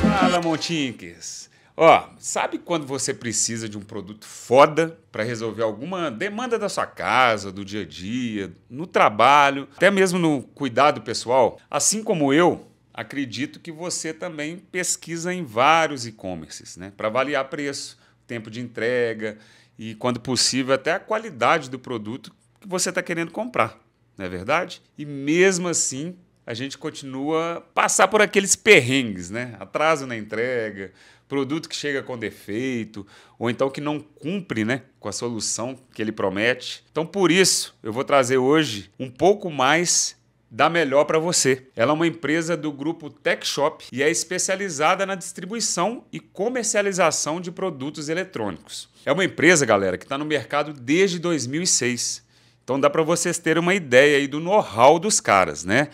Fala, Montinkers! Ó, sabe quando você precisa de um produto foda para resolver alguma demanda da sua casa, do dia a dia, no trabalho, até mesmo no cuidado pessoal? Assim como eu, acredito que você também pesquisa em vários e-commerces, né? Para avaliar preço, tempo de entrega e, quando possível, até a qualidade do produto que você está querendo comprar, não é verdade? E mesmo assim, a gente continua a passar por aqueles perrengues, né? Atraso na entrega, produto que chega com defeito, ou então que não cumpre, né, com a solução que ele promete. Então, por isso, eu vou trazer hoje um pouco mais da Melhor para você. Ela é uma empresa do grupo Tech Shop e é especializada na distribuição e comercialização de produtos eletrônicos. É uma empresa, galera, que está no mercado desde 2006 então dá para vocês terem uma ideia aí do know-how dos caras, né?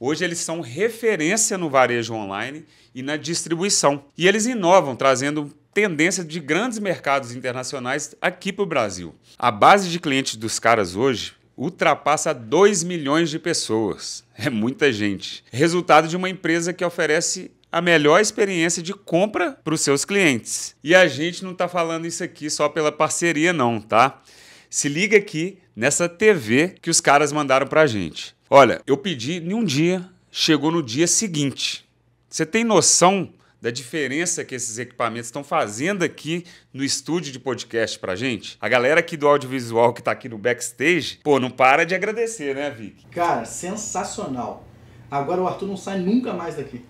Hoje eles são referência no varejo online e na distribuição. E eles inovam, trazendo tendência de grandes mercados internacionais aqui para o Brasil. A base de clientes dos caras hoje ultrapassa 2 milhões de pessoas. É muita gente. Resultado de uma empresa que oferece a melhor experiência de compra para os seus clientes. E a gente não está falando isso aqui só pela parceria, não, tá? Se liga aqui nessa TV que os caras mandaram pra gente. Olha, eu pedi em um dia, chegou no dia seguinte. Você tem noção da diferença que esses equipamentos estão fazendo aqui no estúdio de podcast pra gente? A galera aqui do audiovisual que tá aqui no backstage, pô, não para de agradecer, né, Vic? Cara, sensacional. Agora o Arthur não sai nunca mais daqui.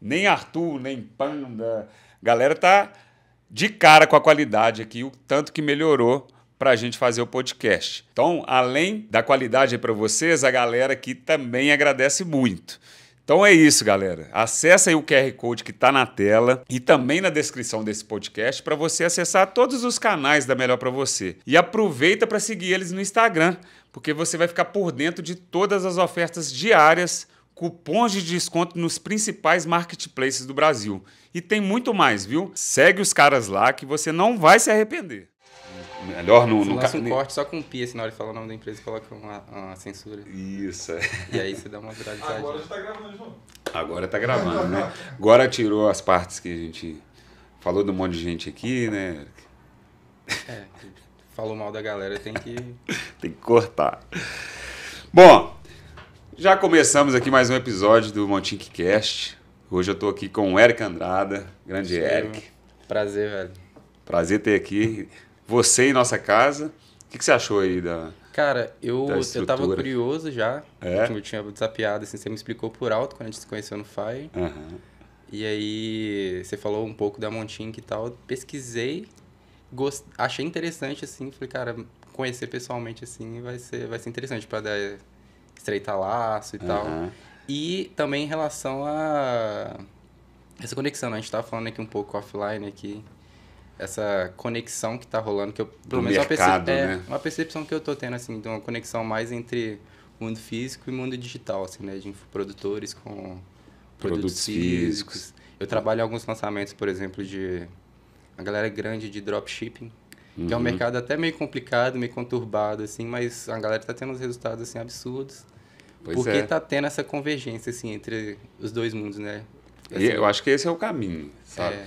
nem Arthur, nem Panda. A galera tá de cara com a qualidade aqui, o tanto que melhorou para a gente fazer o podcast. Então, além da qualidade para vocês, a galera aqui também agradece muito. Então é isso, galera. Acesse aí o QR Code que está na tela e também na descrição desse podcast para você acessar todos os canais da Melhor para você. E aproveita para seguir eles no Instagram, porque você vai ficar por dentro de todas as ofertas diárias, cupons de desconto nos principais marketplaces do Brasil. E tem muito mais, viu? Segue os caras lá que você não vai se arrepender. Melhor no. no lança um corte só com pia, assim, se na hora de falar o nome da empresa coloca uma, uma censura. Isso. É. E aí você dá uma viralizada. Agora já tá gravando, João. Agora tá gravando, né? Agora tirou as partes que a gente falou do um monte de gente aqui, né? É, falou mal da galera, tem que. tem que cortar. Bom, já começamos aqui mais um episódio do Montink Cast. Hoje eu tô aqui com o Eric Andrada, grande Sim, Eric. Prazer, velho. Prazer ter aqui você e nossa casa. O que, que você achou aí da. Cara, eu, eu tava curioso já. É? Eu tinha desapiado, assim, você me explicou por alto quando a gente se conheceu no Fire. Uhum. E aí você falou um pouco da Montinho e tal. Pesquisei, gost... achei interessante, assim, falei, cara, conhecer pessoalmente, assim, vai ser, vai ser interessante para dar estreitar laço e uhum. tal. E também em relação a essa conexão, né? A gente tava falando aqui um pouco offline aqui essa conexão que tá rolando, que eu, pelo menos mercado, uma, é, né? é, uma percepção que eu tô tendo, assim, de uma conexão mais entre mundo físico e mundo digital, assim, né? De produtores com produtos, produtos físicos. físicos. Eu trabalho alguns lançamentos, por exemplo, de uma galera grande de dropshipping, uhum. que é um uhum. mercado até meio complicado, meio conturbado, assim, mas a galera está tendo uns resultados, assim, absurdos. Pois porque é. tá tendo essa convergência, assim, entre os dois mundos, né? Assim, eu acho que esse é o caminho, sabe? É...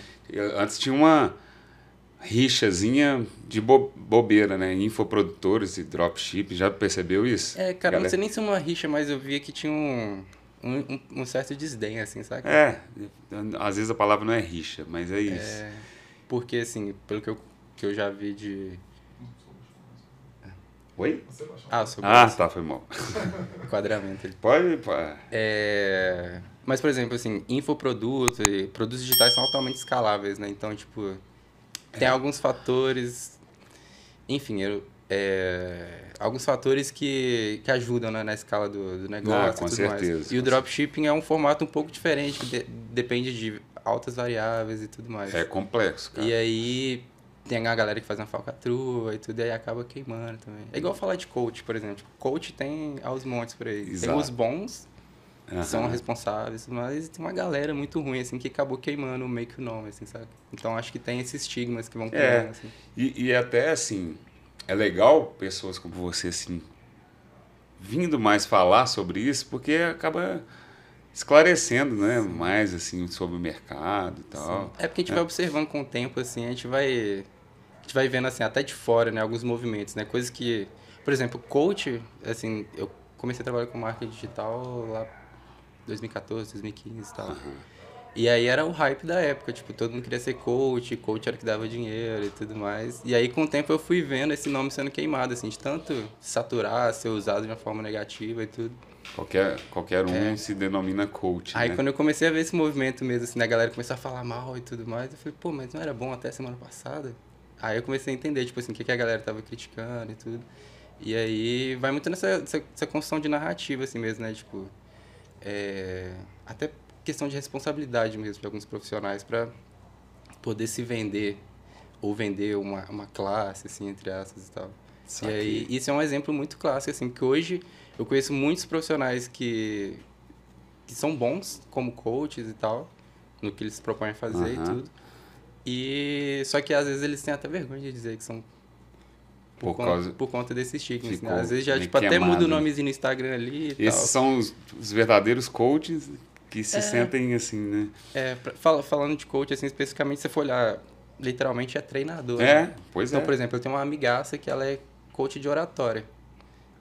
Antes tinha uma rixazinha de bo bobeira, né? Infoprodutores e dropship, já percebeu isso? É, cara, Galera... não sei nem se é uma rixa, mas eu via que tinha um, um, um certo desdém, assim, sabe? É, às vezes a palavra não é rixa, mas é isso. É, porque, assim, pelo que eu, que eu já vi de... Oi? Ah, sobre ah tá, foi mal. Enquadramento. Pode, pode. É. é... Mas, por exemplo, assim, infoproduto e produtos digitais são altamente escaláveis, né? Então, tipo, tem alguns fatores. Enfim, eu, é, alguns fatores que, que ajudam né, na escala do, do ah, negócio. Ah, com e certeza. Mais. E o dropshipping é um formato um pouco diferente, que de, depende de altas variáveis e tudo mais. É complexo, cara. E aí tem a galera que faz uma falcatrua e tudo, e aí acaba queimando também. É igual falar de coach, por exemplo. Coach tem aos montes por aí. Exato. Tem os bons uhum. são responsáveis, mas tem uma galera muito ruim, assim, que acabou queimando meio que o nome, assim, sabe? Então acho que tem esses estigmas que vão é. criando, é. assim. E, e até, assim, é legal pessoas como você, assim, vindo mais falar sobre isso, porque acaba esclarecendo, né, Sim. mais, assim, sobre o mercado e tal. Sim. É porque a gente é. vai observando com o tempo, assim, a gente vai... A gente vai vendo, assim, até de fora, né, alguns movimentos, né, coisas que... Por exemplo, coach, assim, eu comecei a trabalhar com marketing digital lá 2014, 2015 e tal. Uhum. Tá e aí era o hype da época, tipo, todo mundo queria ser coach, coach era o que dava dinheiro e tudo mais. E aí com o tempo eu fui vendo esse nome sendo queimado, assim, de tanto saturar, ser usado de uma forma negativa e tudo. Qualquer, qualquer um é. se denomina coach. Aí né? quando eu comecei a ver esse movimento mesmo, assim, a galera começou a falar mal e tudo mais, eu falei, pô, mas não era bom até semana passada? Aí eu comecei a entender, tipo assim, o que, que a galera tava criticando e tudo. E aí vai muito nessa, nessa, nessa construção de narrativa, assim mesmo, né? Tipo, é, até questão de responsabilidade mesmo de alguns profissionais para poder se vender ou vender uma, uma classe, assim, entre aspas e tal. e aí, isso é um exemplo muito clássico, assim, que hoje eu conheço muitos profissionais que, que são bons como coaches e tal, no que eles se propõem a fazer e tudo. E só que às vezes eles têm até vergonha de dizer que são por, por, causa... conta, por conta desses assim, estigma. né? Às vezes já tipo, até muda o nomezinho no Instagram ali e Esses tal. são os, os verdadeiros coaches que se é, sentem assim, né? É, falando de coach, assim, especificamente, você for olhar, literalmente é treinador. É, né? pois então, é. por exemplo, eu tenho uma amigaça que ela é coach de oratória.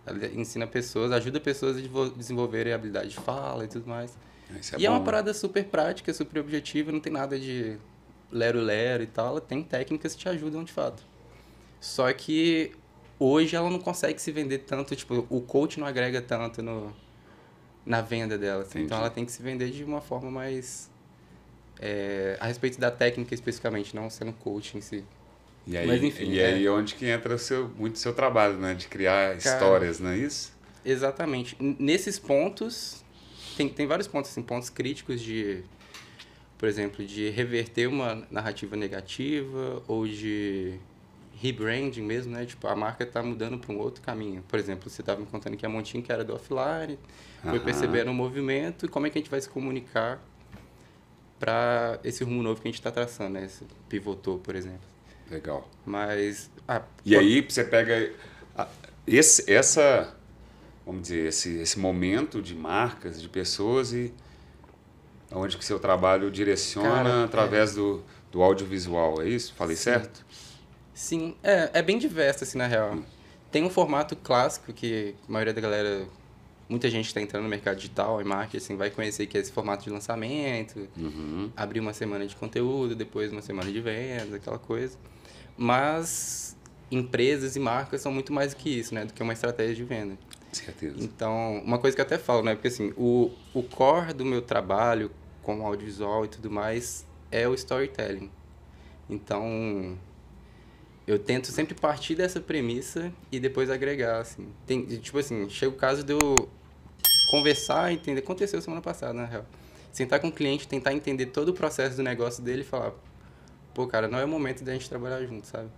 Ela ensina pessoas, ajuda pessoas a desenvolverem a habilidade de fala e tudo mais. é e bom, é uma né? parada super prática, super objetiva, não tem nada de lero-lero e tal. Ela tem técnicas que te ajudam de fato. Só que hoje ela não consegue se vender tanto, tipo, o coach não agrega tanto no, na venda dela. Assim. Então ela tem que se vender de uma forma mais. É, a respeito da técnica especificamente, não sendo coach em si. E aí, Mas, enfim, e é. aí onde que entra o seu, muito o seu trabalho, né? De criar Cara, histórias, não é isso? Exatamente. Nesses pontos, tem, tem vários pontos, assim, pontos críticos de, por exemplo, de reverter uma narrativa negativa ou de rebranding mesmo, né? Tipo, a marca tá mudando para um outro caminho. Por exemplo, você estava me contando que a Montinho que era do offline, uhum. foi percebendo o movimento e como é que a gente vai se comunicar para esse rumo novo que a gente está traçando, né? Esse pivotou, por exemplo. Legal. Mas ah, e aí você pega esse, essa, vamos dizer, esse, esse momento de marcas, de pessoas e onde que seu trabalho direciona Cara, é. através é... do, do audiovisual, é isso? Falei Sim. certo? Sim, é, é bem diverso, assim, na real. Tem um formato clássico que a maioria da galera, muita gente está entrando no mercado digital e marketing, assim, vai conhecer que é esse formato de lançamento, uhum. abrir uma semana de conteúdo, depois uma semana de vendas, aquela coisa. Mas empresas e marcas são muito mais do que isso, né? Do que uma estratégia de venda. Certeza. Então, uma coisa que eu até falo, né? Porque assim, o, o core do meu trabalho com audiovisual e tudo mais é o storytelling. Então, eu tento sempre partir dessa premissa e depois agregar, assim. Tem, tipo assim, chega o caso de eu conversar, entender. Aconteceu semana passada, na real. Sentar com o cliente, tentar entender todo o processo do negócio dele e falar: pô, cara, não é o momento da gente trabalhar junto, sabe?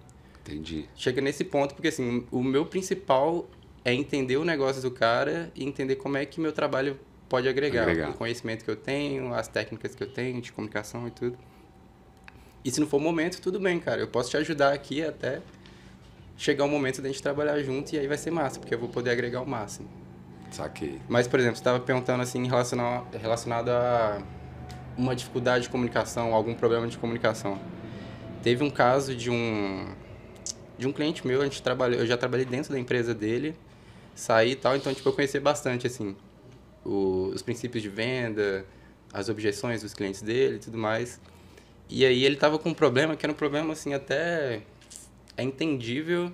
Entendi. Chega nesse ponto, porque assim, o meu principal é entender o negócio do cara e entender como é que meu trabalho pode agregar, agregar. o conhecimento que eu tenho, as técnicas que eu tenho de comunicação e tudo. E se não for o momento, tudo bem, cara. Eu posso te ajudar aqui até chegar o momento da gente trabalhar junto e aí vai ser massa, porque eu vou poder agregar o máximo. Saquei. Mas, por exemplo, você estava perguntando assim relacionado, relacionado a uma dificuldade de comunicação, algum problema de comunicação. Teve um caso de um de um cliente meu, a gente trabalhou, eu já trabalhei dentro da empresa dele, saí e tal, então tipo eu conheci bastante assim o, os princípios de venda, as objeções dos clientes dele e tudo mais. E aí ele tava com um problema que era um problema assim até é entendível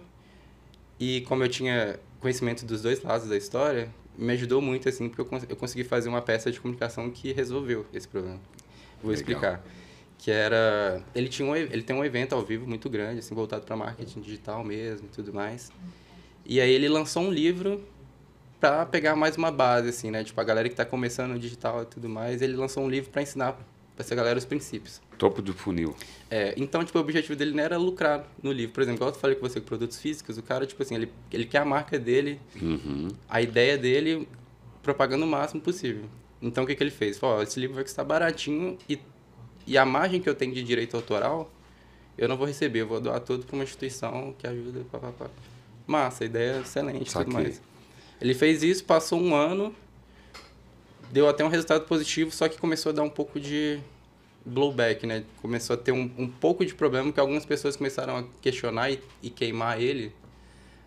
e como eu tinha conhecimento dos dois lados da história, me ajudou muito assim, porque eu, cons eu consegui fazer uma peça de comunicação que resolveu esse problema. Vou Legal. explicar. Que era, ele tinha um, ele tem um evento ao vivo muito grande, assim, voltado para marketing digital mesmo e tudo mais. E aí ele lançou um livro para pegar mais uma base assim, né? Tipo a galera que está começando no digital e tudo mais, ele lançou um livro para ensinar para essa galera os princípios. Topo do funil. É, então, tipo, o objetivo dele não era lucrar no livro. Por exemplo, igual eu falei com você com produtos físicos, o cara, tipo assim, ele, ele quer a marca dele, uhum. a ideia dele, propagando o máximo possível. Então, o que, que ele fez? Falou, esse livro vai custar baratinho e, e a margem que eu tenho de direito autoral, eu não vou receber, eu vou doar tudo para uma instituição que ajuda, papapá. Massa, ideia é excelente tudo mais. Ele fez isso, passou um ano, deu até um resultado positivo, só que começou a dar um pouco de blowback, né? Começou a ter um, um pouco de problema que algumas pessoas começaram a questionar e, e queimar ele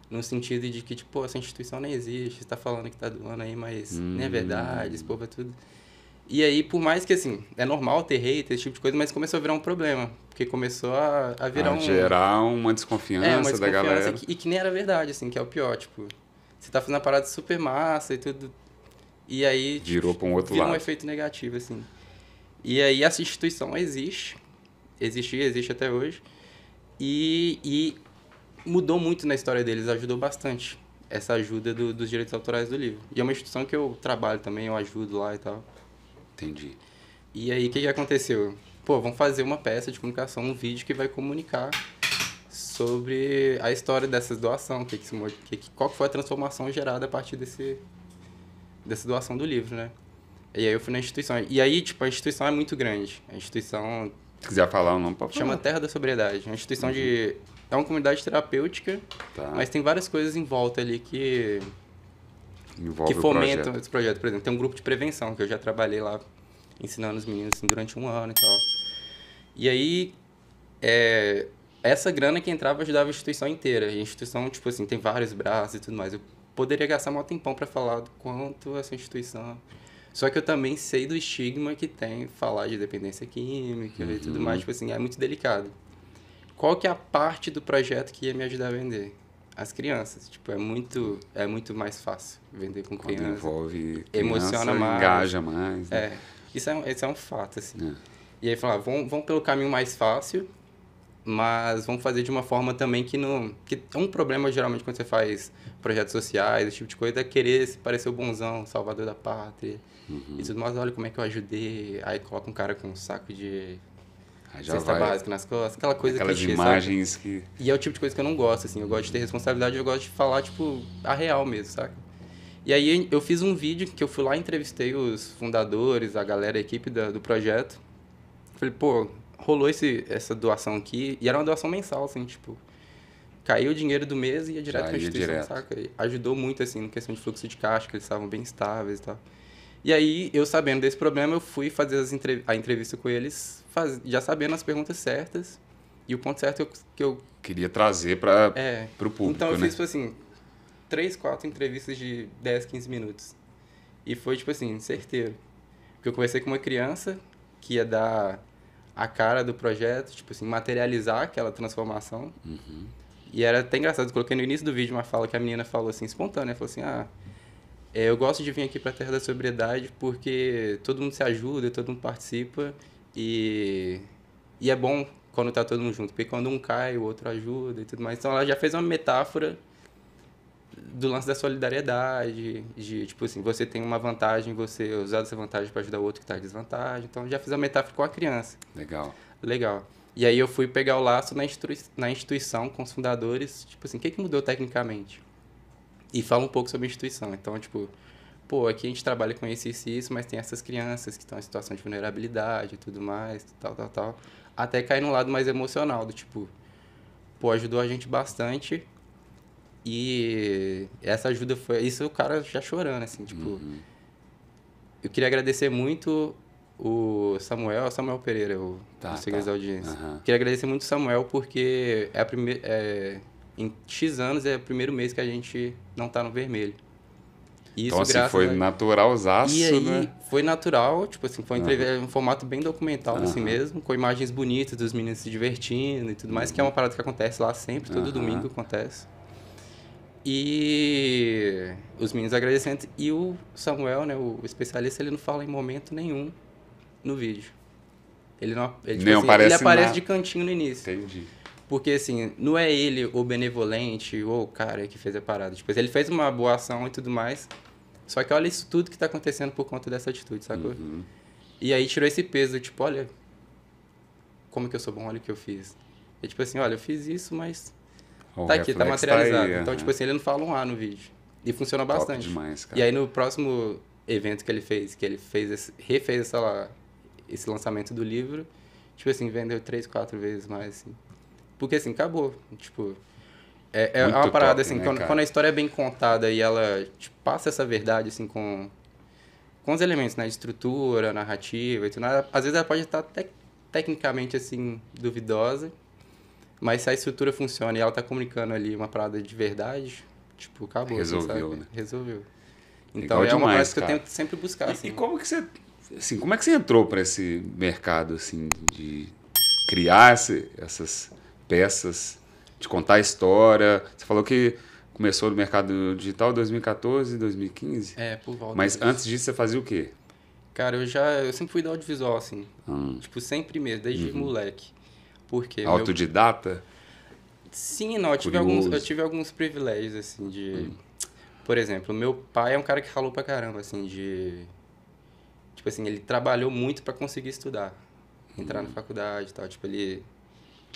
no sentido de que, tipo, essa instituição nem existe, está falando que está doando aí, mas hum. nem é hum. verdade, esse povo é tudo. E aí, por mais que, assim, é normal ter hate, esse tipo de coisa, mas começou a virar um problema, porque começou a, a virar a um... gerar uma desconfiança, é, uma desconfiança da galera. Que, e que nem era verdade, assim, que é o pior, tipo, você tá fazendo uma parada super massa e tudo, e aí... Tipo, virou para um outro vira lado. um efeito negativo, assim. E aí essa instituição existe, existia, existe até hoje, e, e mudou muito na história deles, ajudou bastante essa ajuda do, dos direitos autorais do livro. E é uma instituição que eu trabalho também, eu ajudo lá e tal. Entendi. E aí, o que, que aconteceu? Pô, vamos fazer uma peça de comunicação, um vídeo que vai comunicar sobre a história dessas doação, que que, que, qual que foi a transformação gerada a partir desse, dessa doação do livro, né? E aí eu fui na instituição. E aí, tipo, a instituição é muito grande. A instituição. Se quiser falar o nome pode Chama Terra da Sobriedade. É uma instituição uhum. de. É uma comunidade terapêutica, tá. mas tem várias coisas em volta ali que. Envolve que fomentam projeto. esse projeto. Por exemplo, tem um grupo de prevenção que eu já trabalhei lá ensinando os meninos assim, durante um ano e tal. E aí. É, essa grana que entrava ajudava a instituição inteira. E a instituição, tipo assim, tem vários braços e tudo mais. Eu poderia gastar um tempão para falar do quanto essa instituição só que eu também sei do estigma que tem falar de dependência química uhum. e tudo mais, uhum. tipo assim, é muito delicado. Qual que é a parte do projeto que ia me ajudar a vender? As crianças, tipo, é muito, é muito mais fácil vender com crianças envolve criança, emociona mais, engaja mais. Né? É, isso é, isso é um fato, assim. É. E aí falar, vamos, vamos pelo caminho mais fácil, mas vamos fazer de uma forma também que não. que é um problema geralmente quando você faz projetos sociais, esse tipo de coisa, é querer parecer o bonzão, salvador da pátria. Uhum. E tudo mais, olha como é que eu ajudei. Aí coloca um cara com um saco de já cesta vai. básica nas costas, aquela coisa Aquelas imagens sabe? que... E é o tipo de coisa que eu não gosto, assim. Eu gosto de ter responsabilidade, eu gosto de falar, tipo, a real mesmo, saca? E aí eu fiz um vídeo que eu fui lá entrevistei os fundadores, a galera, a equipe da, do projeto. Falei, pô, rolou esse, essa doação aqui. E era uma doação mensal, assim, tipo... Caiu o dinheiro do mês e ia direto pra instituição, direto. saca? E ajudou muito, assim, na questão de fluxo de caixa, que eles estavam bem estáveis e tal. E aí, eu sabendo desse problema, eu fui fazer entrev a entrevista com eles, faz... já sabendo as perguntas certas e o ponto certo é que eu. Queria trazer para é. o público. Então, eu né? fiz, tipo assim, três, quatro entrevistas de 10, 15 minutos. E foi, tipo assim, certeiro. Porque eu conversei com uma criança que ia dar a cara do projeto, tipo assim, materializar aquela transformação. Uhum. E era até engraçado, eu coloquei no início do vídeo uma fala que a menina falou assim, espontânea, falou assim, ah, é, eu gosto de vir aqui para a Terra da Sobriedade porque todo mundo se ajuda, todo mundo participa e, e é bom quando tá todo mundo junto, porque quando um cai, o outro ajuda e tudo mais. Então ela já fez uma metáfora do lance da solidariedade, de tipo assim, você tem uma vantagem, você usar essa vantagem para ajudar o outro que está em desvantagem. Então já fiz a metáfora com a criança. Legal. Legal. E aí eu fui pegar o laço na, institui na instituição com os fundadores, tipo assim, o que, que mudou tecnicamente? E fala um pouco sobre a instituição. Então, tipo, pô, aqui a gente trabalha com isso, e isso, mas tem essas crianças que estão em situação de vulnerabilidade e tudo mais, tal, tal, tal. Até cair no lado mais emocional, do tipo, pô, ajudou a gente bastante. E essa ajuda foi. Isso o cara já chorando, assim, tipo. Uhum. Eu queria agradecer muito o Samuel, Samuel Pereira, o tá, tá. da audiência. Uhum. Queria agradecer muito o Samuel porque é a primeira. É, em X anos é o primeiro mês que a gente não está no vermelho. Isso, então, assim, foi né? natural zaço, e aí, né? Foi natural, tipo assim, foi uhum. um formato bem documental uhum. assim mesmo, com imagens bonitas dos meninos se divertindo e tudo mais, uhum. que é uma parada que acontece lá sempre, todo uhum. domingo acontece. E os meninos agradecendo. E o Samuel, né, o especialista, ele não fala em momento nenhum no vídeo. Ele não, ele, tipo, não assim, aparece, ele aparece na... de cantinho no início. Entendi. Porque, assim, não é ele o benevolente ou o cara que fez a parada. Tipo, ele fez uma boa ação e tudo mais. Só que olha isso tudo que tá acontecendo por conta dessa atitude, sacou? Uhum. E aí tirou esse peso, tipo, olha, como que eu sou bom, olha o que eu fiz. É tipo assim, olha, eu fiz isso, mas o tá aqui, tá, tá materializado. Tá aí, então, é. tipo assim, ele não fala um A no vídeo. E funcionou Top bastante. Demais, cara. E aí no próximo evento que ele fez, que ele fez esse, refez essa, esse lançamento do livro, tipo assim, vendeu três, quatro vezes mais, assim. Porque assim, acabou. Tipo. É, é uma parada, top, assim, né, quando, quando, a história é bem contada e ela tipo, passa essa verdade, assim, com, com os elementos, né? Estrutura, narrativa e tudo. Às vezes ela pode estar te, tecnicamente, assim, duvidosa, mas se a estrutura funciona e ela tá comunicando ali uma parada de verdade, tipo, acabou. Assim, Resolveu, né? Resolveu. Então Legal é demais, uma coisa que eu tenho que sempre buscar, assim. E, como que você... Assim, como é que você entrou para esse mercado, assim, de criar essas peças, de contar a história. Você falou que começou no mercado digital 2014, 2015? É, por volta. Mas antes disso você fazia o quê? Cara, eu já eu sempre fui do audiovisual assim. Hum. Tipo, sempre mesmo, desde uhum. moleque. Porque autodidata? Meu... Sim, não, eu tive alguns eu tive alguns privilégios assim de hum. Por exemplo, meu pai é um cara que falou pra caramba assim de tipo assim, ele trabalhou muito para conseguir estudar, entrar hum. na faculdade e tal, tipo ele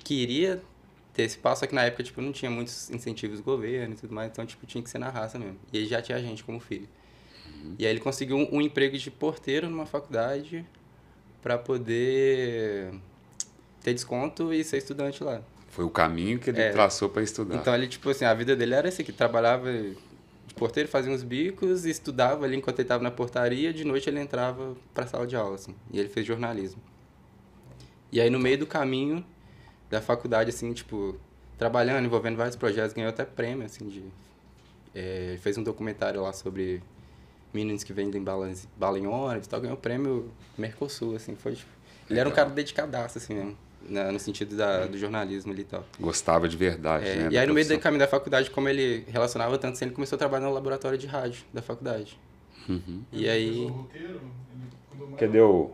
queria ter esse passo, só que na época, tipo, não tinha muitos incentivos do governo e tudo mais, então, tipo, tinha que ser na raça mesmo. E ele já tinha a gente como filho. Uhum. E aí ele conseguiu um, um, emprego de porteiro numa faculdade para poder ter desconto e ser estudante lá. Foi o caminho que ele é. traçou para estudar. Então, ele, tipo assim, a vida dele era esse assim, que trabalhava de porteiro, fazia uns bicos, estudava ali enquanto ele estava na portaria, de noite ele entrava para a sala de aula, assim. E ele fez jornalismo. E aí, no tá. meio do caminho, da faculdade, assim, tipo, trabalhando, envolvendo vários projetos, ganhou até prêmio, assim, de... É, fez um documentário lá sobre meninos que vendem bala, bala em ônibus tal, ganhou prêmio Mercosul, assim, foi, tipo, Ele era um cara dedicadaço, assim, mesmo, né, no sentido da, do jornalismo e tal. Gostava de verdade, é, né? E aí, no meio do caminho da faculdade, como ele relacionava tanto, assim, ele começou a trabalhar no laboratório de rádio da faculdade. Uhum. E aí... Cadê o...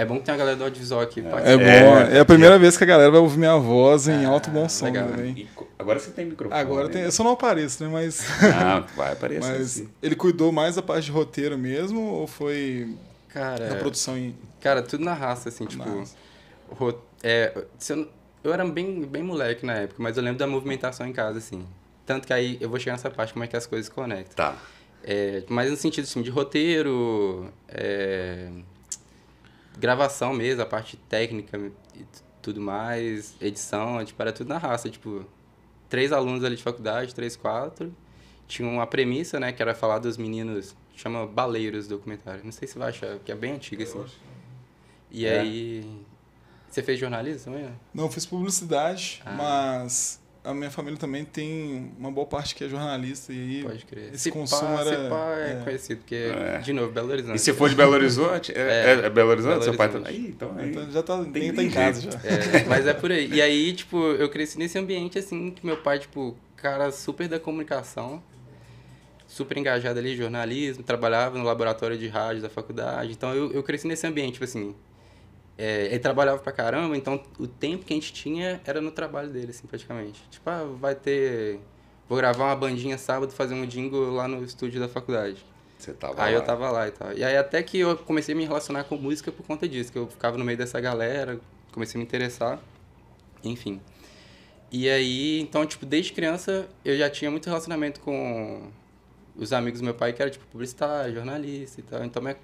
É bom que tem a galera do audiovisual aqui. É, é bom. É. é a primeira vez que a galera vai ouvir minha voz em ah, alto bom som. Legal. agora você tem microfone. Agora né? tem. Eu só não apareço, né? Mas. Ah, vai aparecer. Mas assim. ele cuidou mais da parte de roteiro mesmo ou foi. Cara. Da produção em. Cara, tudo na raça, assim, tipo. Nossa. É, eu, eu era bem, bem moleque na época, mas eu lembro da movimentação em casa, assim. Tanto que aí eu vou chegar nessa parte, como é que as coisas conectam. Tá. É, mas no sentido assim, de roteiro, é, gravação mesmo, a parte técnica e tudo mais, edição, tipo para tudo na raça, tipo, três alunos ali de faculdade, três, quatro, tinha uma premissa, né, que era falar dos meninos, chama Baleiros do documentário, não sei se você achar, porque é bem antigo, assim. E é. aí, você fez jornalismo também? Né? Não, fiz publicidade, ah. mas a minha família também tem uma boa parte que é jornalista e Pode crer. esse pai consumo pá, era... é, é conhecido, porque, é. de novo, Belo Horizonte. E se for de Belo Horizonte, é, é, é, é Belo Horizonte? Belo seu pai tá... Ih, então, aí. então já tá, tem, tá em casa já. É, mas é por aí. E aí, tipo, eu cresci nesse ambiente, assim, que meu pai, tipo, cara super da comunicação, super engajado ali, jornalismo, trabalhava no laboratório de rádio da faculdade. Então, eu, eu cresci nesse ambiente, tipo assim, é, ele trabalhava pra caramba, então o tempo que a gente tinha era no trabalho dele, assim, praticamente. Tipo, ah, vai ter. Vou gravar uma bandinha sábado, fazer um jingle lá no estúdio da faculdade. Você tava aí lá. eu tava lá e tal. E aí até que eu comecei a me relacionar com música por conta disso, que eu ficava no meio dessa galera, comecei a me interessar, enfim. E aí, então, tipo, desde criança eu já tinha muito relacionamento com os amigos do meu pai, que era, tipo, publicitário, jornalista e tal. Então minha,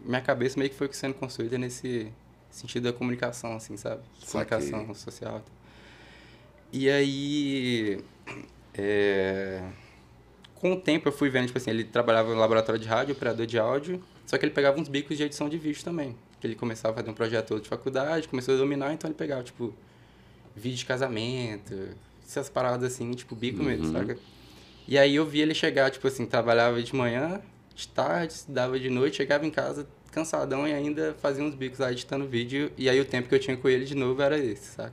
minha cabeça meio que foi sendo construída nesse, sentido da comunicação, assim, sabe? Comunicação social. E aí, é... com o tempo eu fui vendo, tipo assim, ele trabalhava no laboratório de rádio, operador de áudio, só que ele pegava uns bicos de edição de vídeo também. Que ele começava a fazer um projeto de faculdade, começou a dominar, então ele pegava, tipo, vídeo de casamento, essas paradas assim, tipo, bico uhum. mesmo, sabe? E aí eu vi ele chegar, tipo assim, trabalhava de manhã, de tarde, estudava de noite, chegava em casa, cansadão e ainda fazia uns bicos lá editando vídeo. E aí o tempo que eu tinha com ele de novo era esse, saca?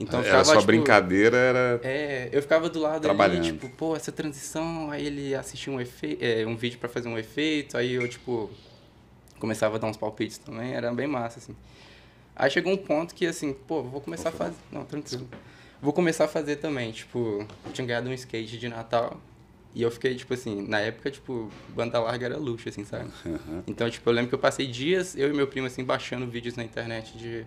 Então era ficava, sua tipo, brincadeira, era. É, eu ficava do lado ali, tipo, pô, essa transição, aí ele assistia um, efe... É, um vídeo para fazer um efeito, aí eu, tipo, começava a dar uns palpites também, era bem massa, assim. Aí chegou um ponto que, assim, pô, vou começar Opa. a fazer. Não, tranquilo. Vou começar a fazer também, tipo, eu tinha ganhado um skate de Natal, e eu fiquei, tipo assim, na época, tipo, banda larga era luxo, assim, sabe? Uhum. Então, tipo, eu lembro que eu passei dias, eu e meu primo, assim, baixando vídeos na internet de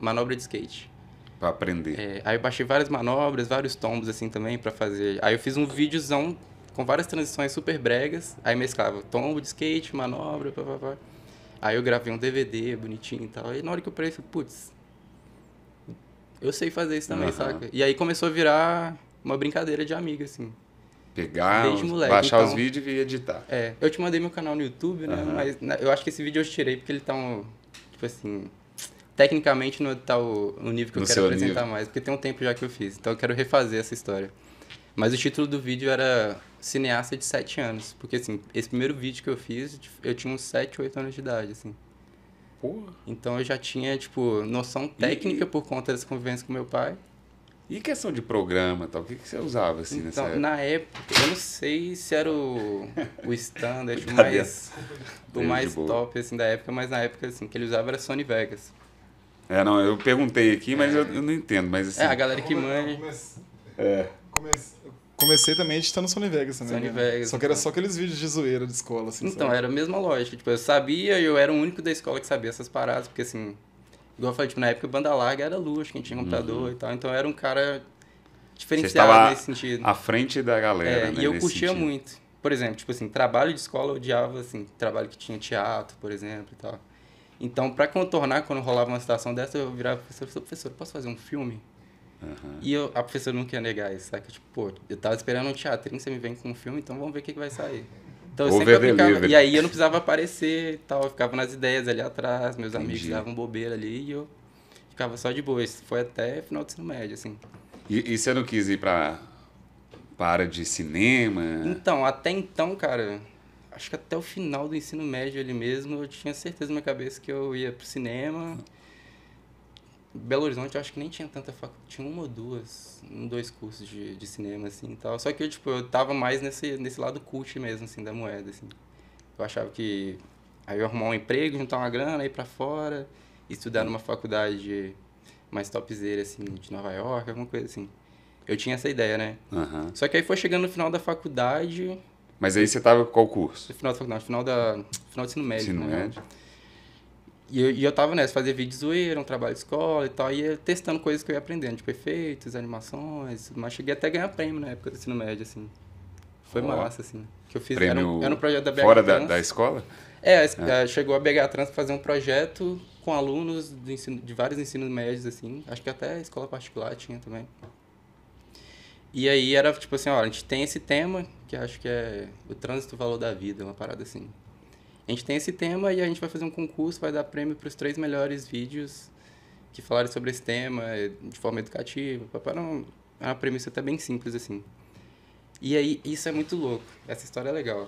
manobra de skate. Pra aprender. É, aí eu baixei várias manobras, vários tombos, assim, também, para fazer. Aí eu fiz um videozão com várias transições super bregas, aí mesclava tombo de skate, manobra, papapá. Aí eu gravei um DVD bonitinho e tal. Aí na hora que eu parei, eu falei, putz, eu sei fazer isso também, uhum. saca? E aí começou a virar uma brincadeira de amigo, assim pegar, moleque, baixar então, os vídeos e editar. É, eu te mandei meu canal no YouTube, né? Uhum. Mas na, eu acho que esse vídeo eu tirei porque ele tá um. Tipo assim. Tecnicamente não tá o, o nível que no eu quero apresentar nível. mais, porque tem um tempo já que eu fiz. Então eu quero refazer essa história. Mas o título do vídeo era Cineasta de 7 anos. Porque assim, esse primeiro vídeo que eu fiz, eu tinha uns 7, 8 anos de idade, assim. Porra. Então eu já tinha, tipo, noção técnica e... por conta dessa convivência com meu pai. E questão de programa tal, o que, que você usava assim então, nessa época? Na época, eu não sei se era o, o standard mais, do mais top assim, da época, mas na época assim, que ele usava era Sony Vegas. É, não, eu perguntei aqui, mas é. eu, eu, não entendo. Mas, assim, é, a galera que manja. Comecei, é. comecei, comecei também editando Sony Vegas também. Sony né? Vegas. Só que era então. só aqueles vídeos de zoeira de escola, assim. Então, sabe? era a mesma lógica. Tipo, eu sabia, eu era o único da escola que sabia essas paradas, porque assim, Igual eu falei, tipo, na época banda larga era luz, quem tinha uhum. computador uhum. e tal. Então era um cara diferenciado nesse sentido. À frente da galera. É, né, e eu curtia sentido. muito. Por exemplo, tipo assim, trabalho de escola eu odiava, assim, trabalho que tinha teatro, por exemplo, e tal. Então, para contornar, quando rolava uma situação dessa, eu virava e falei professor, posso fazer um filme? Uhum. E eu, a professora não queria negar isso, saca? Tipo, pô, eu tava esperando um teatrinho, você me vem com um filme, então vamos ver o que, que vai sair. Então eu Over sempre aplicava. Delivery. E aí eu não precisava aparecer e tal. Eu ficava nas ideias ali atrás, meus Entendi. amigos davam bobeira ali e eu ficava só de boa. Isso foi até final do ensino médio, assim. E, e você não quis ir pra, para área de cinema? Então, até então, cara, acho que até o final do ensino médio ali mesmo, eu tinha certeza na minha cabeça que eu ia pro cinema. Belo Horizonte eu acho que nem tinha tanta faculdade, tinha uma ou duas, um, dois cursos de, de cinema, assim, e tal. Só que, tipo, eu tava mais nesse, nesse lado cult mesmo, assim, da moeda, assim. Eu achava que aí eu ia arrumar um emprego, juntar uma grana, ir pra fora, estudar numa faculdade mais topzera, assim, de Nova York, alguma coisa assim. Eu tinha essa ideia, né? Uhum. Só que aí foi chegando no final da faculdade... Mas aí você tava com qual curso? No final da faculdade, final, da, final do ensino médio, ensino né? médio. E eu, e eu tava nessa, fazia vídeo zoeira, um trabalho de escola e tal, e ia testando coisas que eu ia aprendendo, tipo efeitos, animações, mas cheguei até a ganhar prêmio na época do ensino médio, assim. Foi oh. massa, assim. Que eu fiz, era um, era um projeto da BH Fora da, da, escola? É, ah. chegou a BH Trans fazer um projeto com alunos do ensino, de vários ensinos médios, assim. Acho que até escola particular tinha também. E aí era tipo assim, ó, a gente tem esse tema, que acho que é o trânsito valor da vida, uma parada assim a gente tem esse tema e a gente vai fazer um concurso, vai dar prêmio para os três melhores vídeos que falarem sobre esse tema eh, de forma educativa. Para é uma premissa até tá bem simples assim. E aí, isso é muito louco. Essa história é legal.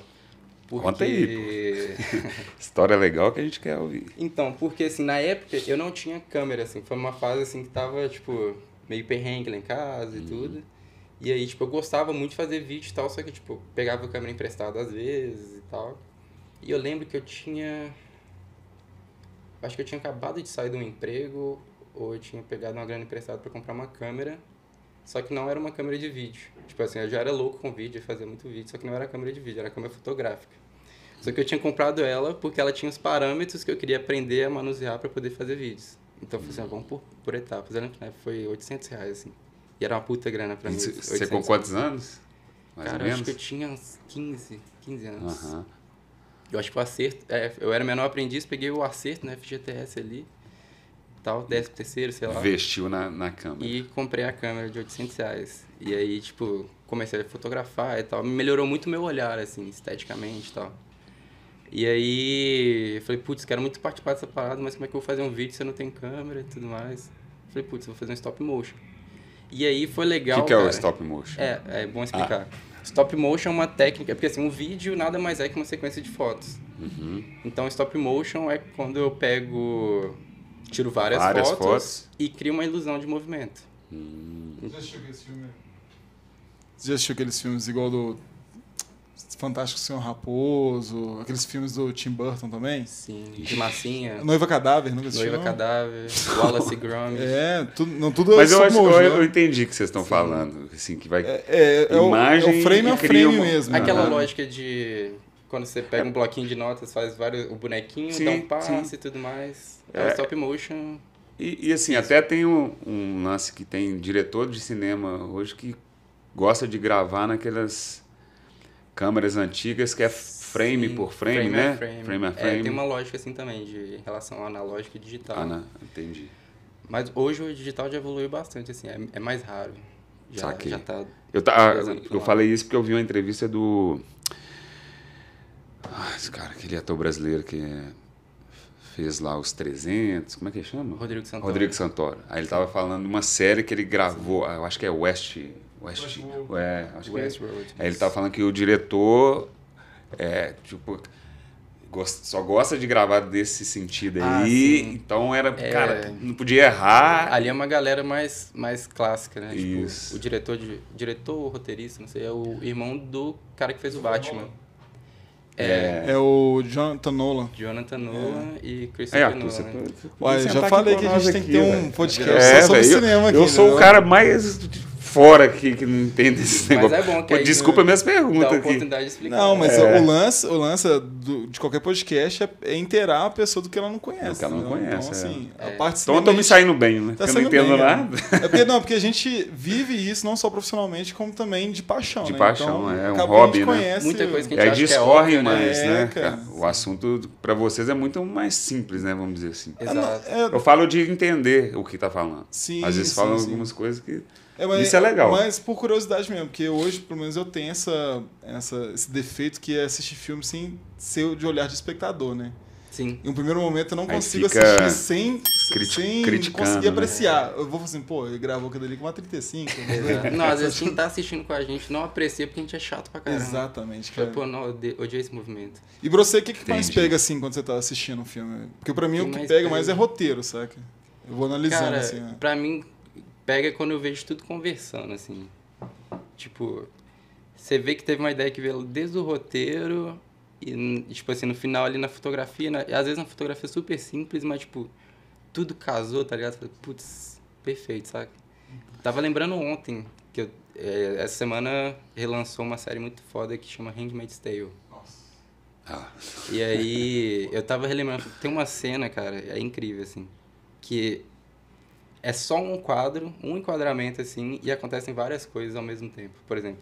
Porque... Conta aí. história legal que a gente quer ouvir. Então, porque assim, na época eu não tinha câmera, assim. Foi uma fase assim que tava, tipo, meio perrengue lá em casa e uhum. tudo. E aí, tipo, eu gostava muito de fazer vídeo e tal, só que, tipo, pegava a câmera emprestada às vezes e tal. E eu lembro que eu tinha. Acho que eu tinha acabado de sair de um emprego, ou eu tinha pegado uma grana emprestada para comprar uma câmera. Só que não era uma câmera de vídeo. Tipo assim, eu já era louco com vídeo, fazia muito vídeo, só que não era câmera de vídeo, era câmera fotográfica. Só que eu tinha comprado ela porque ela tinha os parâmetros que eu queria aprender a manusear para poder fazer vídeos. Então, foi assim, ah, vamos por, por etapas. que né, foi 800 reais, assim. E era uma puta grana pra mim. Você com quantos anos? Mais Cara, acho que eu tinha uns 15, 15 anos. Aham. Eu acho que o acerto, é, eu era menor aprendiz, peguei o acerto no né, FGTS ali, tal, 13 terceiro, sei lá. vestiu na, na câmera. E comprei a câmera de 800 reais. E aí, tipo, comecei a fotografar e tal. Melhorou muito meu olhar, assim, esteticamente e tal. E aí, eu falei, putz, quero muito participar dessa parada, mas como é que eu vou fazer um vídeo se eu não tenho câmera e tudo mais? Eu falei, putz, vou fazer um stop motion. E aí foi legal. O que, que é cara. o stop motion? É, é bom explicar. Ah. Stop motion é uma técnica, porque assim, um vídeo nada mais é que uma sequência de fotos. Uhum. Então, stop motion é quando eu pego, tiro várias, várias fotos, fotos, e crio uma ilusão de movimento. Hum. Já assistiu aqueles filmes? Já assistiu aqueles filmes igual do Fantástico Senhor Raposo, aqueles filmes do Tim Burton também. Sim, de massinha. Noiva Cadáver, nunca assistiu. Noiva Cadáver, Wallace Gromit. É, tudo, não, tudo Mas eu acho que eu, eu né? entendi o que vocês estão Sim. falando. Assim, que vai. É, é, é imagem é o frame é a frame uma... mesmo. Aquela né? lógica de quando você pega um bloquinho de notas, faz vários, o bonequinho, sim, dá um passe e tudo mais. É, é stop motion. E, e assim, Isso. até tem um, um lance que tem diretor de cinema hoje que gosta de gravar naquelas câmeras antigas que é frame Sim, por frame, frame né? A frame. frame a frame. É, tem uma lógica assim também de relação analógica e digital. Ah, entendi. Mas hoje o digital já evoluiu bastante, assim, é, é mais raro. Já, Saquei. já tá. Eu, tá, eu falei isso porque eu vi uma entrevista do. Ah, esse cara, aquele ator brasileiro que fez lá os 300, como é que chama? Rodrigo Santoro. Rodrigo Santoro. Aí ele tava falando de uma série que ele gravou, ah, eu acho que é West West, é, é. Westworld. acho Westworld. ele estava tá falando que o diretor é, tipo, só gosta de gravar desse sentido ah, aí. Sim. então era, é, cara, não podia errar. Ali é uma galera mais, mais clássica, né? Tipo, Isso. Tipo, o diretor, de, diretor, roteirista, não sei, é o irmão do cara que fez o Batman. É. é, é o Jonathan Nolan. Jonathan Nolan é. e Christopher é, Nolan. Você, Ué, já falei que a gente tem que ter um podcast é, só sobre véio, cinema eu, aqui. Eu sou né? o cara mais fora que, que não entende esse negócio. Mas é bom que aí Desculpa minhas perguntas aqui. Não, mas é. o lance, o lance do, de qualquer podcast é, é inteirar a pessoa do que ela não conhece. Do que ela não, não conhece. Então, é. assim, é. parte então eu tô me saindo bem, né? Tá porque eu não entendo bem, nada. Né? É. porque, não, é porque a gente vive isso não só profissionalmente, como também de paixão. De né? paixão, então, é um hobby, né? Muita coisa que a gente é discorre né? mais, né? O assunto para vocês é muito mais simples, né? Vamos dizer assim. Exato. Eu falo de entender o que tá falando. Sim, Às vezes falam algumas coisas que é, mas, Isso é legal. Mas por curiosidade mesmo, porque hoje, pelo menos, eu tenho essa, essa, esse defeito que é assistir filme sem ser de olhar de espectador, né? Sim. Em um primeiro momento eu não Aí consigo assistir sem, sem conseguir né? apreciar. Né? Eu vou assim, pô, ele gravou aquilo ali com uma 35. Né? não, às vezes quem tá assistindo com a gente não aprecia porque a gente é chato pra caramba. Exatamente, cara. Eu, pô, não, odeio esse movimento. E pra você, o que, que mais pega assim quando você tá assistindo um filme? Porque pra mim o que pega, pega mais é roteiro, saca? Eu vou analisando cara, assim. Né? Pra mim, pega quando eu vejo tudo conversando, assim. Tipo, você vê que teve uma ideia que veio desde o roteiro e, tipo assim, no final ali na fotografia, na, às vezes na fotografia super simples, mas, tipo, tudo casou, tá ligado? putz, perfeito, saca? Tava lembrando ontem que eu, é, essa semana relançou uma série muito foda que chama Handmaid's Tale. Nossa. Ah. E aí, eu tava relembrando, tem uma cena, cara, é incrível, assim, que é só um quadro, um enquadramento assim, e acontecem várias coisas ao mesmo tempo. Por exemplo.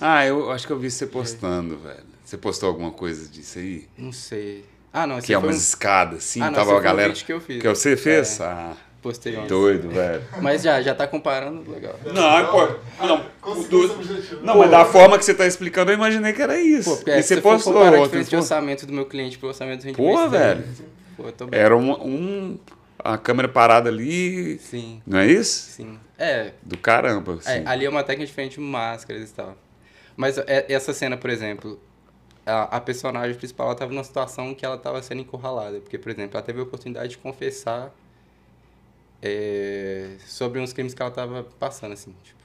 Ah, eu acho que eu vi você é. postando, é. velho. Você postou alguma coisa disso aí? Não sei. Ah, não. Que é umas um... escadas, assim, ah, não, tava a galera. Um que eu fiz. Que você fez? É. Ah. Postei ontem. Doido, velho. Mas já, já tá comparando, legal. Não, é, pô. Não, do... É não mas da forma que você tá explicando, eu imaginei que era isso. Pô, porque e você postou. outro. a diferença de orçamento do meu cliente pro orçamento do rendimento. Pô, velho. Pô, era um, um a câmera parada ali. Sim. Não é isso? Sim. É. Do caramba. É, assim. É, ali é uma técnica diferente de máscaras e tal. Mas é, essa cena, por exemplo, a, a personagem principal estava numa situação que ela estava sendo encurralada. Porque, por exemplo, ela teve a oportunidade de confessar é, sobre uns crimes que ela estava passando, assim. Tipo,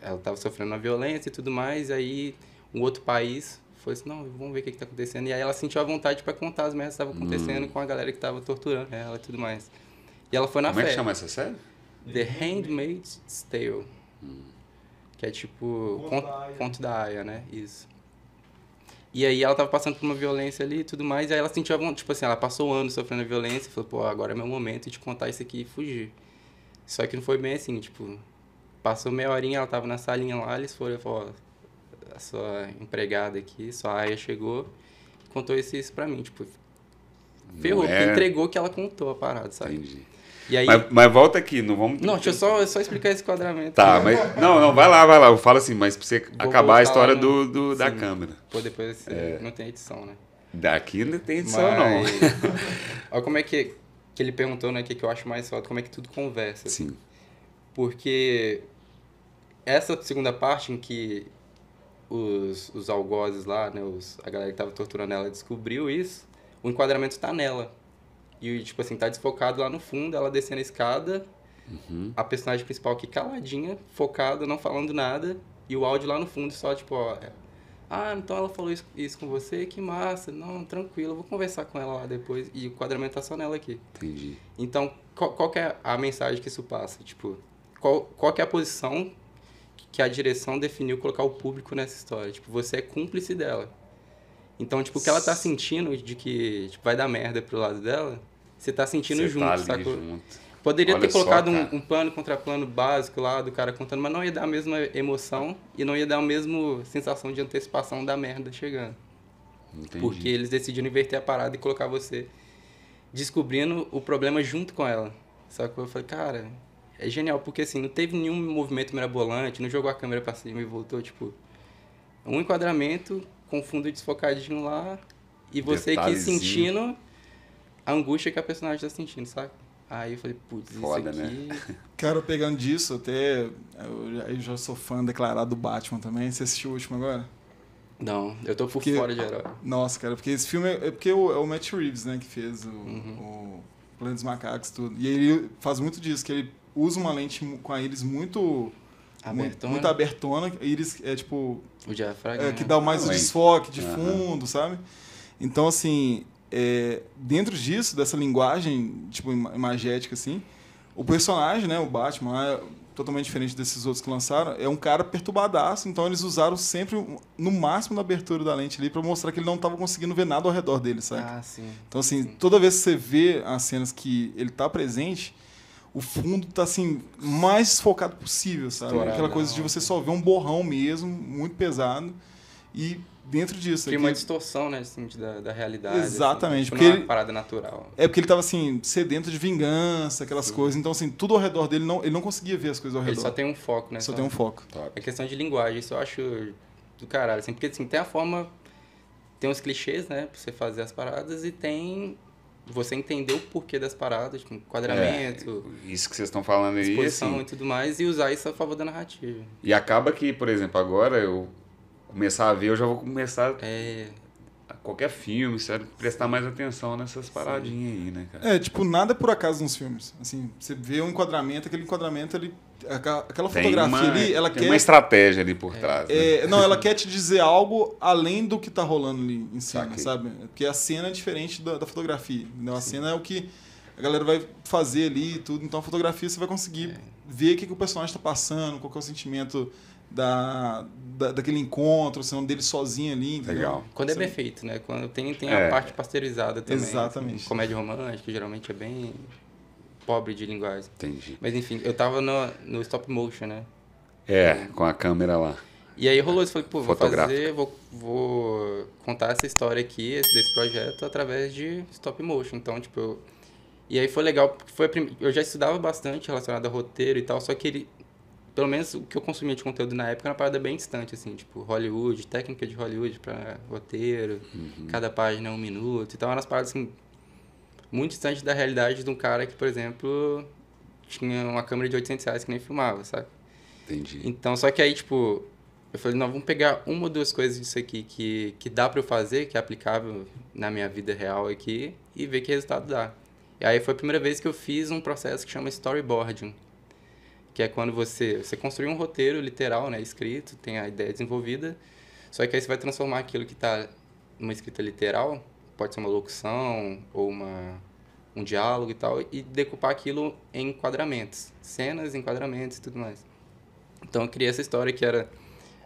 ela estava sofrendo uma violência e tudo mais, aí um outro país falou assim, não, vamos ver o que, é está acontecendo. E aí ela sentiu a vontade para contar as merdas que estavam acontecendo hum. com a galera que estava torturando ela e tudo mais. E ela foi na Como fé. Como é que chama essa série? The Handmaid's Tale. Hum. Que é tipo... Conto, da Aya. Conto da Aya, né? Isso. E aí ela estava passando por uma violência ali e tudo mais. E aí ela sentiu a vontade, tipo assim, ela passou um ano sofrendo violência. E falou, pô, agora é meu momento de contar isso aqui e fugir. Só que não foi bem assim, tipo... Passou meia horinha, ela estava na salinha lá, eles foram e falaram, a sua empregada aqui, sua aia chegou e contou isso isso pra mim. Tipo, ferrou, é... entregou que ela contou a parada, sabe? Entendi. Aí... Mas, mas, volta aqui, não vamos. Não, deixa eu só, só explicar esse quadramento. Tá, né? mas. Não, não, vai lá, vai lá. Eu falo assim, mas pra você Vou acabar a história no... do, do da câmera. Pô, depois é, é... não tem edição, né? Daqui não tem edição, mas... não. Olha como é que, que ele perguntou, né? O que, que eu acho mais foda, como é que tudo conversa. Sim. Porque essa segunda parte em que os, os algozes lá, né, os, a galera que tava torturando ela descobriu isso, o enquadramento tá nela. E, tipo assim, tá desfocado lá no fundo, ela descendo a escada, uhum. a personagem principal aqui caladinha, focada, não falando nada, e o áudio lá no fundo só, tipo, ó... É, ah, então ela falou isso, isso com você? Que massa. Não, tranquilo, eu vou conversar com ela lá depois. E o enquadramento tá só nela aqui. Entendi. Então, qual, qual é a mensagem que isso passa? Tipo, qual, qual é a posição que a direção definiu colocar o público nessa história. Tipo, você é cúmplice dela. Então, tipo, o que ela tá sentindo de que tipo, vai dar merda pro lado dela, você tá sentindo você tá junto, tá sacou? Junto. Poderia Olha ter colocado só, um, um, plano contra plano básico lá do cara contando, mas não ia dar a mesma emoção e não ia dar a mesma sensação de antecipação da merda chegando. Entendi. Porque eles decidiram inverter a parada e colocar você descobrindo o problema junto com ela. que Eu falei, cara, é genial, porque assim, não teve nenhum movimento mirabolante, não jogou a câmera pra cima e voltou, tipo. Um enquadramento com fundo desfocadinho lá e você aqui sentindo a angústia que a personagem tá sentindo, sabe? Aí eu falei, putz, isso aqui... né? Cara, pegando disso, até eu já sou fã declarado do Batman também. Você assistiu o último agora? Não, eu tô por porque, fora de herói. Nossa, cara, porque esse filme é, é porque é o, é o Matt Reeves, né, que fez o, uhum. o planos dos Macacos, tudo. E ele faz muito disso, que ele usa uma lente com a íris muito né, abertona. muito abertona, íris é tipo o diafragma, é, que dá mais o desfoque de fundo, uhum. sabe? Então assim, é, dentro disso, dessa linguagem tipo imagética assim, o personagem, né, o Batman, totalmente diferente desses outros que lançaram, é um cara perturbadaço, então eles usaram sempre no máximo na abertura da lente ali para mostrar que ele não estava conseguindo ver nada ao redor dele, sabe? Ah, sim. Então, assim, sim. toda vez que você vê as cenas que ele está presente, o fundo tá assim, mais focado possível, sabe? Estourado, Aquela coisa de você só ver um borrão mesmo, muito pesado. E dentro disso. Tem aqui. uma distorção, né, assim, da, da realidade. Assim, Exatamente. Assim, porque é uma parada natural. É porque ele estava assim, sedento de vingança, aquelas Sim. coisas. Então, assim, tudo ao redor dele, não, ele não conseguia ver as coisas ao redor. Ele só tem um foco, né? Só, só tem um foco. É questão de linguagem, isso eu acho do caralho. Assim, porque, assim, tem a forma... Tem os clichês, né, pra você fazer as paradas e tem você entender o porquê das paradas, tipo, enquadramento. É, isso que vocês estão falando aí. Exposição assim, e tudo mais, e usar isso a favor da narrativa. E acaba que, por exemplo, agora eu começar a ver, eu já vou começar. É... A qualquer filme, sério, prestar mais atenção nessas paradinhas Sim. aí, né, cara? É, tipo, nada é por acaso nos filmes. Assim, você vê um enquadramento, aquele enquadramento, ele aquela fotografia uma, ali, ela tem quer. uma estratégia ali por é. trás. É, né? É, não, ela quer te dizer algo além do que tá rolando ali em cima Saquei. sabe? Porque a cena é diferente da, da fotografia. Entendeu? A Sim. cena é o que a galera vai fazer ali e tudo. Então a fotografia você vai conseguir é. ver o que, que o personagem está passando, qual é o sentimento da, da, daquele encontro, sendo dele sozinho ali. Entendeu? Legal. Quando é bem feito, né? Quando tem, tem é. a parte pasteurizada também. Exatamente. comédia romântica, geralmente é bem pobre de linguagem. Entendi. Mas enfim, eu tava no, no stop motion, né? É, com a câmera lá. E aí rolou isso, falei, pô, vou fazer, vou, vou contar essa história aqui, desse projeto, através de stop motion. Então, tipo, eu... E aí foi legal, porque foi prim... eu já estudava bastante relacionado a roteiro e tal, só que ele pelo menos o que eu consumia de conteúdo na época era uma parada bem distante, assim, tipo Hollywood, técnica de Hollywood para roteiro, uhum. cada página é um minuto. Então eram as paradas, assim, muito distantes da realidade de um cara que, por exemplo, tinha uma câmera de 800 reais que nem filmava, sabe? Entendi. Então, só que aí, tipo, eu falei, não, vamos pegar uma ou duas coisas disso aqui que, que dá para eu fazer, que é aplicável na minha vida real aqui, e ver que resultado dá. E aí foi a primeira vez que eu fiz um processo que chama storyboarding que é quando você, você construiu um roteiro literal, né, escrito, tem a ideia desenvolvida, só que aí você vai transformar aquilo que está numa escrita literal, pode ser uma locução ou uma, um diálogo e tal, e decupar aquilo em enquadramentos, cenas, enquadramentos e tudo mais. Então eu criei essa história que era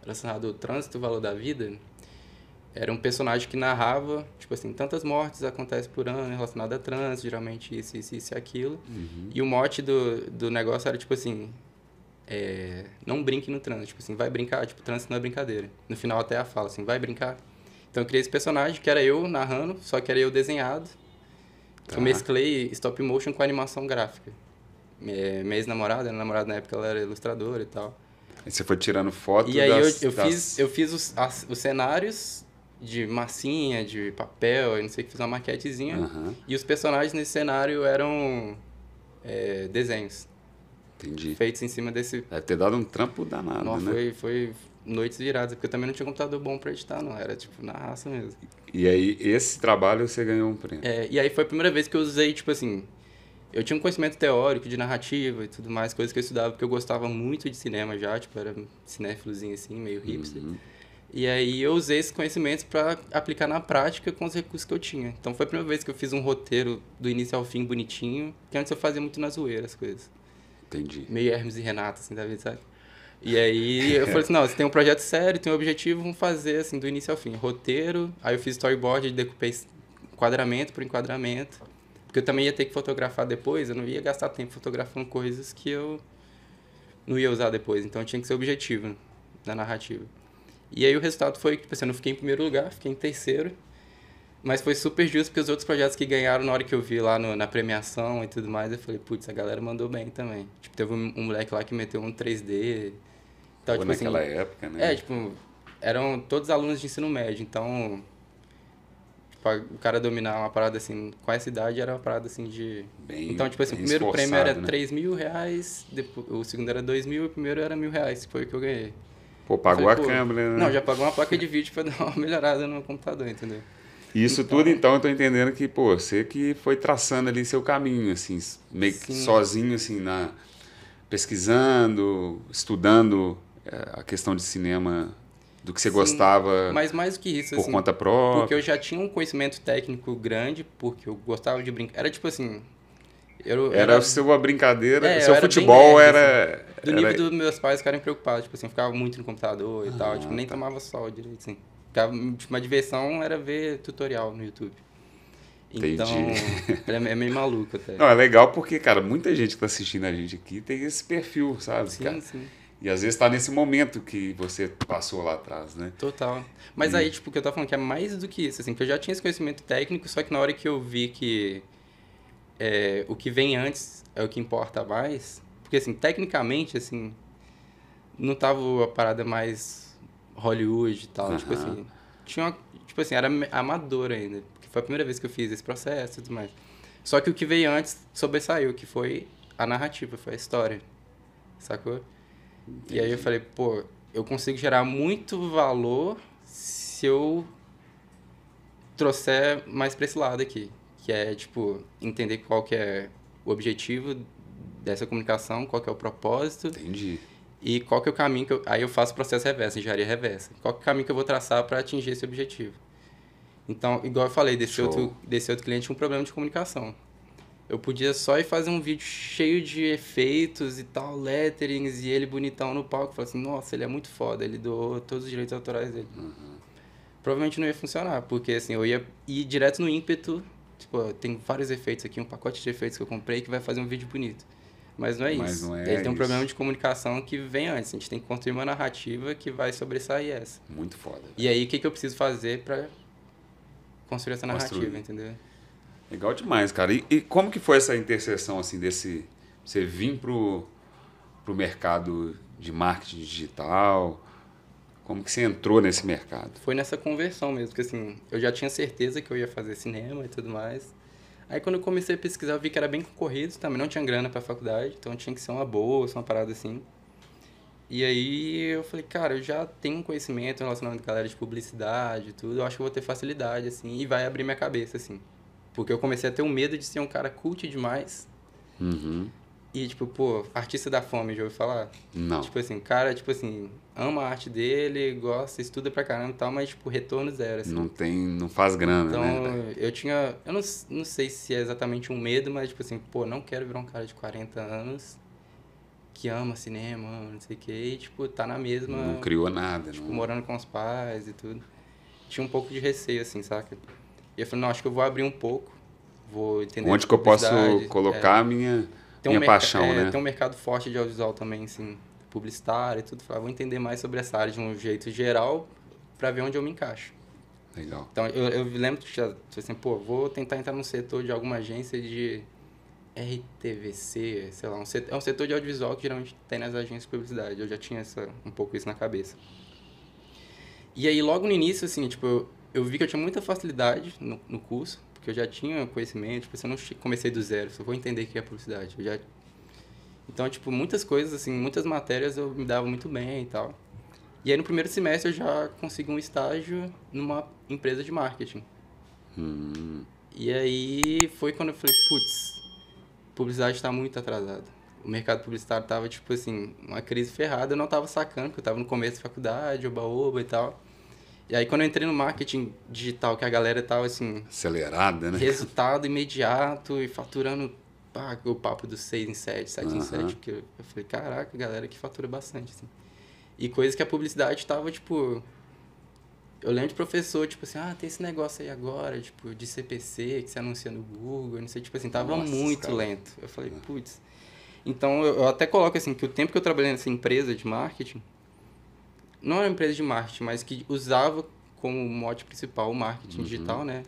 relacionada ao trânsito, valor da vida, era um personagem que narrava, tipo assim, tantas mortes acontecem por ano relacionadas a trans, geralmente isso, isso, isso e aquilo. Uhum. E o mote do, do negócio era, tipo assim, é, não brinque no trans, tipo assim, vai brincar, tipo, trans não é brincadeira. No final até a fala, assim, vai brincar. Então eu criei esse personagem que era eu narrando, só que era eu desenhado. Tá. Eu mesclei stop motion com animação gráfica. É, minha ex-namorada, minha né, namorada na época ela era ilustradora e tal. E você foi tirando foto E aí eu, eu das... fiz, eu fiz os, as, os cenários de massinha, de papel, eu não sei o que, fiz uma maquetezinha. Uhum. E os personagens nesse cenário eram é, desenhos. Entendi. Feitos em cima desse. É ter dado um trampo danado, Nossa, né? Foi, foi noites viradas, porque eu também não tinha computador bom para editar, não. Era tipo na raça mesmo. E aí, esse trabalho você ganhou um prêmio. É, e aí foi a primeira vez que eu usei, tipo assim. Eu tinha um conhecimento teórico de narrativa e tudo mais, coisas que eu estudava, porque eu gostava muito de cinema já, tipo, era cinéfilozinho assim, meio hipster. Uhum. E aí eu usei esses conhecimentos para aplicar na prática com os recursos que eu tinha. Então foi a primeira vez que eu fiz um roteiro do início ao fim bonitinho, que antes eu fazia muito na zoeira as coisas. Entendi. Meio Hermes e Renato, assim, da vida, sabe? E aí eu falei assim, não, você tem um projeto sério, tem um objetivo, vamos fazer assim, do início ao fim. Roteiro, aí eu fiz storyboard, decupei enquadramento por enquadramento. Porque eu também ia ter que fotografar depois, eu não ia gastar tempo fotografando coisas que eu não ia usar depois. Então tinha que ser objetivo né, na narrativa. E aí o resultado foi que, tipo assim, eu não fiquei em primeiro lugar, fiquei em terceiro. Mas foi super justo, porque os outros projetos que ganharam, na hora que eu vi lá no, na premiação e tudo mais, eu falei, putz, a galera mandou bem também. Tipo, teve um, um moleque lá que meteu um 3D. Tal, então, tipo, assim, naquela assim, época, né? É, tipo, eram todos alunos de ensino médio, então... Tipo, o cara dominar uma parada assim, com essa idade era uma parada assim de... Bem, então, tipo assim, o primeiro prêmio era né? 3 mil reais, depois, o segundo era 2 mil e o primeiro era mil reais, que foi o que eu ganhei. Pô, pagou falei, a câmera, né? Não, já pagou uma placa de vídeo para dar uma melhorada no computador, entendeu? Isso então, tudo, então, eu tô entendendo que, pô, você que foi traçando ali seu caminho, assim, meio que sozinho, assim, na, pesquisando, estudando é, a questão de cinema, do que você sim, gostava. Mas mais do que isso, por assim, conta própria. Porque eu já tinha um conhecimento técnico grande, porque eu gostava de brincar. Era tipo assim, é, eu, era, era sua brincadeira, é, seu futebol era, assim. Do nível era... dos meus pais ficarem preocupados, tipo assim, ficava muito no computador e tal, ah, tipo, tá. nem tomava sol direito, assim. Ficava, tipo, uma diversão era ver tutorial no YouTube. Então, Entendi. é meio maluco até. Não, é legal porque, cara, muita gente que tá assistindo a gente aqui tem esse perfil, sabe? Sim, cara? sim. E às vezes tá nesse momento que você passou lá atrás, né? Total. Mas e... aí, tipo, o que eu tava falando que é mais do que isso, assim, que eu já tinha esse conhecimento técnico, só que na hora que eu vi que é, o que vem antes é o que importa mais. Porque, assim, tecnicamente, assim, não tava a parada mais Hollywood e tal. Uhum. Tipo assim, tinha uma, tipo assim, era amador ainda. Porque foi a primeira vez que eu fiz esse processo e tudo mais. Só que o que veio antes sobressaiu, que foi a narrativa, foi a história. Sacou? Entendi. E aí eu falei, pô, eu consigo gerar muito valor se eu trouxer mais pra esse lado aqui que é, tipo, entender qual que é o objetivo dessa comunicação, qual que é o propósito. Entendi. E qual que é o caminho que eu... Aí eu faço processo reverso, engenharia reversa. Qual que é o caminho que eu vou traçar para atingir esse objetivo? Então, igual eu falei, desse outro, desse outro cliente tinha um problema de comunicação. Eu podia só ir fazer um vídeo cheio de efeitos e tal, letterings, e ele bonitão no palco. Falar assim, nossa, ele é muito foda, ele doou todos os direitos autorais dele. Uhum. Provavelmente não ia funcionar, porque assim, eu ia ir direto no ímpeto Tipo, tem vários efeitos aqui, um pacote de efeitos que eu comprei que vai fazer um vídeo bonito. Mas não é Mas isso. Não é Ele tem isso. um problema de comunicação que vem antes. A gente tem que construir uma narrativa que vai sobressair essa. Muito foda. E aí, o que, que eu preciso fazer para construir essa narrativa, construir. entendeu? Legal demais, cara. E, e, como que foi essa interseção, assim, desse... Você vir pro, pro mercado de marketing digital, como que você entrou nesse mercado? Foi nessa conversão mesmo, porque assim, eu já tinha certeza que eu ia fazer cinema e tudo mais. Aí quando eu comecei a pesquisar, eu vi que era bem concorrido também, não tinha grana para faculdade, então tinha que ser uma bolsa, uma parada assim. E aí eu falei, cara, eu já tenho conhecimento relacionado com galera de publicidade e tudo, eu acho que eu vou ter facilidade, assim, e vai abrir minha cabeça, assim. Porque eu comecei a ter um medo de ser um cara cult demais. Uhum. E, tipo, pô, artista da fome, já ouviu falar? Não. Tipo assim, cara, tipo assim, ama a arte dele, gosta, estuda pra caramba e tal, mas, tipo, retorno zero, assim. Não tem, não faz grana, então, né? Então, eu tinha, eu não, não sei se é exatamente um medo, mas, tipo assim, pô, não quero virar um cara de 40 anos que ama cinema, não sei o quê, e, tipo, tá na mesma... Não criou nada, Tipo, não. Né? morando com os pais e tudo. Tinha um pouco de receio, assim, saca? E eu falei, não, acho que eu vou abrir um pouco, vou entender... Onde que eu posso colocar é, a minha tem um paixão, é, né? Tem um mercado forte de audiovisual também, assim, publicitário e tudo. Falei, ah, vou entender mais sobre essa área de um jeito geral para ver onde eu me encaixo. Legal. Então, eu, eu lembro que já, assim, pô, vou tentar entrar no setor de alguma agência de RTVC, sei lá, um setor, é um setor de audiovisual que geralmente tem nas agências de publicidade. Eu já tinha essa, um pouco isso na cabeça. E aí, logo no início, assim, tipo, eu, eu vi que eu tinha muita facilidade no, no curso, porque eu já tinha conhecimento, tipo, eu não comecei do zero, só vou entender o que é publicidade. Eu já... Então, tipo, muitas coisas, assim, muitas matérias eu me dava muito bem e tal. E aí no primeiro semestre eu já consegui um estágio numa empresa de marketing. Hum. E aí foi quando eu falei, putz, publicidade está muito atrasada. O mercado publicitário tava, tipo assim, uma crise ferrada, eu não tava sacando, porque eu tava no começo da faculdade, oba-oba e tal. E aí quando eu entrei no marketing digital, que a galera tava assim... Acelerada, né? Resultado imediato e faturando pá, o papo dos 6 em 7, 7 uhum. em 7. porque eu, eu falei, caraca, galera que fatura bastante, assim. E coisas que a publicidade tava, tipo... Eu lembro de professor, tipo assim, ah, tem esse negócio aí agora, tipo, de CPC, que você anuncia no Google, não sei, tipo assim, tava Nossa, muito cara. lento. Eu falei, é. putz... Então, eu, eu até coloco assim, que o tempo que eu trabalhei nessa empresa de marketing não era é uma empresa de marketing, mas que usava como mote principal o marketing uhum. digital, né?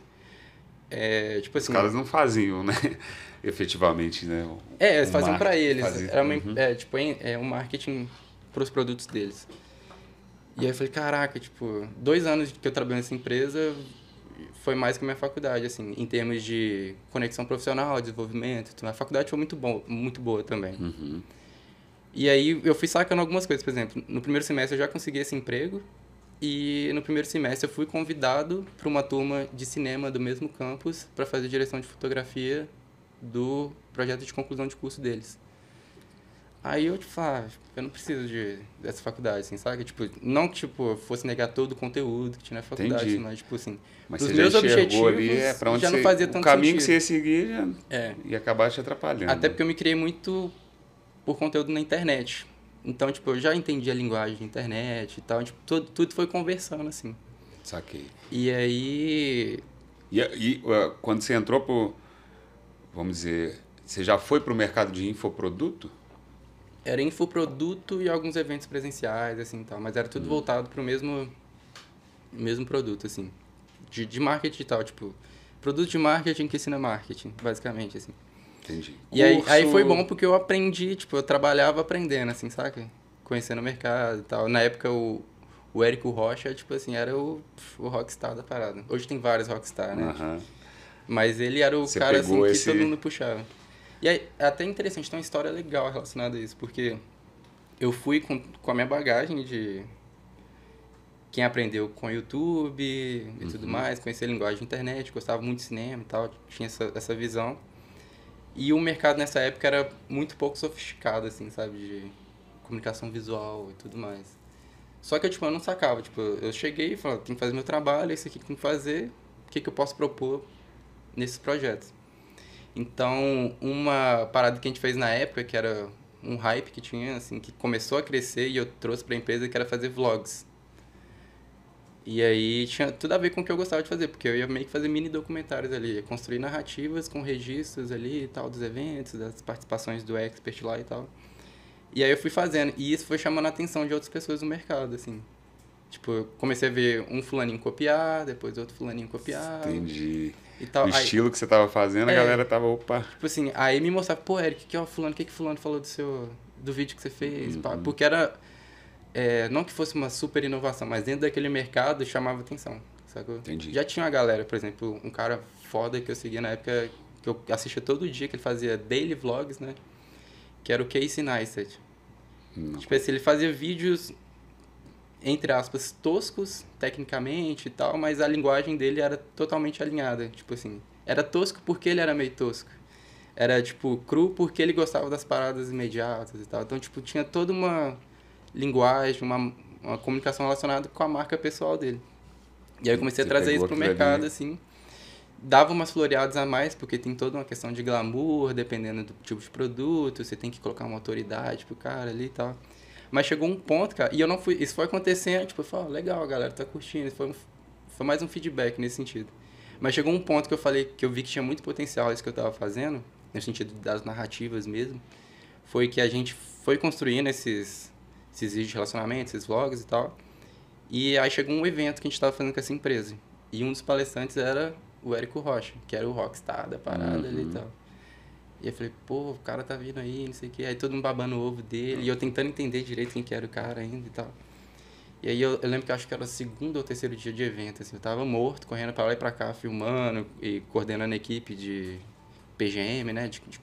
É, tipo assim, Os caras não faziam, né? Efetivamente, né? O, é, eles faziam para eles. era uma, uhum. é, tipo, é, um marketing para os produtos deles. E aí eu falei, caraca, tipo, dois anos que eu trabalhei nessa empresa foi mais que a minha faculdade, assim, em termos de conexão profissional, desenvolvimento. A faculdade foi muito, bom, muito boa também. Uhum. E aí eu fui sacando algumas coisas, por exemplo, no primeiro semestre eu já consegui esse emprego e no primeiro semestre eu fui convidado para uma turma de cinema do mesmo campus para fazer direção de fotografia do projeto de conclusão de curso deles. Aí eu, tipo, ah, eu não preciso de, dessa faculdade, assim, sabe? Tipo, não que, tipo, fosse negar todo o conteúdo que tinha na faculdade, Entendi. mas, tipo, assim, mas meus objetivos, ali, é pra onde já você, não fazia tanto sentido. O caminho sentido. que você ia seguir já é. ia acabar te atrapalhando. Até porque eu me criei muito por conteúdo na internet. Então, tipo, eu já entendi a linguagem da internet e tal. Tipo, tudo, tudo foi conversando, assim. Saquei. E aí... E, e uh, quando você entrou pro... Vamos dizer... Você já foi pro mercado de infoproduto? Era infoproduto e alguns eventos presenciais, assim, tal. Mas era tudo hum. voltado pro mesmo... Mesmo produto, assim. De, de marketing e tal, tipo... Produto de marketing que ensina marketing, basicamente, assim. Entendi. E aí, aí foi bom porque eu aprendi, tipo, eu trabalhava aprendendo, assim, saca? Conhecendo o mercado e tal. Na época o, o Érico Rocha, tipo assim, era o, o rockstar da parada. Hoje tem vários rockstar, né? Uhum. Mas ele era o Você cara assim, que todo mundo puxava. E aí, é até interessante, tem uma história legal relacionada a isso, porque eu fui com, com a minha bagagem de quem aprendeu com YouTube e uhum. tudo mais, conhecer a linguagem de internet, gostava muito de cinema e tal, tinha essa, essa visão. E o mercado nessa época era muito pouco sofisticado, assim, sabe? De comunicação visual e tudo mais. Só que eu, tipo, eu não sacava. Tipo, eu cheguei e falei, tem que fazer meu trabalho, isso aqui que tem que fazer, o que, que eu posso propor nesses projetos. Então, uma parada que a gente fez na época, que era um hype que tinha, assim, que começou a crescer e eu trouxe para a empresa, que era fazer vlogs. E aí tinha tudo a ver com o que eu gostava de fazer, porque eu ia meio que fazer mini documentários ali, construir narrativas com registros ali e tal, dos eventos, das participações do expert lá e tal. E aí eu fui fazendo, e isso foi chamando a atenção de outras pessoas no mercado, assim. Tipo, eu comecei a ver um fulaninho copiar, depois outro fulaninho copiar. Entendi. E tal. O estilo aí, que você tava fazendo, é, a galera tava, opa. Tipo assim, aí me mostrava, pô, Eric, que é o fulano, o que que fulano falou do seu do vídeo que você fez, uhum. Porque era é, não que fosse uma super inovação, mas dentro daquele mercado chamava atenção, sacou? Entendi. Já tinha uma galera, por exemplo, um cara foda que eu seguia na época, que eu assistia todo dia, que ele fazia daily vlogs, né? Que era o Casey Neistat. Não. Tipo assim, ele fazia vídeos, entre aspas, toscos, tecnicamente e tal, mas a linguagem dele era totalmente alinhada, tipo assim. Era tosco porque ele era meio tosco era tipo cru porque ele gostava das paradas imediatas e tal. Então, tipo, tinha toda uma linguagem, uma, uma comunicação relacionada com a marca pessoal dele. E aí eu comecei Você a trazer isso pro mercado, ali. assim. Dava umas floreadas a mais, porque tem toda uma questão de glamour, dependendo do tipo de produto, você tem que colocar uma autoridade pro cara ali e tal. Mas chegou um ponto, cara, e eu não fui. Isso foi acontecendo, tipo, eu falei, oh, legal, galera, tá curtindo. Foi, um, foi mais um feedback nesse sentido. Mas chegou um ponto que eu falei que eu vi que tinha muito potencial isso que eu tava fazendo, no sentido das narrativas mesmo. Foi que a gente foi construindo esses esses vídeos de relacionamento, esses vlogs e tal. E aí chegou um evento que a gente estava fazendo com essa empresa. E um dos palestrantes era o Érico Rocha, que era o rockstar da parada uhum. ali e uhum. tal. E eu falei, pô, o cara tá vindo aí, não sei o quê. Aí todo mundo babando o ovo dele. E eu tentando entender direito quem que era o cara ainda e tal. E aí eu, eu lembro que eu acho que era o segundo ou terceiro dia de evento, assim. Eu tava morto, correndo pra lá e pra cá, filmando e coordenando a equipe de PGM, né? De, de,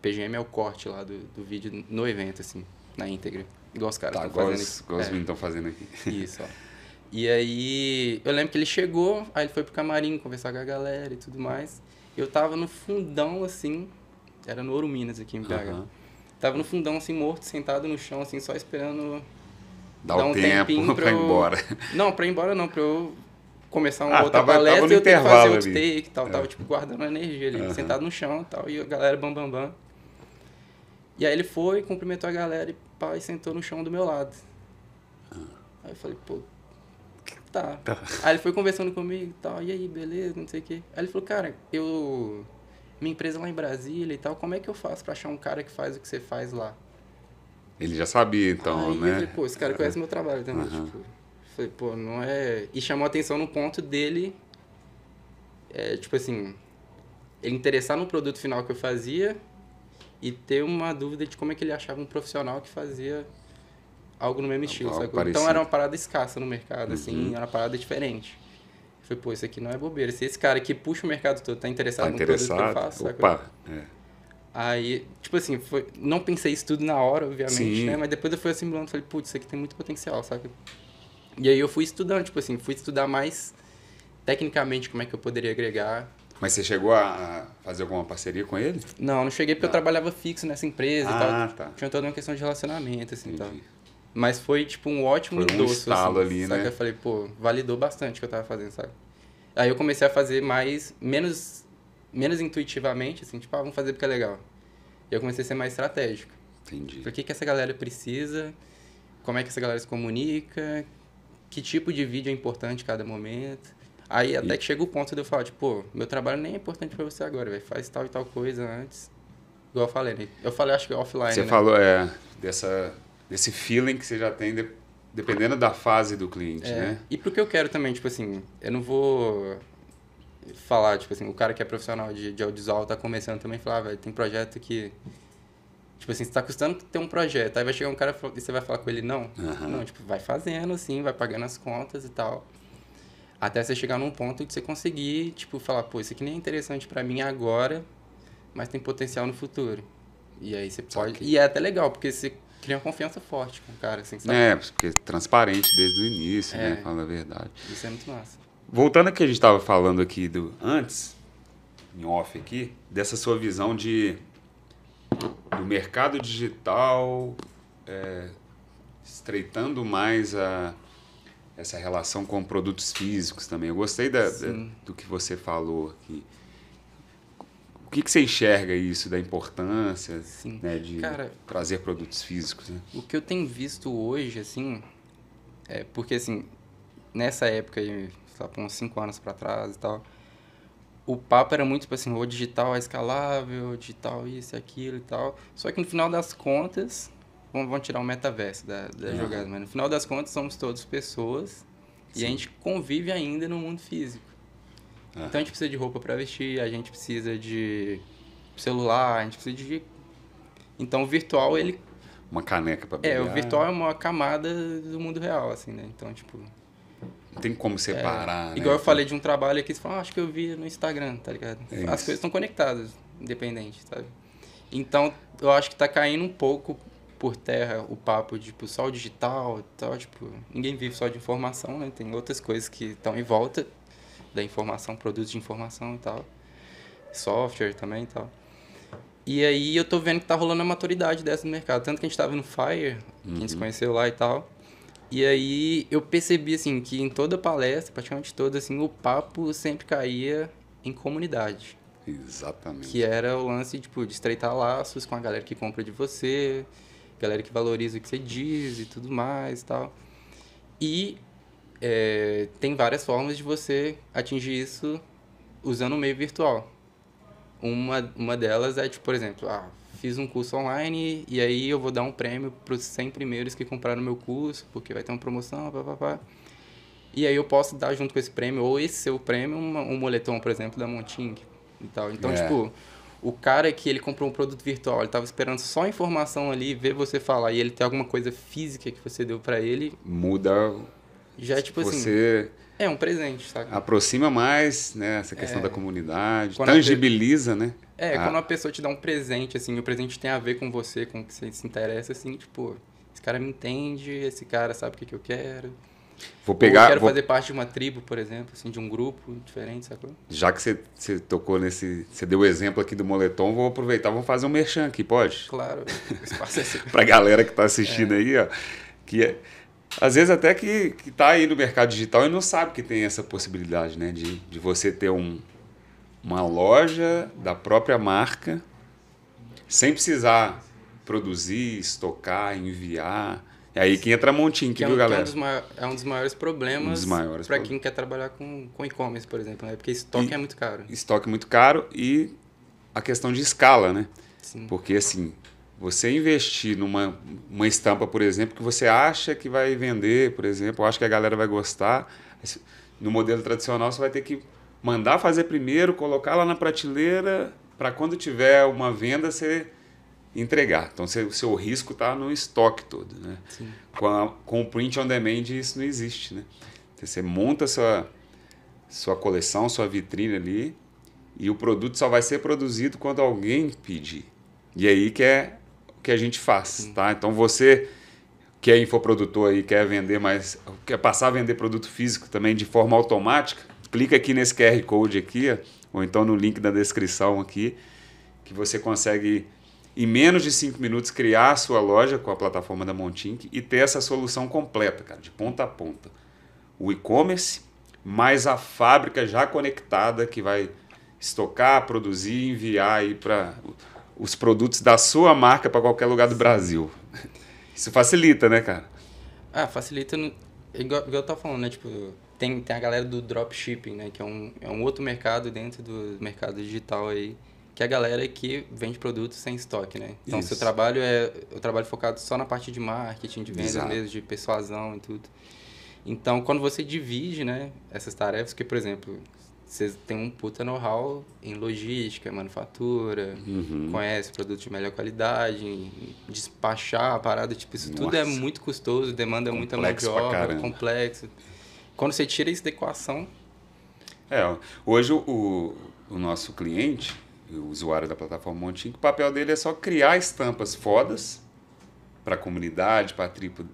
PGM é o corte lá do, do vídeo no evento, assim, na íntegra. Igual os caras estão tá, fazendo aqui. Igual os é. estão fazendo aqui. Isso, ó. E aí, eu lembro que ele chegou, aí ele foi pro camarim conversar com a galera e tudo mais. Eu tava no fundão, assim, era no Ouro Minas aqui em BH. Uhum. Tava no fundão, assim, morto, sentado no chão, assim, só esperando... dar um tempo tempinho pra, eu... ir embora. Não, pra ir embora não, pra eu começar uma ah, outra tava, palestra tava e eu tenho que fazer outro take e tal. É. Tava, tipo, guardando a energia ali, sentado no chão e tal. E a galera bam, bam, bam. E aí ele foi, cumprimentou a galera e pá e sentou no chão do meu lado. Ah. Aí eu falei, pô, tá. tá. Aí ele foi conversando comigo e tal, e aí, beleza, não sei o quê. Aí ele falou, cara, eu. Minha empresa é lá em Brasília e tal, como é que eu faço pra achar um cara que faz o que você faz lá? Ele já sabia, então, aí, né? Eu falei, pô, esse cara conhece meu trabalho também. Uhum. Tipo, falei, pô, não é. E chamou atenção no ponto dele. É, tipo assim. Ele interessar no produto final que eu fazia e ter uma dúvida de como é que ele achava um profissional que fazia algo no mesmo estilo. Então era uma parada escassa no mercado, assim, uhum. assim, era uma parada diferente. Eu falei, pô, isso aqui não é bobeira. Se esse cara que puxa o mercado todo tá interessado, tá interessado? no produto que eu faço, Opa, é. Aí, tipo assim, foi, não pensei isso tudo na hora, obviamente, Sim. né? Mas depois eu fui assimilando, falei, putz, isso aqui tem muito potencial, sabe? E aí eu fui estudando, tipo assim, fui estudar mais tecnicamente como é que eu poderia agregar mas você chegou a fazer alguma parceria com ele? Não, não cheguei porque eu tá. trabalhava fixo nessa empresa ah, e tal. Ah, tá. Tinha toda uma questão de relacionamento, assim, tal. Mas foi, tipo, um ótimo foi um assim, estalo assim, ali, né? Só que eu falei, pô, validou bastante o que eu tava fazendo, sabe? Aí eu comecei a fazer mais, menos, menos intuitivamente, assim, tipo, ah, vamos fazer porque é legal. E eu comecei a ser mais estratégico. Entendi. Por que que essa galera precisa? Como é que essa galera se comunica? Que tipo de vídeo é importante em cada momento? Aí até que chega o ponto de eu falar, tipo, meu trabalho nem é importante para você agora, Faz tal e tal coisa antes. Igual eu falei, né? Eu falei, acho que offline. Você né? falou, é, dessa, desse feeling que você já tem de, dependendo da fase do cliente, é, né? E porque eu quero também, tipo assim, eu não vou falar, tipo assim, o cara que é profissional de, de audiovisual tá começando também falar, ah, velho, tem projeto que. Tipo assim, você tá custando ter um projeto. Aí vai chegar um cara e você vai falar com ele, não. Uhum. Não, tipo, vai fazendo, assim, vai pagando as contas e tal. Até você chegar num ponto de você conseguir, tipo, falar, pô, isso aqui nem é interessante para mim agora, mas tem potencial no futuro. E aí você pode. Okay. E é até legal, porque você cria uma confiança forte com o cara, assim, sabe? É, porque é transparente desde o início, né, é. né? Fala a verdade. Isso é muito massa. Voltando ao que a gente estava falando aqui do antes, em off aqui, dessa sua visão de do mercado digital é, estreitando mais a essa relação com produtos físicos também. Eu gostei da, da do que você falou aqui. O que, que você enxerga isso da importância né, de Cara, trazer produtos físicos? Né? O que eu tenho visto hoje, assim, é porque assim, nessa época, aí, lá, uns 5 anos para trás e tal, o papo era muito tipo assim, o digital é escalável, digital isso, aquilo e tal. Só que no final das contas, vão tirar o metaverso da, da é. jogada, mas no final das contas somos todos pessoas Sim. e a gente convive ainda no mundo físico. É. Então a gente precisa de roupa para vestir, a gente precisa de celular, a gente precisa de. Então o virtual ele. Uma caneca para beber. É, o virtual é uma camada do mundo real, assim, né? Então, tipo. Não tem como é, separar. É, né? Igual eu falei de um trabalho aqui, você falou, ah, acho que eu vi no Instagram, tá ligado? É As coisas estão conectadas, independente, sabe? Então, eu acho que tá caindo um pouco por terra o papo, tipo, só o digital tal, tipo, ninguém vive só de informação, né? Tem outras coisas que estão em volta da informação, produtos de informação e tal. Software também e tal. E aí eu tô vendo que tá rolando a maturidade dessa no mercado. Tanto que a gente tava no Fire, que a gente se uhum. conheceu lá e tal. E aí eu percebi, assim, que em toda palestra, praticamente toda, assim, o papo sempre caía em comunidade. Exatamente. Que era o lance, tipo, de estreitar laços com a galera que compra de você, galera que valoriza o que você diz e tudo mais e tal. E é, tem várias formas de você atingir isso usando o meio virtual. Uma, uma delas é, tipo, por exemplo, ah, fiz um curso online e aí eu vou dar um prêmio para os 100 primeiros que compraram meu curso, porque vai ter uma promoção, E aí eu posso dar junto com esse prêmio, ou esse seu prêmio, um, um moletom, por exemplo, da Monting e tal. Então, é. tipo, o cara que ele comprou um produto virtual, ele estava esperando só a informação ali, ver você falar e ele tem alguma coisa física que você deu para ele. Muda. Já é tipo assim, você assim. É um presente, saca? Aproxima mais, né? Essa questão é, da comunidade. Tangibiliza, né? É, ah. a... quando uma pessoa te dá um presente, assim, o presente tem a ver com você, com o que você se interessa, assim, tipo, esse cara me entende, esse cara sabe o que, que eu quero. Vou pegar. Ou quero vou... fazer parte de uma tribo, por exemplo, assim, de um grupo diferente, sacou? Já que você, você tocou nesse. Você deu o exemplo aqui do moletom, vou aproveitar, vou fazer um merchan aqui, pode? Claro, para é Pra galera que tá assistindo é. aí, ó. Que é, às vezes até que, que tá aí no mercado digital e não sabe que tem essa possibilidade, né? De, de você ter um, uma loja da própria marca sem precisar produzir, estocar, enviar é aí que entra a Montim, que, é que viu, é um, galera? Que é, um dos maiores, é um dos maiores problemas um para quem quer trabalhar com, com e-commerce, por exemplo, né? Porque estoque e, é muito caro. Estoque é muito caro e a questão de escala, né? Sim. Porque, assim, você investir numa uma estampa, por exemplo, que você acha que vai vender, por exemplo, acho que a galera vai gostar, no modelo tradicional você vai ter que mandar fazer primeiro, colocar lá na prateleira, para quando tiver uma venda, você entregar. Então, o seu risco está no estoque todo. Né? Sim. Com, a, com o print on demand, isso não existe. Né? Então, você monta sua, sua coleção, sua vitrine ali, e o produto só vai ser produzido quando alguém pedir. E é aí que é o que a gente faz. Tá? Então, você que é infoprodutor e quer vender mais, quer passar a vender produto físico também de forma automática, clica aqui nesse QR Code aqui, ou então no link da descrição aqui, que você consegue em menos de cinco minutos criar a sua loja com a plataforma da Montink e ter essa solução completa, cara, de ponta a ponta. O e-commerce mais a fábrica já conectada que vai estocar, produzir e enviar aí para os produtos da sua marca para qualquer lugar do Brasil. Isso facilita, né, cara? Ah, facilita. Igual, igual eu tava falando, né? Tipo, tem, tem a galera do dropshipping, né? Que é um, é um outro mercado dentro do mercado digital aí que é a galera é que vende produtos sem estoque, né? Então, Isso. seu trabalho é o trabalho é focado só na parte de marketing, de vendas Exato. mesmo, de persuasão e tudo. Então, quando você divide, né, essas tarefas, que, por exemplo, você tem um puta know-how em logística, manufatura, uhum. conhece produto de melhor qualidade, despachar a parada, tipo, isso Nossa. tudo é muito custoso, demanda complexo muita mão de obra, complexo. Quando você tira isso da equação... É, hoje o, o nosso cliente, usuário da plataforma Montin, que o papel dele é só criar estampas fodas para a comunidade, para a tribo,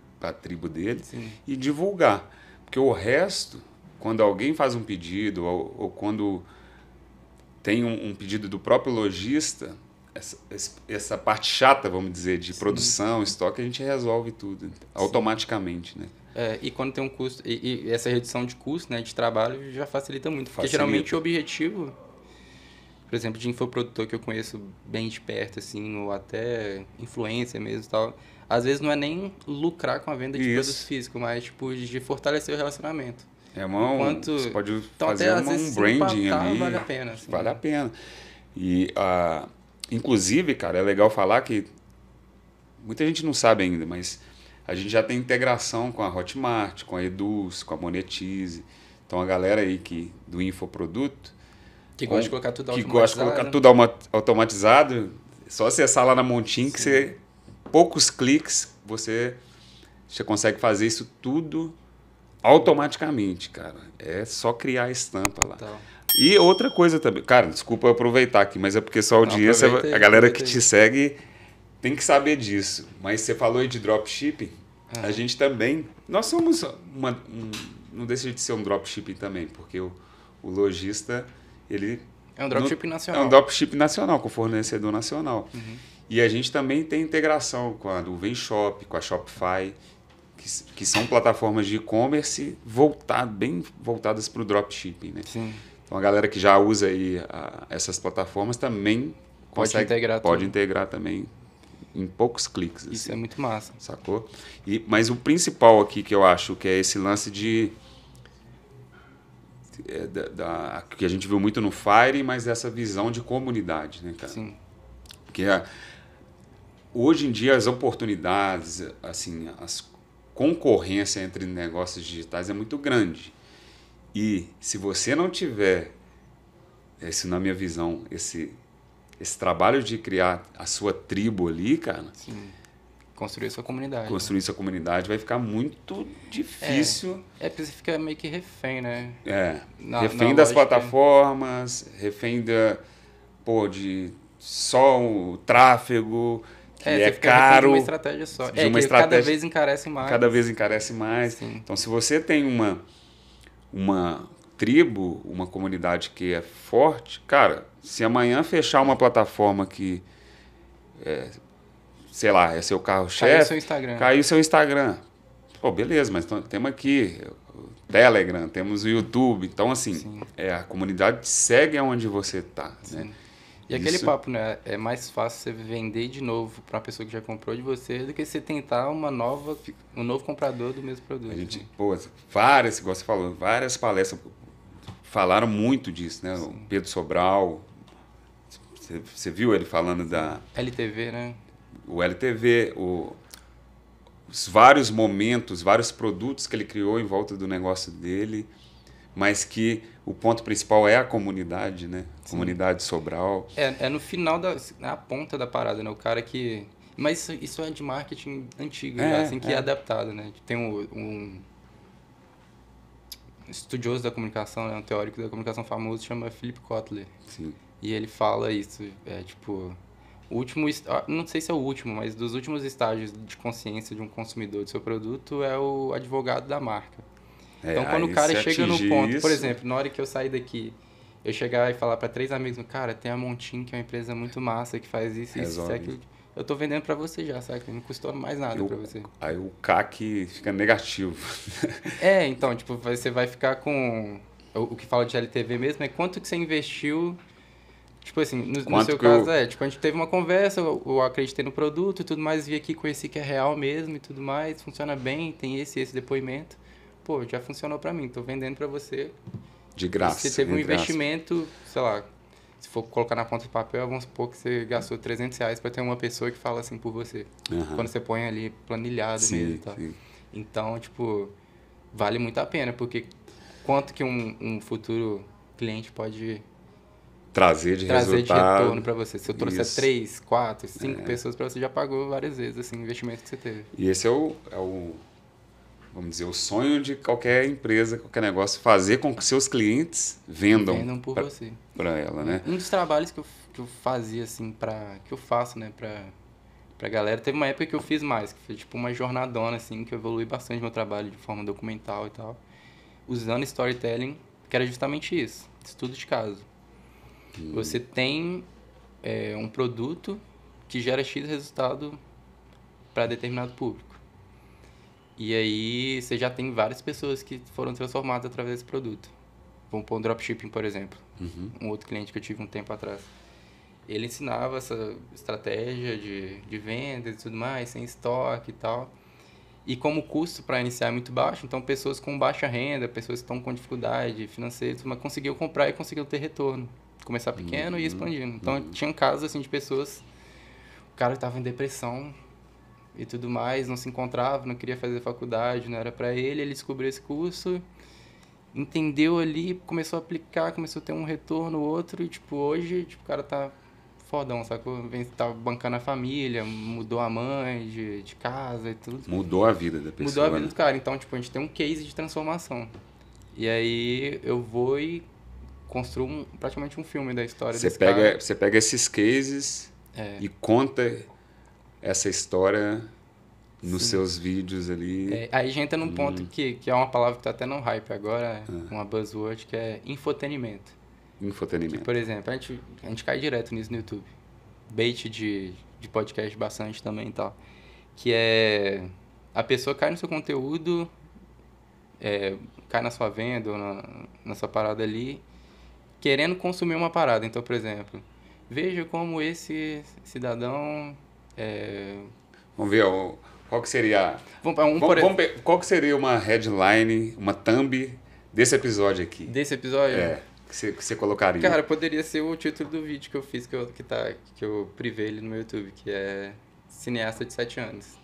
tribo dele Sim. e divulgar. Porque o resto, quando alguém faz um pedido ou, ou quando tem um, um, pedido do próprio lojista, essa, essa, parte chata, vamos dizer, de Sim. produção, estoque, a gente resolve tudo Sim. automaticamente, né? É, e quando tem um custo, e, e, essa redução de custo, né, de trabalho, já facilita muito. Porque facilita. geralmente o objetivo por exemplo, de infoprodutor que eu conheço bem de perto, assim, ou até influência mesmo e tal, às vezes não é nem lucrar com a venda de Isso. produtos físicos, mas, tipo, de fortalecer o relacionamento. É uma, Enquanto, você pode então, fazer até, uma, vezes, um branding empatar, ali. Vale a pena. Assim, vale né? a pena. E, uh, inclusive, cara, é legal falar que muita gente não sabe ainda, mas a gente já tem integração com a Hotmart, com a Eduz, com a Monetize. Então, a galera aí que, do infoproduto que gosta de colocar tudo automatizado. Que gosta de colocar né? tudo automatizado. Só acessar lá na Montim que você. Poucos cliques, você, você consegue fazer isso tudo automaticamente, cara. É só criar a estampa lá. Então. E outra coisa também. Cara, desculpa aproveitar aqui, mas é porque sua audiência, a galera que te segue tem que saber disso. Mas você falou aí de dropshipping. Ah. A gente também. Nós somos uma, um, Não deixa de ser um dropshipping também, porque o, o lojista ele é um dropship no, nacional. É um dropship nacional, com fornecedor nacional. Uhum. E a gente também tem integração com a Nuvem Shop, com a Shopify, que, que são plataformas de e-commerce voltado, bem voltadas para o dropshipping. Né? Sim. Então a galera que já usa aí a, essas plataformas também pode consegue, integrar pode integrar também em poucos cliques. Isso assim, é muito massa. Sacou? E, mas o principal aqui que eu acho que é esse lance de é, da, da, que a gente viu muito no Fire, mas essa visão de comunidade, né, cara? Sim. Porque ah, hoje em dia as oportunidades, assim, a concorrência entre negócios digitais é muito grande. E se você não tiver, esse na minha visão, esse esse trabalho de criar a sua tribo ali, cara. Sim construir sua comunidade. Né? Construir né? sua comunidade vai ficar muito difícil. É, é porque você fica meio que refém, né? É. Na, refém na das lógica. plataformas, refém da, pô, de só o tráfego, que é, é caro. De uma estratégia só. De é, uma estratégia, cada vez encarece mais. Cada vez encarece mais. Sim. Então, se você tem uma, uma tribo, uma comunidade que é forte, cara, se amanhã fechar uma plataforma que é, sei lá, é seu carro-chefe. Caiu seu Instagram. Caiu seu Instagram. Pô, beleza, mas temos aqui o Telegram, temos o YouTube. Então, assim, é, a comunidade segue aonde você está, né? E Isso... aquele papo, né? É mais fácil você vender de novo para uma pessoa que já comprou de você do que você tentar uma nova, um novo comprador do mesmo produto. A gente, né? pô, várias, igual você falou, várias palestras falaram muito disso, né? Sim. O Pedro Sobral, você viu ele falando da. LTV, né? o LTV, o, os vários momentos, vários produtos que ele criou em volta do negócio dele, mas que o ponto principal é a comunidade, né? Sim. Comunidade Sobral. É, é no final da é a ponta da parada, né? O cara que mas isso, é de marketing antigo, é, já, assim que é. é. adaptado, né? Tem um, um estudioso da comunicação, né? um teórico da comunicação famoso chama Philip Kotler. Sim. E ele fala isso, é tipo o último, ah, não sei se é o último, mas dos últimos estágios de consciência de um consumidor do seu produto é o advogado da marca. É, então, quando o cara chega no ponto, isso... por exemplo, na hora que eu sair daqui, eu chegar e falar para três amigos, cara, tem a Montin, que é uma empresa muito massa, que faz isso, Resolve. isso, aquilo. Eu tô vendendo para você já, sabe? Não custou mais nada para você. Aí o CAC fica negativo. é, então, tipo, você vai ficar com... O que fala de LTV mesmo é quanto que você investiu Tipo assim, no, no seu caso eu... é, tipo, a gente teve uma conversa, eu, eu acreditei no produto e tudo mais, vi aqui, conheci que é real mesmo e tudo mais, funciona bem, tem esse esse depoimento. Pô, já funcionou para mim, tô vendendo para você. De graça. Você teve um investimento, graça. sei lá, se for colocar na ponta do papel, vamos supor que você gastou 300 reais para ter uma pessoa que fala assim por você. Uhum. Quando você põe ali planilhado sim, mesmo e tal. Sim. Então, tipo, vale muito a pena, porque quanto que um, um futuro cliente pode trazer de trazer resultado. de retorno para você. Se eu trouxer Isso. três, quatro, cinco é. pessoas para você, já pagou várias vezes assim, o investimento que você teve. E esse é o, é o, vamos dizer, o sonho de qualquer empresa, qualquer negócio, fazer com que seus clientes vendam. Vendam por pra, você. Para ela, né? Um dos trabalhos que eu, que eu fazia assim, que eu faço, né, para pra galera, teve uma época que eu fiz mais, que foi tipo uma jornadona assim, que eu evolui bastante meu trabalho de forma documental e tal, usando storytelling, que era justamente isso, estudo de caso Hum. Você tem é, um produto que gera X resultado para determinado público. E aí você já tem várias pessoas que foram transformadas através desse produto. Vamos pôr um dropshipping, por exemplo. Uhum. Um outro cliente que eu tive um tempo atrás. Ele ensinava essa estratégia de, de vendas e tudo mais, sem estoque e tal. E como o custo para iniciar é muito baixo, então pessoas com baixa renda, pessoas que estão com dificuldade financeira, mas conseguiu comprar e conseguiu ter retorno começar pequeno uhum. e expandindo. Então uhum. tinha um casos assim de pessoas, o cara estava em depressão e tudo mais, não se encontrava, não queria fazer faculdade, não era para ele, ele descobriu esse curso, entendeu ali, começou a aplicar, começou a ter um retorno outro e tipo hoje, tipo, o cara tá fodão, sacou? Vem, tá bancando a família, mudou a mãe de, de casa e tudo. Mudou a vida da pessoa. Mudou a vida né? do cara. Então, tipo, a gente tem um case de transformação. E aí eu vou e construo um, praticamente um filme da história você pega cara. Você pega esses cases é. e conta essa história nos Sim. seus vídeos ali. É, aí a gente entra num hum. ponto que, que é uma palavra que está até no hype agora, ah. uma buzzword, que é infotenimento. Infotenimento. Que, por exemplo, a gente, a gente cai direto nisso no YouTube. Bait de, de podcast bastante também e tal. Que é... A pessoa cai no seu conteúdo, é, cai na sua venda ou na, na sua parada ali querendo consumir uma parada. Então, por exemplo, veja como esse cidadão. É... Vamos ver, qual que seria. Vamos, um, vamos, vamos, qual que seria uma headline, uma thumb desse episódio aqui? Desse episódio? É. Que você, colocaria? Cara, poderia ser o título do vídeo que eu fiz, que eu, que tá, que eu privei ele no meu YouTube, que é Cineasta de 7 anos.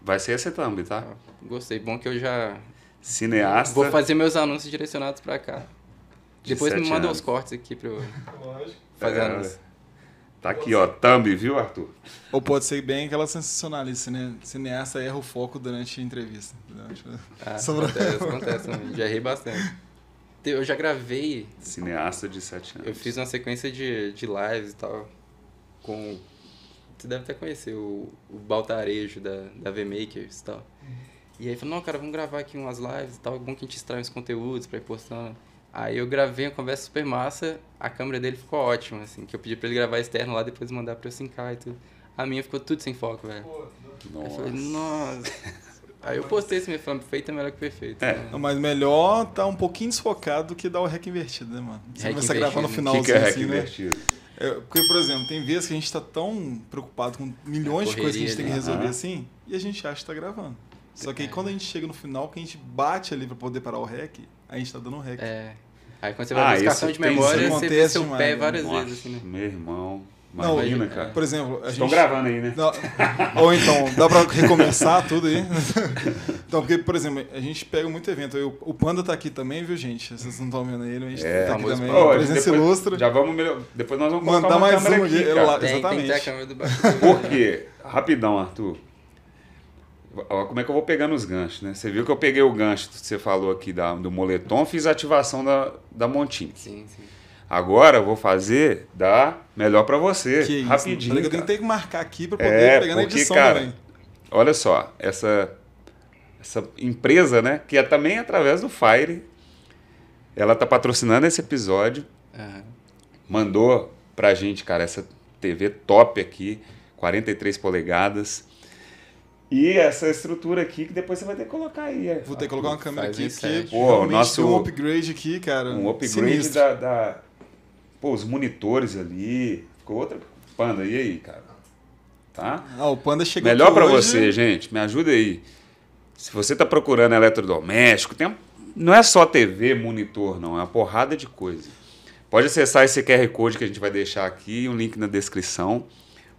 Vai ser essa thumb, tá? Ah, gostei. Bom que eu já. Cineasta. Vou fazer meus anúncios direcionados para cá. De Depois me manda os cortes aqui pra eu fazer é, Tá aqui, ó, thumb, viu, Arthur? Ou pode ser bem aquela sensacionalista, né? Cineasta erra o foco durante a entrevista. Tipo, ah, Sobre... Acontece, acontece. já errei bastante. Eu já gravei. Cineasta de 7 anos. Eu fiz uma sequência de, de lives e tal. Com. Você deve até conhecer o, o Baltarejo da, da V-Makers e tal. E aí falou, não, cara, vamos gravar aqui umas lives e tal. É bom que a gente extrai uns conteúdos pra ir postando. Aí eu gravei uma conversa super massa, a câmera dele ficou ótima, assim, que eu pedi pra ele gravar externo lá, depois mandar pra eu sincar e tudo. A minha ficou tudo sem foco, velho. Nossa. Aí eu falei, nossa. Aí eu postei esse meu falando, feito é melhor que perfeito. É. Né? Não, mas melhor tá um pouquinho desfocado do que dar o rec invertido, né, mano? Você começa a gravar no finalzinho que que é assim, né? invertido? né? É, porque, por exemplo, tem vezes que a gente tá tão preocupado com milhões é de coisas que a gente tem que resolver né? assim, e a gente acha que tá gravando. Só que aí é. quando a gente chega no final, que a gente bate ali para poder parar o rec, a gente tá dando um hack. É. Aí quando você vai ah, buscar ação de memória, você vê seu pé várias Nossa, vezes. Assim, né? Meu irmão. Imagina, não, cara. Por exemplo, a Estão gravando aí, né? ou então, dá para recomeçar tudo aí? então, porque, por exemplo, a gente pega muito evento. Eu, o Panda tá aqui também, viu, gente? Vocês não estão vendo ele, a gente é, tá aqui também. Pô, presença depois, ilustre. Já vamos melhor... Depois nós vamos Mandar mais um aqui, lá, tem, Exatamente. Tem a câmera do Por quê? Rapidão, Arthur. Como é que eu vou pegando os ganchos, né? Você viu que eu peguei o gancho que você falou aqui da, do moletom, fiz a ativação da, da Montini. Sim, sim. Agora eu vou fazer da melhor para você, que rapidinho. Isso, eu tenho que marcar aqui para é, poder é, pegar na edição cara, também. Olha só, essa, essa empresa, né, que é também através do Fire, ela tá patrocinando esse episódio. Uhum. Mandou pra gente, cara, essa TV top aqui, 43 polegadas e essa estrutura aqui que depois você vai ter que colocar aí. É. Vou ter que colocar uma câmera aqui, porque é. pô, nosso, um upgrade aqui, cara. Um upgrade da, da, Pô, os monitores ali. Ficou outra. Panda, e aí, cara? Tá? Ah, o Panda chegou Melhor para você, gente. Me ajuda aí. Se você tá procurando eletrodoméstico, tem... não é só TV, monitor, não. É uma porrada de coisa. Pode acessar esse QR Code que a gente vai deixar aqui, um link na descrição.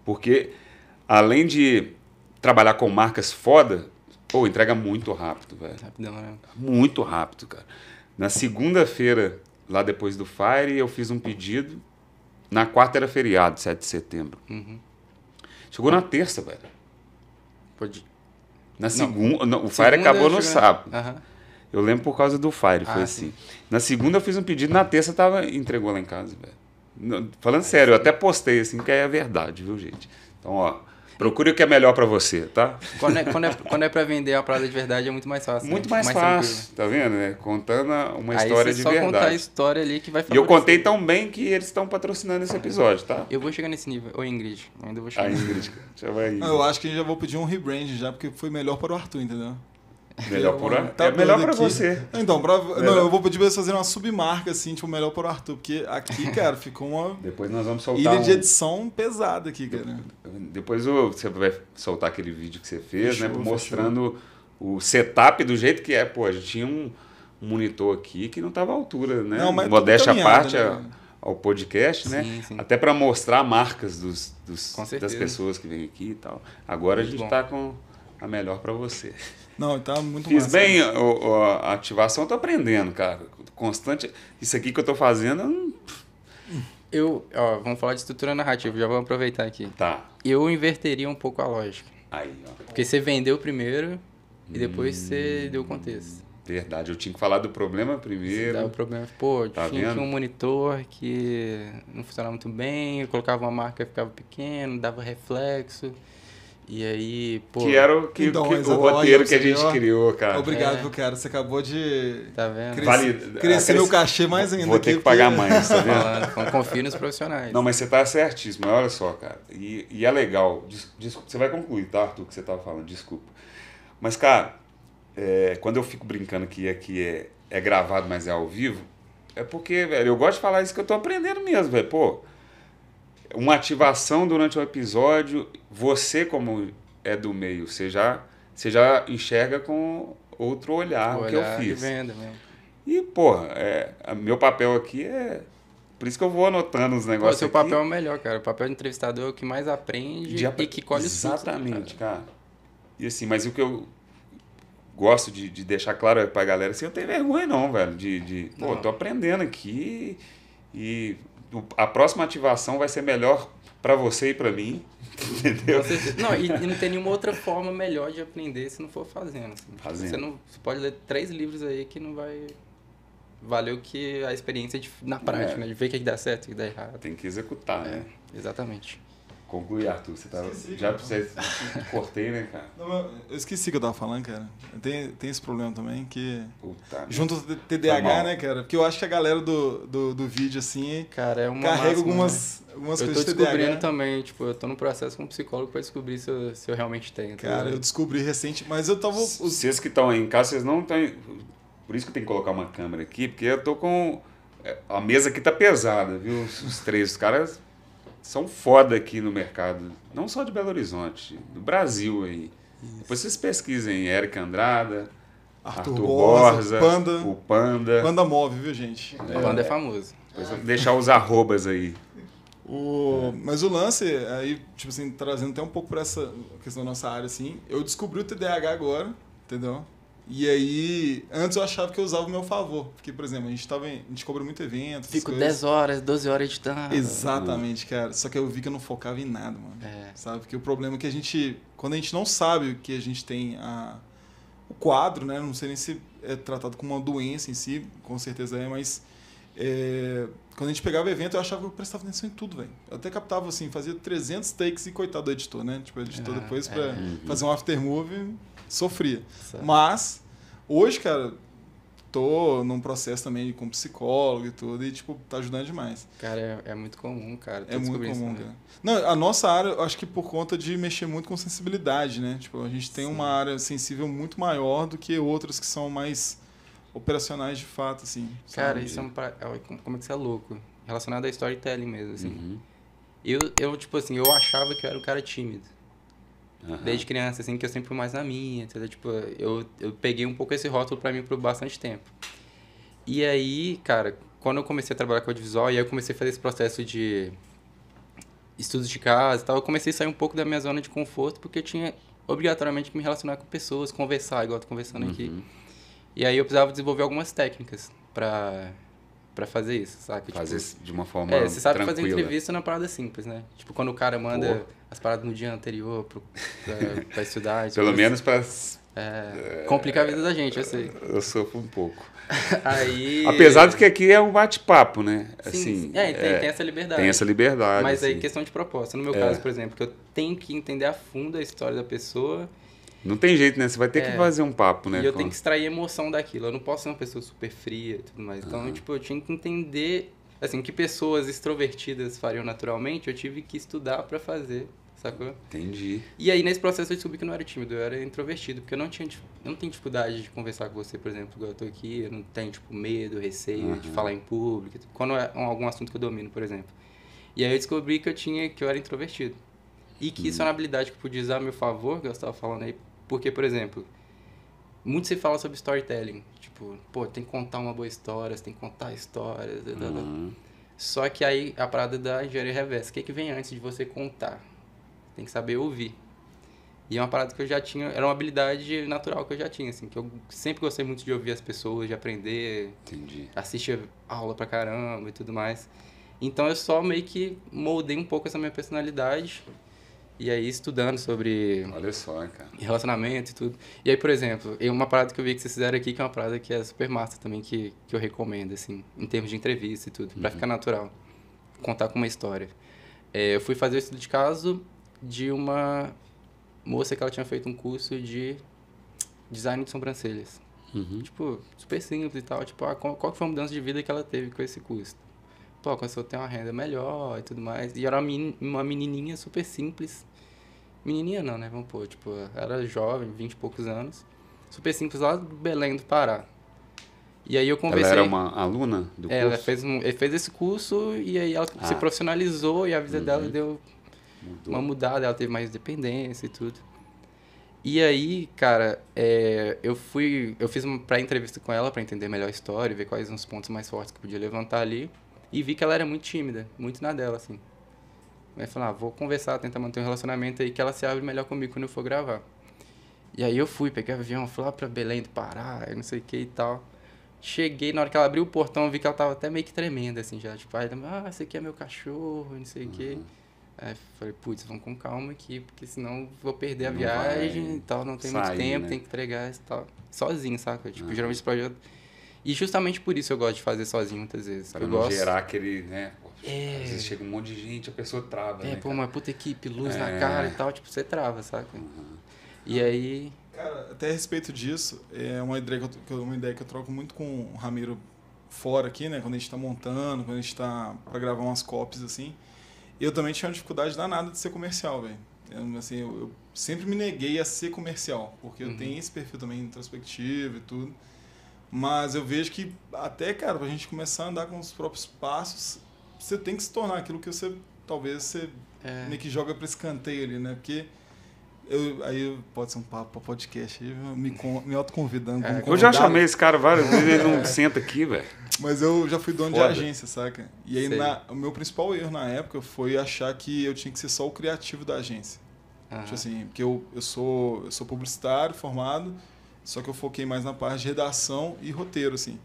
Porque além de trabalhar com marcas foda, pô, entrega muito rápido, velho. Rapidão, né? Muito rápido, cara. Na segunda-feira, lá depois do Fire, eu fiz um pedido. Na quarta era feriado, 7 de setembro. Uhum. Chegou na terça, velho. Pode. Na segunda. Não, o Fire acabou no sábado. Uhum. Eu lembro por causa do Fire, ah, foi assim. Sim. Na segunda eu fiz um pedido, na terça tava entregou lá em casa, velho. Falando é, sério, eu até postei assim, que é a verdade, viu, gente? Então, ó, Procure o que é melhor para você, tá? Quando é, quando é, quando é para vender a prada de verdade é muito mais fácil. Né? Muito né? mais, mais, fácil, tranquilo. tá vendo? Né? Contando uma Aí história de verdade. só contar a história ali que vai favorecer. E eu contei tão bem que eles estão patrocinando esse episódio, tá? Eu vou chegar nesse nível. Ô Ingrid, ainda vou chegar. A Ingrid, já vai. Aí. Ah, eu acho que já vou pedir um rebrand já, porque foi melhor para o Arthur, entendeu? Melhor por Arthur. Tá é melhor para você. Então, pra, não, eu vou pedir pra vocês fazerem uma submarca, assim, tipo, melhor por Arthur, porque aqui, cara, ficou uma. Depois nós vamos soltar. Ilha um... de edição pesada aqui, cara. Depois você vai soltar aquele vídeo que você fez, né, fechou, né? Mostrando o setup do jeito que é. Pô, a gente tinha um monitor aqui que não tava à altura, né? Não, mas Modéstia tá à parte. Né? A ao podcast, sim, né? Sim. Até para mostrar marcas dos, dos das pessoas que vêm aqui e tal. Agora Muito a gente está com a melhor para você. Não, tá muito Fiz massa, bem né? o, a ativação, eu tô aprendendo, cara. Constante. Isso aqui que eu tô fazendo. Hum. Eu. Ó, vamos falar de estrutura narrativa, já vamos aproveitar aqui. Tá. Eu inverteria um pouco a lógica. Aí, ó. Porque você vendeu primeiro e depois hum. você deu o contexto. Verdade, eu tinha que falar do problema primeiro. Dava o problema, pô, tá tinha um monitor que não funcionava muito bem, eu colocava uma marca e ficava pequeno, dava reflexo. E aí, pô. Que era o, que, então, que, o roteiro que a gente criou, cara. Obrigado, é. cara. Você acabou de. Tá vendo? Cres... Vale... Crescer é, meu cachê mais ainda. Vou ter que, pagar mais, tá vendo? Confio nos profissionais. Não, mas você tá certíssimo. Olha só, cara. E, e é legal. Des, desculpa, você vai concluir, tá, Arthur, que você tava falando. Desculpa. Mas, cara, é, quando eu fico brincando que aqui é, é, é gravado, mas é ao vivo, é porque, velho, eu gosto de falar isso que eu tô aprendendo mesmo, velho. Pô uma ativação durante o episódio, você como é do meio, você já, você já enxerga com outro olhar o, que eu fiz. Venda mesmo. E, porra, é, meu papel aqui é. Por isso que eu vou anotando os negócios. O seu papel é o melhor, cara. O papel de entrevistador é o que mais aprende ap... e que colhe Exatamente, cara. cara. E assim, mas o que eu gosto de, de deixar claro pra galera, assim, eu tenho vergonha não, velho, de, de não. pô, tô aprendendo aqui e a próxima ativação vai ser melhor para você e para mim. Entendeu? Você, não, e, não tem nenhuma outra forma melhor de aprender se não for fazendo. Assim. Tipo, fazendo. Você, não, você pode ler três livros aí que não vai valeu que a experiência de, na prática, é. né? de ver o que, é que dá certo e o que dá errado. Tem que executar, né? é, né? Exatamente. Conclui, Arthur. Você tava... Tá- esqueci, já você... cortei, né, cara? Não, eu esqueci que eu tava falando, cara. Tem, tem esse problema também que. Puta junto do TDAH, né, cara? Porque eu acho que a galera do, do, do vídeo, assim, cara, é uma carrega máxima, algumas, né? algumas eu coisas. Eu tô descobrindo TDAH. Né? também, tipo, eu tô no processo com um psicólogo pra descobrir se eu, se eu realmente tenho. Tá cara, vendo? eu descobri recente, mas eu tava. Os... Vocês que estão aí em casa, vocês não têm. Por isso que tem que colocar uma câmera aqui, porque eu tô com. É, a mesa aqui tá pesada, viu? Os três caras são foda aqui no mercado, não só de Belo Horizonte, do Brasil aí. Isso. Depois vocês pesquisem Érica Andrada, Arthur, Arthur Borza, Borza Panda, o Panda. Panda move, viu, gente? É, o Panda é famoso. Depois deixar os arrobas aí. O, mas o lance, é aí, tipo assim, trazendo até um pouco para essa questão da nossa área, assim, eu descobri o TDAH agora, entendeu? E aí, antes eu achava que eu usava o meu favor. Porque, por exemplo, a gente, tava em, a gente cobrou muito evento. Fico coisas. 10 horas, 12 horas editando. Exatamente, cara. Só que eu vi que eu não focava em nada, mano. É. Sabe? Porque o problema é que a gente. Quando a gente não sabe o que a gente tem a, o quadro, né? Não sei nem se é tratado como uma doença em si, com certeza é, mas. É, quando a gente pegava evento, eu achava que eu prestava atenção em tudo, velho. Eu até captava assim, fazia 300 takes e coitado do editor, né? Tipo, o editor ah, depois é. pra uhum. fazer um aftermovie sofria. Certo. Mas, hoje, cara, tô num processo também com psicólogo e tudo, e, tipo, tá ajudando demais. Cara, é, é muito comum, cara. Tô é muito comum, né? cara. Não, a nossa área, eu acho que por conta de mexer muito com sensibilidade, né? Tipo, a gente tem Sim. uma área sensível muito maior do que outras que são mais operacionais de fato, assim. Cara, isso é um... Pra... É como é que você é louco? Relacionado a storytelling mesmo, assim. Uhum. Eu, eu, tipo assim, eu achava que eu era um cara tímido. Uhum. Desde criança, assim, que eu sempre fui mais na minha, entendeu? Tipo, eu, eu peguei um pouco esse rótulo para mim por bastante tempo. E aí, cara, quando eu comecei a trabalhar com audiovisual, e aí eu comecei a fazer esse processo de estudos de casa e tal, eu comecei a sair um pouco da minha zona de conforto, porque eu tinha obrigatoriamente que me relacionar com pessoas, conversar, igual eu tô conversando uhum. aqui. E aí eu precisava desenvolver algumas técnicas pra, para fazer isso, sabe? Fazer tipo, de uma forma. É, você sabe tranquila. fazer entrevista na parada simples, né? Tipo, quando o cara manda. Pô as paradas no dia anterior pro, pra, pra estudar. Pelo menos pra. É, é complicar a vida da gente, eu sei. Eu sofro um pouco. aí... Apesar de que aqui é um bate-papo, né? Sim, assim, é, tem, é, tem, essa liberdade. Tem essa liberdade. Mas assim. aí questão de proposta. No meu é. caso, por exemplo, que eu tenho que entender a fundo a história da pessoa. Não tem jeito, né? Você vai ter que é. fazer um papo, né? E eu tenho que extrair emoção daquilo. Eu não posso ser uma pessoa super fria e tudo mais. Então, uhum. tipo, eu tinha que entender assim, que pessoas extrovertidas fariam naturalmente, eu tive que estudar para fazer Sacou? Entendi. E aí, nesse processo, eu descobri que eu não era tímido, eu era introvertido, porque eu não tinha eu não tenho dificuldade de conversar com você, por exemplo, igual eu tô aqui, eu não tenho, tipo, medo, receio uhum. de falar em público, tipo, quando é algum assunto que eu domino, por exemplo. E aí eu descobri que eu tinha, que eu era introvertido. E que uhum. isso é uma uhum. habilidade que eu podia usar a meu favor, que eu estava falando aí, porque, por exemplo, muito se fala sobre storytelling, tipo, pô, tem que contar uma boa história, você tem que contar histórias, uhum. Só que aí a parada da engenharia reversa, o que, é que vem antes de você contar? tem que saber ouvir. E é uma parada que eu já tinha, era uma habilidade natural que eu já tinha, assim, que eu sempre gostei muito de ouvir as pessoas, de aprender. Entendi. Assistir aula pra caramba e tudo mais. Então eu só meio que moldei um pouco essa minha personalidade. E aí estudando sobre. Olha só, cara. Relacionamento e tudo. E aí, por exemplo, uma parada que eu vi que vocês fizeram aqui, que é uma parada que é super massa também, que, que eu recomendo, assim, em termos de entrevista e tudo, uhum. pra ficar natural. Contar com uma história. É, eu fui fazer o estudo de caso de uma moça que ela tinha feito um curso de design de sobrancelhas. Uhum. Tipo, super simples e tal. Tipo, ah, qual, que foi a mudança de vida que ela teve com esse curso Pô, começou a ter uma renda melhor e tudo mais. E era uma menininha super simples. Menininha não, né? Vamos pôr, tipo, era jovem, vinte e poucos anos. Super simples, lá do Belém do Pará. E aí eu conversei... Ela era uma aluna do curso? Ela fez, um, fez esse curso e aí ela ah. se profissionalizou e a vida uhum. dela deu Mudou. uma mudada, ela teve mais independência e tudo. E aí, cara, é, eu fui, eu fiz uma pré-entrevista com ela para entender melhor a história, ver quais uns pontos mais fortes que podia levantar ali, e vi que ela era muito tímida, muito na dela, assim. Aí falei, ah, vou conversar, tentar manter um relacionamento aí que ela se abre melhor comigo quando eu for gravar. E aí eu fui, peguei o avião, fui lá pra Belém do Pará, não sei o que e tal. Cheguei, na hora que ela abriu o portão, vi que ela tava até meio que tremenda, assim, já. Tipo, ah, esse aqui é meu cachorro, não sei o uhum. que. Aí falei, putz, vamos com calma aqui, porque senão vou perder a não viagem e tal, não tem sair, muito tempo, né? tem que entregar e tal. Sozinho, saca? Tipo, ah. geralmente esse projeto. E justamente por isso eu gosto de fazer sozinho muitas vezes. Pra eu não gosto... gerar aquele, né? É... Às vezes chega um monte de gente, a pessoa trava. É, né, pô, cara? uma puta equipe, luz é... na cara e tal, tipo, você trava, saca? Uhum. E aí. Cara, até a respeito disso, é uma ideia que eu, uma ideia que eu troco muito com o Ramiro fora aqui, né? Quando a gente tá montando, quando a gente tá pra gravar umas copies assim eu também tinha uma dificuldade danada de ser comercial, velho. Assim, eu, eu, sempre me neguei a ser comercial, porque uhum. eu tenho esse perfil também introspectivo e tudo. Mas eu vejo que até, cara, pra gente começar a andar com os próprios passos, você tem que se tornar aquilo que você talvez você é. meio que joga para esse canteio ali, né? Porque eu, aí pode ser um papo podcast aí, me, me autoconvidando. Né? É, eu já chamei esse cara várias vezes, ele não senta aqui, velho. Mas eu já fui dono Foda. de agência, saca? E aí na, o meu principal erro na época foi achar que eu tinha que ser só o criativo da agência. Ah. Tipo assim, porque eu, eu, sou, eu sou publicitário formado, só que eu foquei mais na parte de redação e roteiro, assim.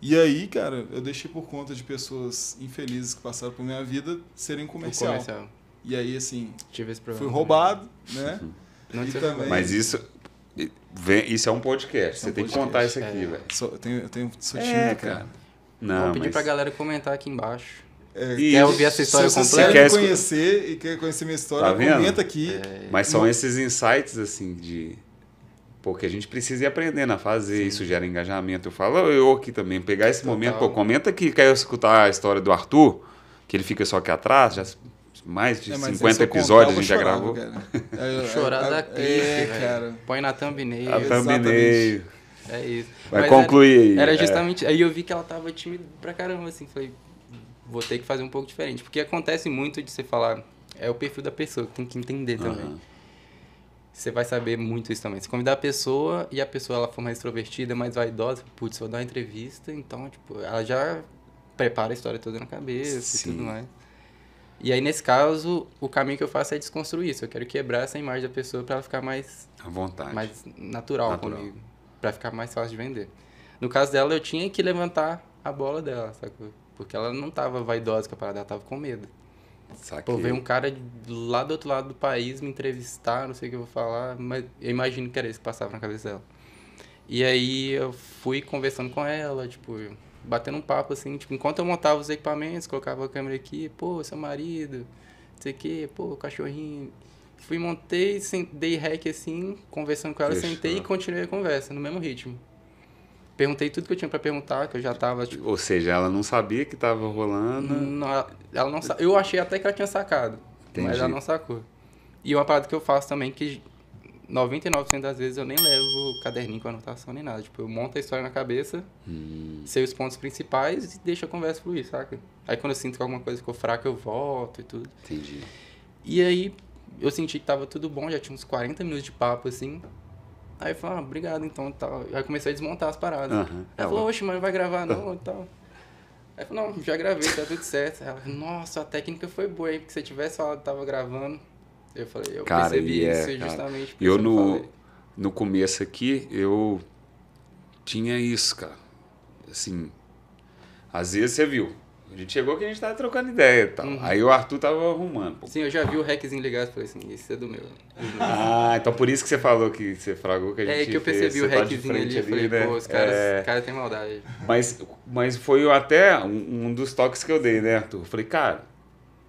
E aí, cara, eu deixei por conta de pessoas infelizes que passaram por minha vida serem comercial. comercial. E aí, assim, Tive esse fui roubado, né? Não e também... Mas isso, isso é um podcast. É um Você podcast. tem que contar isso aqui, é. velho. Eu tenho, eu tenho, sou é, tímido, é, cara. cara. Não, Vou pedir mas... pra galera comentar aqui embaixo. É, quer ouvir essa história se completa? Se quer conhecer e quer conhecer minha história, tá comenta aqui. É... Mas são esses insights, assim, de... Porque a gente precisa ir aprendendo a fazer, Sim. isso gera engajamento. Eu falo, eu aqui também, pegar esse Total. momento, pô, comenta que quer escutar a história do Arthur, que ele fica só aqui atrás, já mais de é, 50 episódios a gente já gravou. Cara. É, é, Chorar é, daqui, é, cara. Põe na thumbnail. A thumbnail. É isso. Vai Mas concluir. Era, era é. justamente. É. Aí eu vi que ela tava tímida pra caramba, assim. Falei, vou ter que fazer um pouco diferente. Porque acontece muito de você falar. É o perfil da pessoa, tem que entender também. Uhum. Você vai saber muito isso também. Você convidar a pessoa e a pessoa ela for mais extrovertida, mais vaidosa, putz, vou dar uma entrevista, então, tipo, ela já prepara a história toda na cabeça Sim. e tudo mais. E aí, nesse caso, o caminho que eu faço é desconstruir isso. Eu quero quebrar essa imagem da pessoa para ela ficar mais. À vontade. Mais natural, natural. comigo para ficar mais fácil de vender. No caso dela, eu tinha que levantar a bola dela, sacou? Porque ela não tava vaidosa com a parada, ela tava com medo. Saquei. Pô, veio um cara lá do outro lado do país me entrevistar, não sei o que eu vou falar, mas eu imagino que era isso que passava na cabeça dela. E aí eu fui conversando com ela, tipo, batendo um papo assim, tipo, enquanto eu montava os equipamentos, colocava a câmera aqui, pô, seu marido, não sei o que, pô, cachorrinho. Fui, montei, dei rec assim, conversando com ela, Fechou. sentei e continuei a conversa, no mesmo ritmo. Perguntei tudo que eu tinha para perguntar, que eu já tava. Tipo... Ou seja, ela não sabia que tava rolando. Não, ela não sa... Eu achei até que ela tinha sacado, Entendi. mas ela não sacou. E uma parada que eu faço também, que 99% das vezes eu nem levo caderninho com anotação nem nada. Tipo, eu monto a história na cabeça, hum. sei os pontos principais e deixo a conversa fluir, saca? Aí quando eu sinto que alguma coisa ficou fraca, eu volto e tudo. Entendi. E aí, eu senti que tava tudo bom, já tinha uns 40 minutos de papo, assim. Aí eu falei, ah, obrigado, então, e tal. Aí comecei a desmontar as paradas. Uhum. Ela, ela é falou, oxe, mas vai gravar não, e tal. Aí eu falei, não, já gravei, tá tudo certo. Ela, nossa, a técnica foi boa, hein? Porque se tivesse falado que tava gravando, eu falei, eu cara, percebi é, isso justamente. Eu, eu no, no começo aqui, eu tinha isso, cara. Assim, às vezes você viu, a gente chegou que a gente tava trocando ideia e tal. Uhum. Aí o Arthur tava arrumando. Pô. Sim, eu já vi o hackzinho ligado e falei assim, isso é do meu. ah, então por isso que você falou que você fragou que a é, gente É que eu percebi fez, o tá hackzinho ali e falei, né? pô, os caras, é... cara tem maldade. Mas, mas foi até um, um dos toques que eu dei, né, Arthur? falei, cara,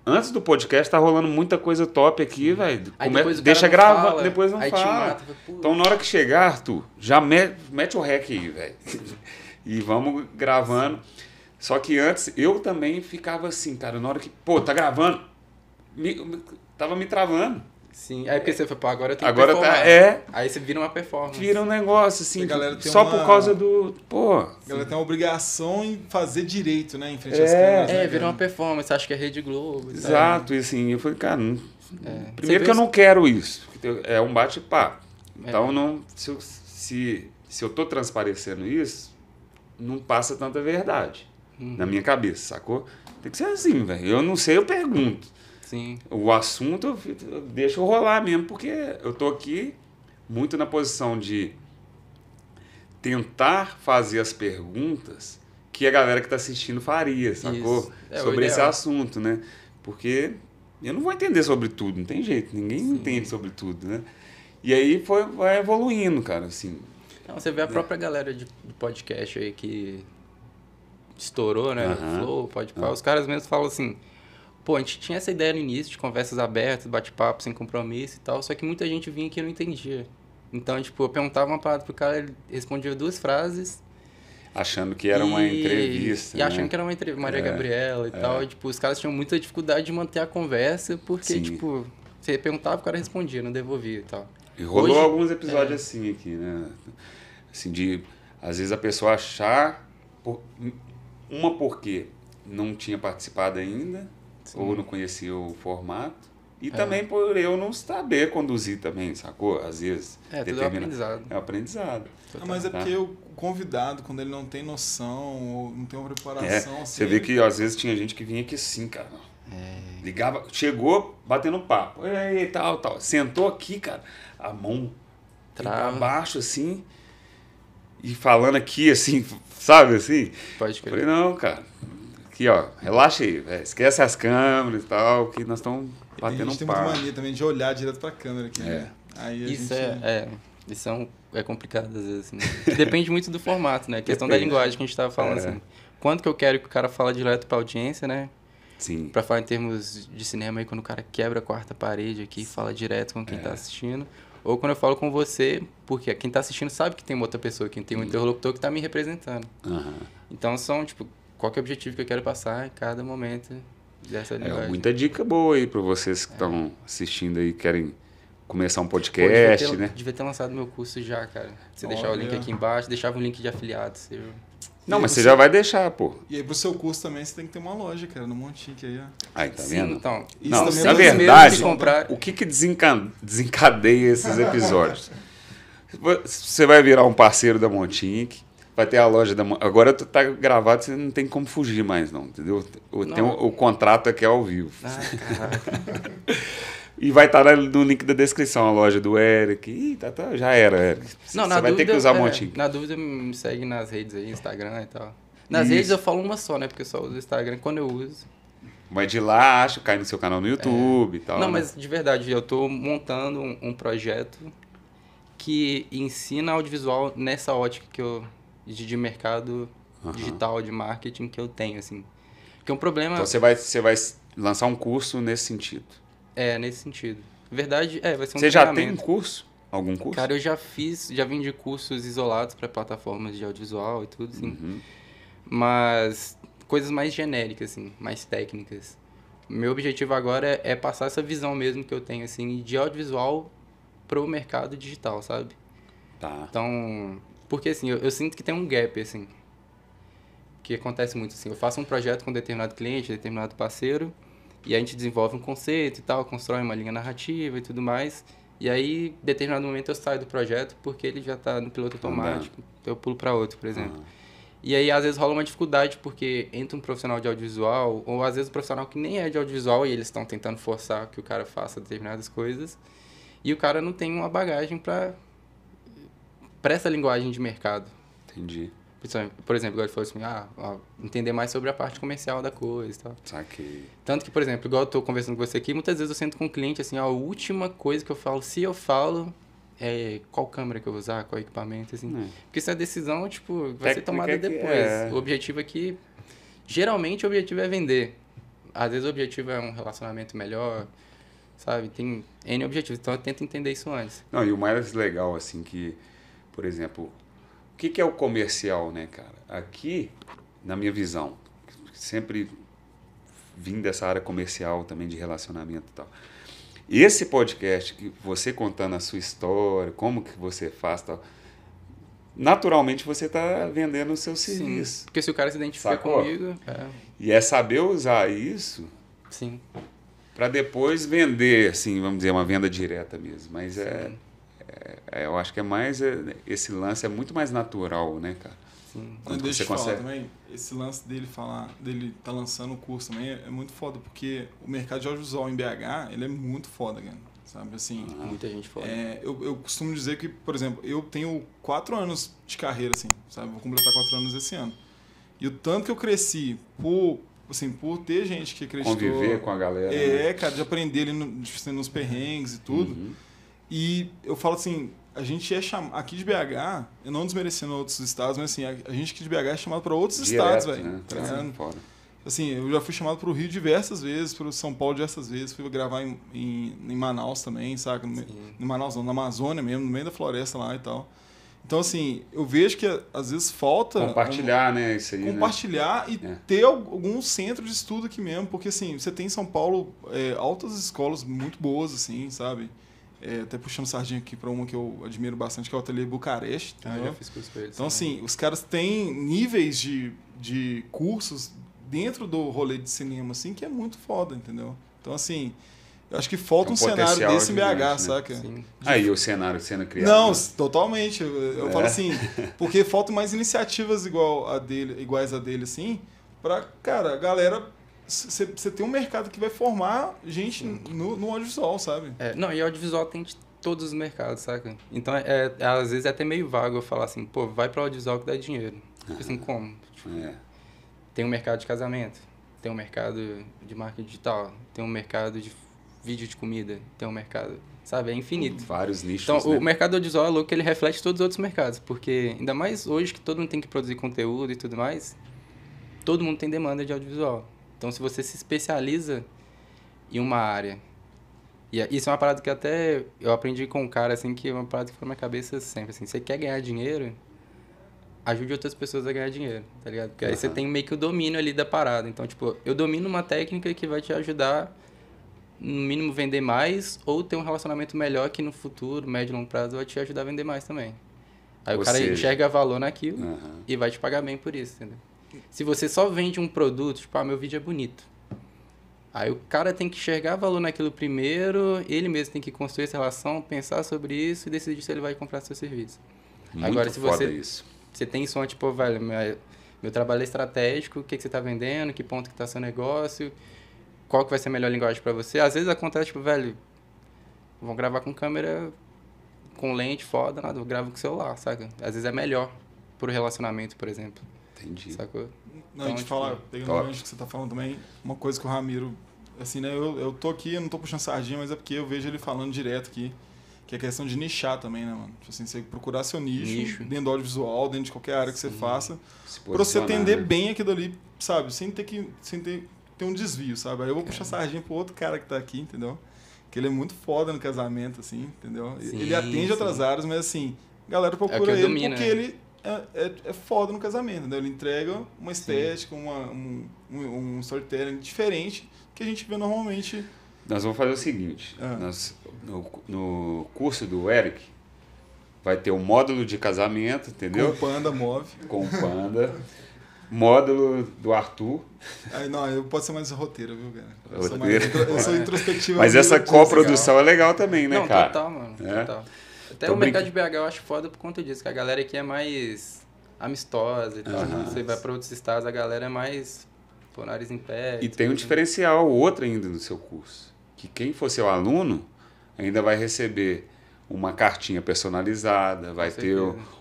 antes do podcast tá rolando muita coisa top aqui, uhum. velho. Come... Deixa gravar, depois não aí fala. Mata, então na hora que chegar, Arthur, já mete o rec aí, velho. e vamos gravando. Sim. Só que antes eu também ficava assim, cara, na hora que, pô, tá gravando, me, tava me travando. Sim, aí porque você falou pô, agora eu tenho agora que Tá, é. Aí você vira uma performance. Vira um negócio, assim, de, só uma... por causa do, pô. A galera tem uma obrigação em fazer direito, né, em frente é, às câmeras. Né, é, vira uma performance, acho que é Rede Globo. Exato, e assim, eu falei, cara, é. primeiro que eu não quero isso, é um bate-papo. É. Então, é. não, se, se, se eu tô transparecendo isso, não passa tanta verdade na minha cabeça, sacou? Tem que ser assim, velho. Eu não sei, eu pergunto. Sim. O assunto eu deixo rolar mesmo, porque eu tô aqui muito na posição de tentar fazer as perguntas que a galera que tá assistindo faria, sacou? É, sobre esse assunto, né? Porque eu não vou entender sobre tudo, não tem jeito, ninguém Sim. entende sobre tudo, né? E aí foi, vai evoluindo, cara, assim. Não, você vê a né? própria galera de, de podcast aí que estourou, né? Uhum. Flow, pode pá. Uhum. Os caras mesmo falam assim. Pô, a gente tinha essa ideia no início de conversas abertas, bate-papo sem compromisso e tal, só que muita gente vinha que não entendia. Então, tipo, eu perguntava uma parada pro cara, ele respondia duas frases. Achando que era e... uma entrevista. E né? achando que era uma entrevista, Maria é, Gabriela e é. tal. E, tipo, os caras tinham muita dificuldade de manter a conversa, porque, Sim. tipo, você perguntava, o cara respondia, não devolvia e tal. E rolou Hoje, alguns episódios é... assim aqui, né? Assim, de às vezes a pessoa achar. Uma porque não tinha participado ainda, Sim. ou não conhecia o formato. E é. também por eu não saber conduzir também, sacou? Às vezes. É, determina... tudo é aprendizado. É aprendizado. Ah, mas é tá? porque o convidado, quando ele não tem noção, ou não tem uma preparação... É. Assim, Você vê que às vezes tinha gente que vinha aqui assim, cara. É. Ligava, chegou batendo papo. E tal, tal. Sentou aqui, cara, a mão pra baixo, assim. E falando aqui, assim, Sabe assim? Pode crer. Falei, não, cara. Aqui, ó, relaxa aí, véio. esquece as câmeras e tal, que nós estamos batendo um papo. A gente tem par. muito mania também de olhar direto para a câmera aqui, é. né? Aí Isso gente... é, é, isso é, um, é complicado às vezes, né? Depende muito do formato, né? A questão Depende. da linguagem que a gente estava falando, é. assim. Quanto que eu quero que o cara fale direto para a audiência, né? Sim. Para falar em termos de cinema aí, quando o cara quebra a quarta parede aqui, fala direto com quem é. Tá assistindo ou quando eu falo com você, porque quem está assistindo sabe que tem uma outra pessoa, que tem um interlocutor que está me representando. Uhum. Então são, tipo, qual que é o objetivo que eu quero passar em cada momento dessa é, linguagem. É muita dica boa aí para vocês que estão é. assistindo aí querem começar um podcast, Pô, devia ter, né? Devia ter lançado meu curso já, cara. Você Olha. deixar o link aqui embaixo, deixava um link de afiliado Eu... Não, mas você, já vai deixar, pô. E aí pro seu curso também você tem que ter uma loja, cara, no Montique aí, ó. Aí, tá Sim, vendo? Então, isso não, também é na verdade, comprar... o que que desencadeia esses episódios? você vai virar um parceiro da Montique, vai ter a loja da agora tá gravado você não tem como fugir mais não entendeu o, não. o, o contrato aqui é, é ao vivo ah, E vai estar tá no link da descrição a loja do Eric. Ih, tá, tá, já era, Eric. Não, Você vai dúvida, ter que usar um é, montinho. Na dúvida, me segue nas redes aí, Instagram e tal. Nas Isso. redes eu falo uma só, né? Porque eu só uso o Instagram quando eu uso. Mas de lá, acho, cai no seu canal no YouTube é. e tal. Não, né? mas de verdade, eu estou montando um, um, projeto que ensina audiovisual nessa ótica que eu, de, de mercado uhum. digital, de marketing que eu tenho, assim. Porque é um problema... Então você vai, você vai lançar um curso nesse sentido? É, nesse sentido. Verdade, é, vai ser um Você já tem um curso? Algum curso? Cara, eu já fiz, já vendi cursos isolados para plataformas de audiovisual e tudo, assim. Uhum. Mas coisas mais genéricas, assim, mais técnicas. Meu objetivo agora é, é passar essa visão mesmo que eu tenho, assim, de audiovisual pro mercado digital, sabe? Tá. Então, porque assim, eu, eu, sinto que tem um gap, assim, que acontece muito, assim. Eu faço um projeto com determinado cliente, determinado parceiro, e a gente desenvolve um conceito e tal, constrói uma linha narrativa e tudo mais. E aí, em determinado momento, eu saio do projeto porque ele já está no piloto automático, então eu pulo para outro, por exemplo. Ah. E aí, às vezes, rola uma dificuldade porque entra um profissional de audiovisual, ou às vezes um profissional que nem é de audiovisual e eles estão tentando forçar que o cara faça determinadas coisas, e o cara não tem uma bagagem para essa linguagem de mercado. Entendi por exemplo, agora ele falou assim, ah, ó, entender mais sobre a parte comercial da coisa e tal. Saquei. Tanto que, por exemplo, igual eu tô conversando com você aqui, muitas vezes eu sento com um cliente, assim, ó, a última coisa que eu falo, se eu falo, é qual câmera que eu vou usar, qual equipamento, assim. É. Porque isso é decisão, tipo, vai Técnica ser tomada depois. É... O objetivo aqui, é geralmente o objetivo é vender. Às vezes o objetivo é um relacionamento melhor, sabe? Tem N objetivos, então eu tento entender isso antes. Não, e o mais legal, assim, que, por exemplo, que, que é o comercial, né, cara? Aqui, na minha visão, sempre vim dessa área comercial também de relacionamento e tal. Esse podcast que você contando a sua história, como que você faz, tal, naturalmente você está vendendo o seu serviço. Sim, porque se o cara se identificar Sacou? comigo, é... e é saber usar isso. Sim. Para depois vender, assim, vamos dizer, uma venda direta mesmo, mas é Sim. é é, é, eu acho que é mais. É, esse lance é muito mais natural, né, cara? Sim. Quando deixa você consegue... falar também, esse lance dele falar, dele tá lançando o curso também é, muito foda, porque o mercado de audiovisual em BH, ele é muito foda, cara. Sabe, assim. Ah, muita gente foda. É, eu, eu costumo dizer que, por exemplo, eu tenho quatro anos de carreira, assim, sabe? Vou completar quatro anos esse ano. E o tanto que eu cresci por, assim, por ter gente que acreditou... Conviver com a galera. É, né? cara, de aprender ali no, assim, nos perrengues e tudo. Uhum. E eu falo assim, a gente é chamado. Aqui de BH, eu não desmerecendo outros estados, mas assim, a, a gente aqui de BH é chamado para outros Direto, estados, né? velho. Né? Tá ligado? É. Assim, eu já fui chamado para o Rio diversas vezes, para o São Paulo diversas vezes, fui gravar em, em, em Manaus também, saca? No, em Manaus, não, na Amazônia mesmo, no meio da floresta lá e tal. Então, assim, eu vejo que às vezes falta. Compartilhar, um, né? Isso aí. Né? Compartilhar né? e é. ter algum centro de estudo aqui mesmo, porque, assim, você tem em São Paulo é, altas escolas muito boas, assim, sabe? É, até puxando sardinha aqui para uma que eu admiro bastante, que é o Ateliê Bucareste. Ah, já fiz curso pra eles. Então, né? assim, os caras têm níveis de, de cursos dentro do rolê de cinema, assim, que é muito foda, entendeu? Então, assim, eu acho que falta é um, um cenário desse em BH, né? saca? Sim. Aí o cenário sendo criado. Não, né? totalmente. Eu, eu é. falo assim, porque faltam mais iniciativas igual a dele, iguais a dele, assim, para cara, a galera você tem um mercado que vai formar gente no, no audiovisual, sabe? É, não, e audiovisual tem de todos os mercados, saca? Então, é, é, às vezes é até meio vago eu falar assim, pô, vai para audiovisual que dá dinheiro. Tipo assim, ah, assim, como? Tipo, é. Tem um mercado de casamento, tem um mercado de marketing digital, tem um mercado de vídeo de comida, tem um mercado, sabe? É infinito. Vários nichos, Então, né? o mercado audiovisual é louco que ele reflete todos os outros mercados, porque ainda mais hoje que todo mundo tem que produzir conteúdo e tudo mais, todo mundo tem demanda de audiovisual. Então, se você se especializa em uma área, e é, isso é uma parada que até eu aprendi com um cara, assim, que é uma parada que foi na minha cabeça sempre, assim, você quer ganhar dinheiro, ajude outras pessoas a ganhar dinheiro, tá ligado? Porque uhum. aí você tem meio que o domínio ali da parada. Então, tipo, eu domino uma técnica que vai te ajudar, no mínimo, vender mais ou ter um relacionamento melhor que no futuro, médio e longo prazo, vai te ajudar a vender mais também. Aí ou o cara seja... enxerga valor naquilo uhum. e vai te pagar bem por isso, entendeu? Se você só vende um produto, tipo, ah, meu vídeo é bonito. Aí o cara tem que enxergar valor naquilo primeiro, ele mesmo tem que construir essa relação, pensar sobre isso e decidir se ele vai comprar seu serviço. Muito Agora, se você, isso. você tem som, tipo, velho, meu, meu trabalho é estratégico, o que, que você está vendendo, que ponto que está seu negócio, qual que vai ser a melhor linguagem para você. Às vezes acontece, tipo, velho, vão gravar com câmera com lente foda, nada, eu gravo com celular, saca? Às vezes é melhor para o relacionamento, por exemplo. Entendi. Sacou? Não, então, a gente fala, pegando o que você tá falando também, uma coisa que o Ramiro, assim, né, eu, eu tô aqui, eu não tô puxando sardinha, mas é porque eu vejo ele falando direto aqui, que é questão de nichar também, né, mano? Tipo assim, você procurar seu nicho, nicho. dentro do audiovisual, dentro de qualquer área Sim. que você faça, pra você atender né? bem aquilo ali, sabe? Sem ter que sem ter, ter um desvio, sabe? Aí eu vou Caramba. puxar sardinha pro outro cara que tá aqui, entendeu? Que ele é muito foda no casamento, assim, entendeu? Sim, ele atende sim. outras áreas, mas assim, a galera é procura é ele domina, porque né? ele é, é, é foda no casamento, entendeu? Ele entrega uma estética, uma, um, um, storytelling diferente que a gente vê normalmente. Nós vamos fazer o seguinte: ah. nós, no, no curso do Eric, vai ter um módulo de casamento, entendeu? Com Panda Move. Com Panda. módulo do Arthur. Ai não, eu posso ser mais roteiro, viu, cara? Eu, roteiro. Sou, mais, eu sou introspectivo. Mas essa coprodução é legal também, né, não, cara? Total, mano. É? Total. Até Tô o mercado de BH eu acho foda por conta disso, que a galera aqui é mais amistosa e tal. Uhum. você vai para outros estados, a galera é mais pô, nariz em pé. E, tem um diferencial outro ainda no seu curso, que quem for seu aluno ainda vai receber uma cartinha personalizada, vai ter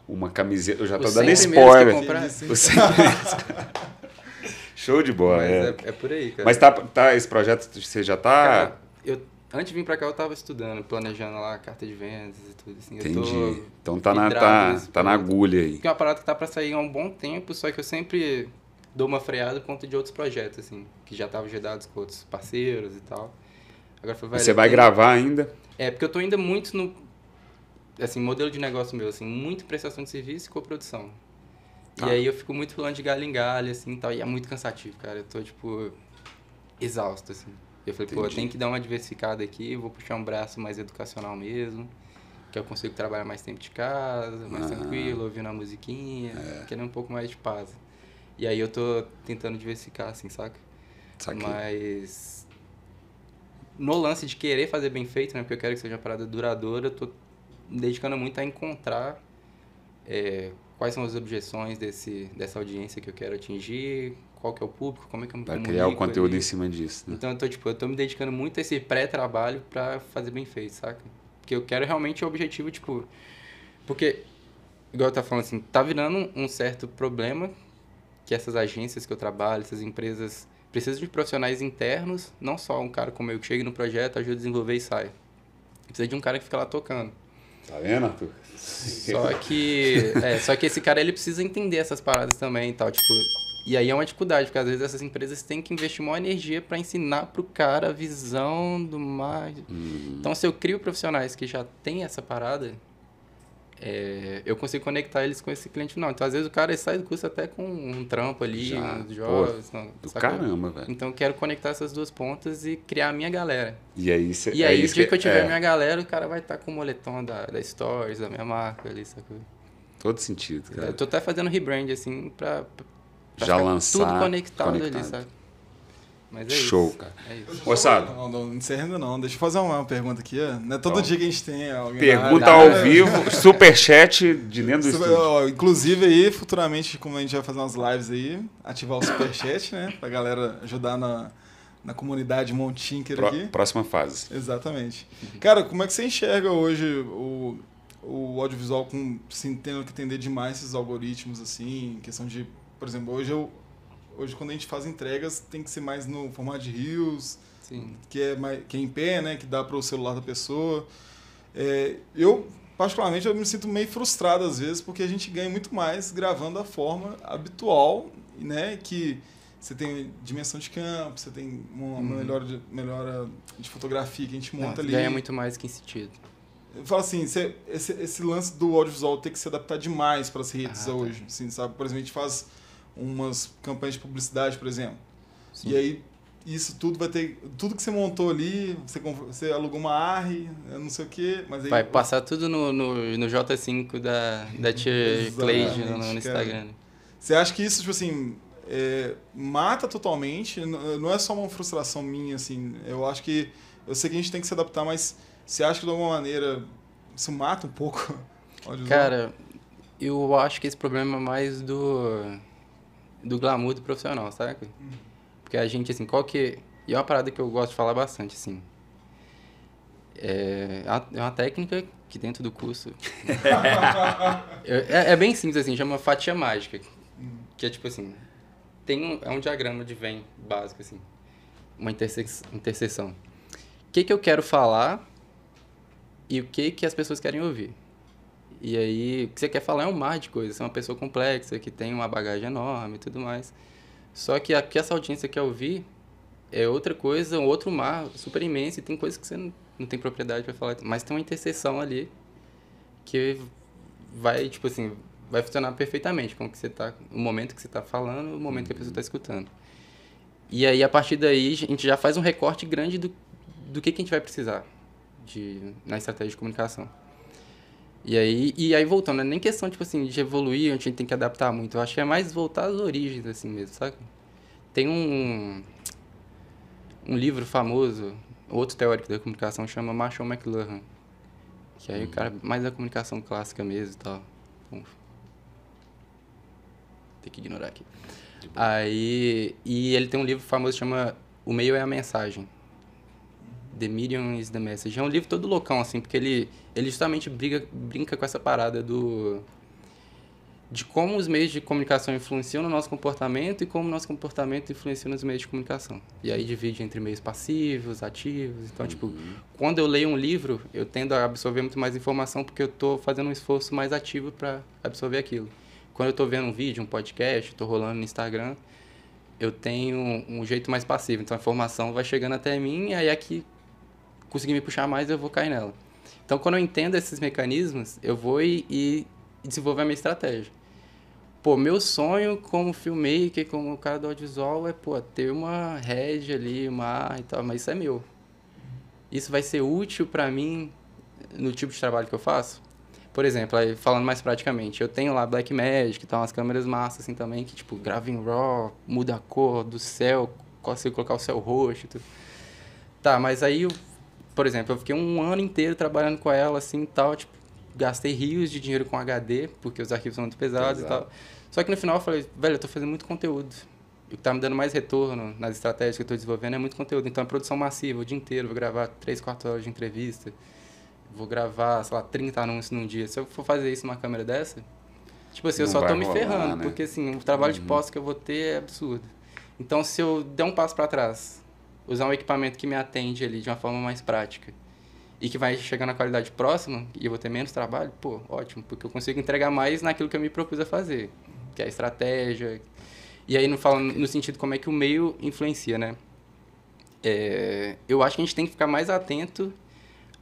uma camiseta, eu já tô Os dando spoiler. Comprar, assim. Show de bola, é. é. é. por aí, cara. Mas tá, tá, esse projeto você já tá cara, eu Antes de vir pra cá, eu tava estudando, planejando lá carta de vendas e tudo assim. Entendi. então tá na, tá, tá na agulha aí. Que é uma parada que tá pra sair há um bom tempo, só que eu sempre dou uma freada por conta de outros projetos, assim, que já estavam gerados com outros parceiros e tal. Agora foi, Você vai gravar ainda? É, porque eu tô ainda muito no. Assim, modelo de negócio meu, assim, muito prestação de serviço e coprodução. Tá. E aí eu fico muito falando de galho em galho, assim, tal, e é muito cansativo, cara. Eu tô, tipo, exausto, assim. Eu falei, Entendi. pô, eu tenho que dar uma diversificada aqui, vou puxar um braço mais educacional mesmo, que eu consigo trabalhar mais tempo de casa, mais ah. tranquilo, ouvindo a musiquinha, é. querendo um pouco mais de paz. E aí eu tô tentando diversificar, assim, saca? Saquei. Mas no lance de querer fazer bem feito, né? Porque eu quero que seja uma parada duradoura, eu tô me dedicando muito a encontrar é, quais são as objeções desse, dessa audiência que eu quero atingir, qual que é o público, como é que eu me pra comunico. criar o conteúdo ali. em cima disso, né? Então, eu tô, tipo, eu tô me dedicando muito a esse pré-trabalho para fazer bem feito, saca? Porque eu quero realmente o objetivo, tipo... Porque, igual eu tava falando assim, tá virando um certo problema que essas agências que eu trabalho, essas empresas, precisam de profissionais internos, não só um cara como eu que chega no projeto, ajuda a desenvolver e sai. Precisa de um cara que fica lá tocando. Tá vendo, Arthur? Só que, é, só que esse cara ele precisa entender essas paradas também e tal, tipo, e aí é uma dificuldade, porque às vezes essas empresas têm que investir maior energia para ensinar para o cara a visão do mais Uhum. Então, se eu crio profissionais que já têm essa parada, é, eu consigo conectar eles com esse cliente final. Então, às vezes o cara sai do curso até com um trampo ali, já. um job, Pô, não, do caramba, velho. Então, eu quero conectar essas duas pontas e criar a minha galera. E aí, cê, e aí é o dia que, que eu tiver é... minha galera, o cara vai estar tá com o moletom da, da Stories, da minha marca ali, sacou? Todo sentido, cara. Eu tô até fazendo rebrand, assim, pra, Pra já lançar. Tudo conectado, conectado. ali, sabe? Mas é Show, isso, cara. É Moçada. Não, não, não encerra não. Deixa eu fazer uma pergunta aqui. Não é todo então, dia que a gente tem alguém. Pergunta ao vivo, superchat de dentro do Super, Inclusive aí, futuramente, como a gente vai fazer umas lives aí, ativar o superchat, né? Pra galera ajudar na, na comunidade Montinker Pró, aqui. Próxima fase. Exatamente. Cara, como é que você enxerga hoje o, o audiovisual com, se assim, tendo que entender demais esses algoritmos, assim, questão de por exemplo, hoje eu hoje quando a gente faz entregas tem que ser mais no formato de rios, que é mais que é em pé, né, que dá para o celular da pessoa. É, eu particularmente eu me sinto meio frustrado às vezes porque a gente ganha muito mais gravando a forma habitual, né, que você tem dimensão de campo, você tem uma hum. melhora, de, melhora de fotografia que a gente monta Não, ali. Ganha muito mais que em sentido. Eu falo assim, esse, esse, lance do audiovisual tem que se adaptar demais para as redes ah, tá. hoje, tá. assim, sabe? Por exemplo, a gente faz umas campanhas de publicidade, por exemplo. Sim. E aí isso tudo vai ter. Tudo que você montou ali, você, você alugou uma ARRI, não sei o quê. Mas aí... Vai passar tudo no, no, no J5 da, da tia Cleide no, no Instagram. Cara. Você acha que isso, tipo assim, é, mata totalmente? Não é só uma frustração minha, assim. Eu acho que. Eu sei que a gente tem que se adaptar, mas você acha que de alguma maneira isso mata um pouco? Cara, eu acho que esse problema é mais do do glamour do profissional, saca? Porque a gente, assim, qual que. E é uma parada que eu gosto de falar bastante, assim. É, é uma técnica que dentro do curso. é, é, bem simples, assim, chama fatia mágica. Que é tipo assim: tem um, é um diagrama de Venn básico, assim. Uma interse interseção. O que, que eu quero falar e o que, que as pessoas querem ouvir. E aí, o que você quer falar é um mar de coisas. Você é uma pessoa complexa, que tem uma bagagem enorme e tudo mais. Só que aqui essa audiência quer ouvir é outra coisa, um outro mar super imenso. E tem coisas que você não, não tem propriedade para falar. Mas tem uma interseção ali que vai, tipo assim, vai funcionar perfeitamente com o que você tá, o momento que você está falando, o momento que a pessoa está escutando. E aí, a partir daí, a gente já faz um recorte grande do, do que, que a gente vai precisar de, na estratégia de comunicação. E aí, e aí voltando, não é nem questão, tipo assim, de evoluir, onde a gente tem que adaptar muito. Eu acho que é mais voltar às origens, assim mesmo, sabe? Tem um, um livro famoso, outro teórico da comunicação, chama Marshall McLuhan. Que aí hum. o cara é mais da comunicação clássica mesmo e tal. tem que ignorar aqui. Aí, e ele tem um livro famoso que chama O Meio é a Mensagem. The Medium is the Message. É um livro todo loucão, assim, porque ele ele justamente briga, brinca com essa parada do de como os meios de comunicação influenciam no nosso comportamento e como o nosso comportamento influencia nos meios de comunicação. E aí divide entre meios passivos, ativos. Então, tipo, uhum. tipo, quando eu leio um livro, eu tendo a absorver muito mais informação porque eu estou fazendo um esforço mais ativo para absorver aquilo. Quando eu estou vendo um vídeo, um podcast, estou rolando no Instagram, eu tenho um jeito mais passivo. Então, a informação vai chegando até mim e aí é que conseguir me puxar mais, eu vou cair nela. Então, quando eu entendo esses mecanismos, eu vou e, e desenvolver a minha estratégia. Pô, meu sonho como filmmaker, como cara do audiovisual, é pô, ter uma rede ali, uma e tal, mas isso é meu. Isso vai ser útil para mim no tipo de trabalho que eu faço? Por exemplo, aí falando mais praticamente, eu tenho lá Blackmagic, tá umas câmeras massas assim também, que tipo, grava em RAW, muda a cor do céu, consigo colocar o céu roxo e tudo. Tá, mas aí por exemplo, eu fiquei um ano inteiro trabalhando com ela, assim, tal, tipo, gastei rios de dinheiro com HD, porque os arquivos são muito pesados Exato. e tal. Só que no final eu falei, velho, eu tô fazendo muito conteúdo. O que tá me dando mais retorno nas estratégias que eu tô desenvolvendo é muito conteúdo. Então, é produção massiva, o dia inteiro, vou gravar 3, 4 horas de entrevista, vou gravar, sei lá, 30 anúncios num dia. Se eu for fazer isso numa câmera dessa, tipo assim, Não eu só tô me rolar, ferrando, né? porque assim, o trabalho uhum. de posse que eu vou ter é absurdo. Então, se eu der um passo para trás usar um equipamento que me atende ali de uma forma mais prática e que vai chegar na qualidade próxima e eu vou ter menos trabalho, pô, ótimo, porque eu consigo entregar mais naquilo que eu me propus a fazer, que é a estratégia. E aí não falando no sentido como é que o meio influencia, né? É, eu acho que a gente tem que ficar mais atento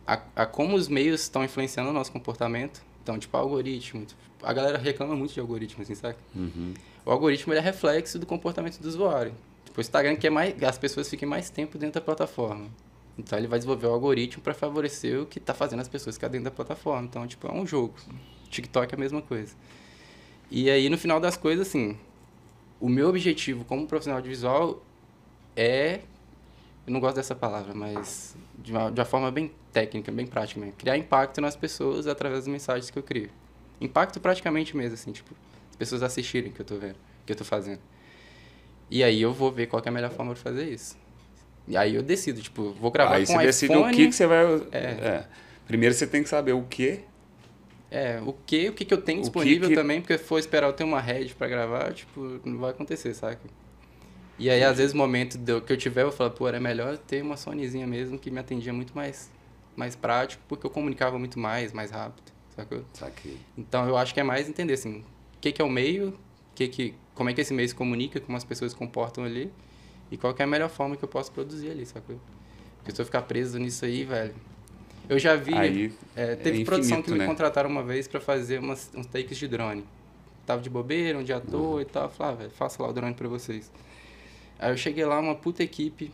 a, a como os meios estão influenciando o nosso comportamento. Então, tipo, algoritmo. A galera reclama muito de algoritmo, assim, sabe? Uhum. O algoritmo é reflexo do comportamento do usuário. Tipo, o Instagram quer mais, as pessoas fiquem mais tempo dentro da plataforma. Então ele vai desenvolver o um algoritmo para favorecer o que está fazendo as pessoas ficar dentro da plataforma. Então, tipo, é um jogo. TikTok é a mesma coisa. E aí, no final das coisas, assim, o meu objetivo como profissional de visual é. Eu não gosto dessa palavra, mas de uma, de uma forma bem técnica, bem prática mesmo. Criar impacto nas pessoas através das mensagens que eu crio. Impacto praticamente mesmo, assim, tipo, as pessoas assistirem o que eu estou vendo, o que eu estou fazendo. E aí eu vou ver qual é a melhor forma de fazer isso. E aí eu decido, tipo, vou gravar aí com iPhone. Aí você decide o que, que você vai... É. É. Primeiro você tem que saber o que... É, o que, o que, que eu tenho disponível que que... também, porque se for esperar eu ter uma head para gravar, tipo, não vai acontecer, saca? E aí, às vezes, o momento que eu tiver, eu falo, pô, era melhor ter uma Sonyzinha mesmo, que me atendia muito mais, mais prático, porque eu comunicava muito mais, mais rápido, sacou? Saquei. Então, eu acho que é mais entender, assim, o que, que é o meio, que, que, como é que esse meio se comunica, como as pessoas se comportam ali e qual é a melhor forma que eu posso produzir ali, sacou? Porque se eu ficar preso nisso aí, velho. Eu já vi. Aí, é, teve é infinito, produção que né? me contrataram uma vez para fazer umas, uns takes de drone. Tava de bobeira, um dia à toa uhum. e tal. Falei, ah, velho, faça lá o drone pra vocês. Aí eu cheguei lá, uma puta equipe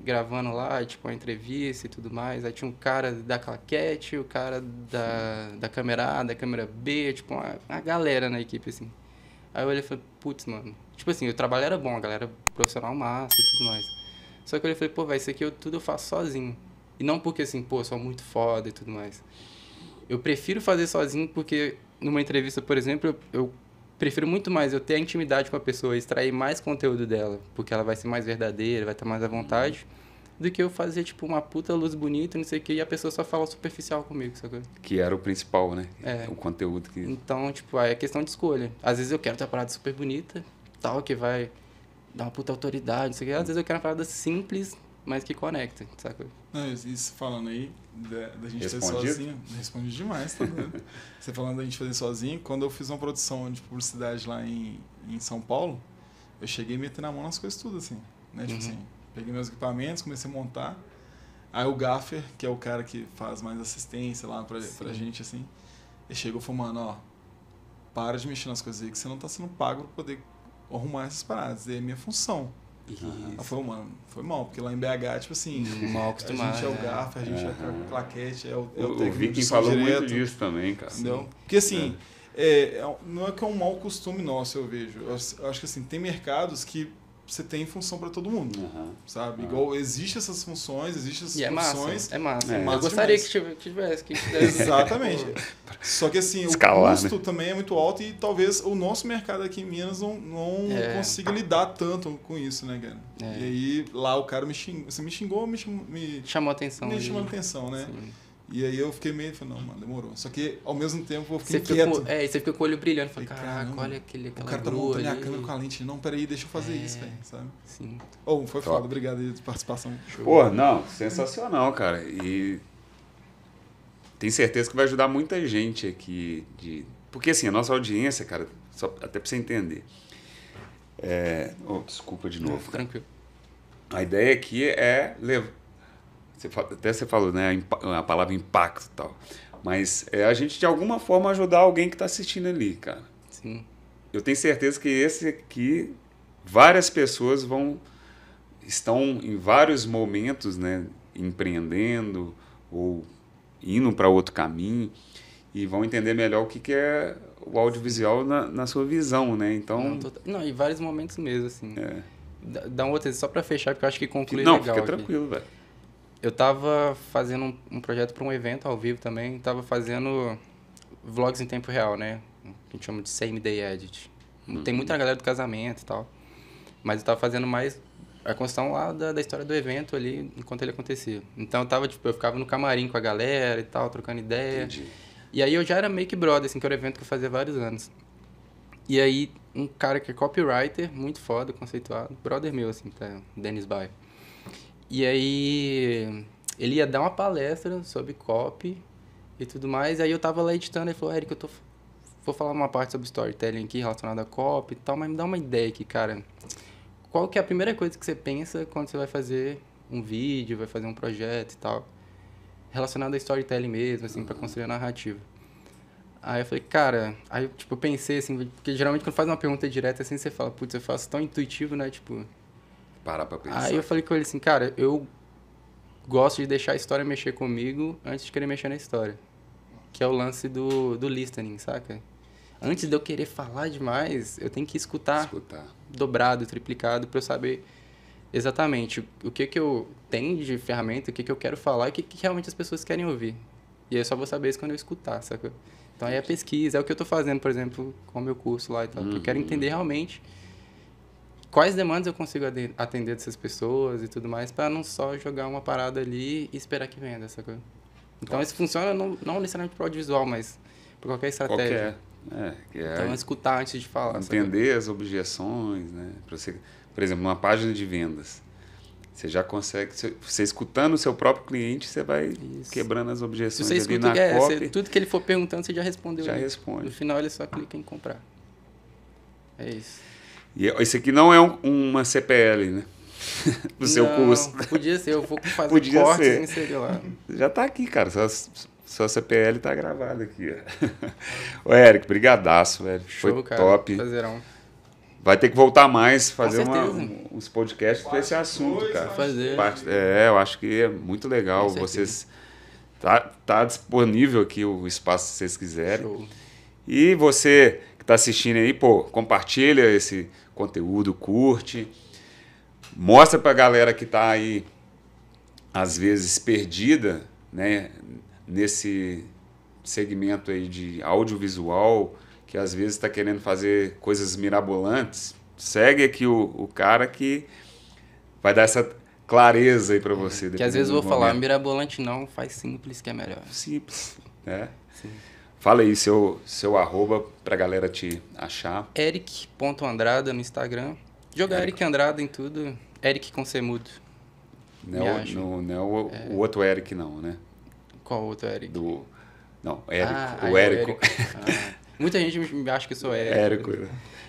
gravando lá, tipo, uma entrevista e tudo mais. Aí tinha um cara da claquete, o cara da, da câmera A, da câmera B, tipo, a uma galera na equipe, assim. Aí eu olhei e falei, putz, mano. Tipo assim, o trabalho era bom, a galera profissional massa e tudo mais. Só que eu olhei e falei, pô, velho, isso aqui eu tudo eu faço sozinho. E não porque assim, pô, sou muito foda e tudo mais. Eu prefiro fazer sozinho porque numa entrevista, por exemplo, eu, eu prefiro muito mais eu ter a intimidade com a pessoa, extrair mais conteúdo dela, porque ela vai ser mais verdadeira, vai estar mais à vontade. Uhum do que eu fazer, tipo, uma puta luz bonita, não sei o quê, e a pessoa só fala superficial comigo, sacou? Que era o principal, né? É. O conteúdo que... Então, tipo, aí é questão de escolha. Às vezes eu quero ter uma parada super bonita, tal, que vai dar uma puta autoridade, não sei o quê. Às vezes eu quero uma parada simples, mas que conecta, sacou? Não, isso falando aí, da, da gente Respondido? fazer sozinho... Respondi demais, tá vendo? Você falando da gente fazer sozinho, quando eu fiz uma produção de publicidade lá em, em São Paulo, eu cheguei metendo a mão nas coisas tudo, assim, né? Tipo uhum. assim Peguei meus equipamentos, comecei a montar. Aí o Gaffer, que é o cara que faz mais assistência lá pra, pra gente, assim, ele chegou e falou, mano, ó, para de mexer nas coisas aí que você não tá sendo pago pra poder arrumar essas paradas. É a minha função. Isso. Foi, mano, foi mal, porque lá em BH, tipo assim, mal acostumado. A gente é o né? gaffer, a gente é, é claquete, é o, é o, o Viking falou direto, muito disso também, cara. Entendeu? Porque assim, é. É, é não é que é um mau costume nosso, eu vejo. Eu, eu acho que assim, tem mercados que você tem função para todo mundo, uhum. sabe? Uhum. Igual existem essas funções, existem essas e funções. É massa, é massa. É. Eu gostaria que tivesse, que tivesse. Exatamente. Só que assim, Escalar, o custo né? também é muito alto e talvez o nosso mercado aqui em Minas não, não é. consiga lidar tanto com isso, né, cara? É. E aí lá o cara me xingou, você me xingou, me, chamou, me chamou atenção. Me chamou atenção, né? Sim. E aí eu fiquei meio, falei, não, mano, demorou. Só que ao mesmo tempo eu fiquei você inquieto. Com, é, e você fica com o olho brilhando, falei, caraca, olha aquele aquela O cara tá montando ali. a câmera com a lente, não, peraí, deixa eu fazer é, isso, velho, sabe? Sim. Ou oh, foi Top. foda, obrigado aí de participação. Pô, não, sensacional, cara. E tem certeza que vai ajudar muita gente aqui de porque assim, a nossa audiência, cara, só até pra você entender. É... Oh, desculpa de novo. tranquilo. A ideia aqui é levar você, até você falou, né? A, a palavra impacto e tal. Mas é a gente, de alguma forma, ajudar alguém que está assistindo ali, cara. Sim. Eu tenho certeza que esse aqui, várias pessoas vão... Estão em vários momentos, né? Empreendendo ou indo para outro caminho e vão entender melhor o que, que é o audiovisual na, na sua visão, né? Então... Não, tô... Não, em vários momentos mesmo, assim. É. Dá, dá um outro, só para fechar, porque eu acho que conclui Não, legal. Não, fica aqui. tranquilo, velho eu tava fazendo um, um projeto para um evento ao vivo também, tava fazendo vlogs em tempo real, né? Que a gente chama de same day edit. Uhum. Tem muita galera do casamento e tal. Mas eu tava fazendo mais a construção lá da, da história do evento ali, enquanto ele acontecia. Então eu tava, tipo, eu ficava no camarim com a galera e tal, trocando ideia. Entendi. E aí eu já era make brother, assim, que era um evento que eu fazia vários anos. E aí, um cara que é copywriter, muito foda, conceituado, brother meu, assim, tá? Dennis Baio. E aí ele ia dar uma palestra sobre copy e tudo mais. Aí eu tava lá editando, ele falou, Eric, eu tô. Vou falar uma parte sobre storytelling aqui relacionada a copy e tal, mas me dá uma ideia aqui, cara. Qual que é a primeira coisa que você pensa quando você vai fazer um vídeo, vai fazer um projeto e tal? Relacionado a storytelling mesmo, assim, para construir a narrativa. Aí eu falei, cara, aí tipo, eu pensei assim, porque geralmente quando faz uma pergunta direta assim, você fala, putz, eu faço tão intuitivo, né? Tipo, parar pra pensar. Aí eu falei com ele assim, cara, eu gosto de deixar a história mexer comigo antes de querer mexer na história. Que é o lance do, do listening, saca? Antes de eu querer falar demais, eu tenho que escutar, escutar. dobrado, triplicado, para eu saber exatamente o que, que eu tenho de ferramenta, o que, que eu quero falar e o que, que realmente as pessoas querem ouvir. E aí eu só vou saber isso quando eu escutar, saca? Então aí é pesquisa, é o que eu tô fazendo, por exemplo, com o meu curso lá e tal. Uhum. Eu quero uhum. entender realmente quais demandas eu consigo atender dessas pessoas e tudo mais, para não só jogar uma parada ali e esperar que venda, essa coisa. Então, isso funciona não, não necessariamente para o audiovisual, mas para qualquer estratégia. Qualquer. É, é, então, é escutar antes de falar. Entender sabe? as objeções, né? Você, por exemplo, uma página de vendas. Você já consegue, você escutando o seu próprio cliente, você vai Isso. quebrando as objeções você escuta, ali na é, você, tudo que ele for perguntando, você já respondeu. Já responde. No final, ele só clica em comprar. É isso. E é, esse aqui não é um, uma CPL, né? o seu não, curso. Podia ser, eu vou fazer podia cortes ser. e inserir lá. Já tá aqui, cara. Sua, sua CPL tá gravada aqui. Ó. Ô, Eric, brigadaço, velho. Show, Foi cara, top. Vai ter que voltar mais, fazer uma, um, uns podcasts sobre esse assunto, dois, cara. Fazer. Parte, é, eu acho que é muito legal. Vocês. Tá, tá disponível aqui o espaço se vocês quiserem. Show. E você que tá assistindo aí, pô, compartilha esse conteúdo, curte, mostra para a galera que está aí às vezes perdida, né, nesse segmento aí de audiovisual, que às vezes está querendo fazer coisas mirabolantes, segue aqui o, o cara que vai dar essa clareza aí para é, você. É, que às vezes eu vou momento. falar, mirabolante não, faz simples que é melhor. Simples, né? Sim. Fala aí seu, seu arroba pra galera te achar. Eric.andrada no Instagram. Jogar Eric. Eric Andrada em tudo. Eric com C mudo. Não, é não, é o, é. o outro Eric, não, né? Qual outro Eric? Do... Não, Eric Ah, o é Érico. Ah, muita gente me acha que eu sou Eric Érico.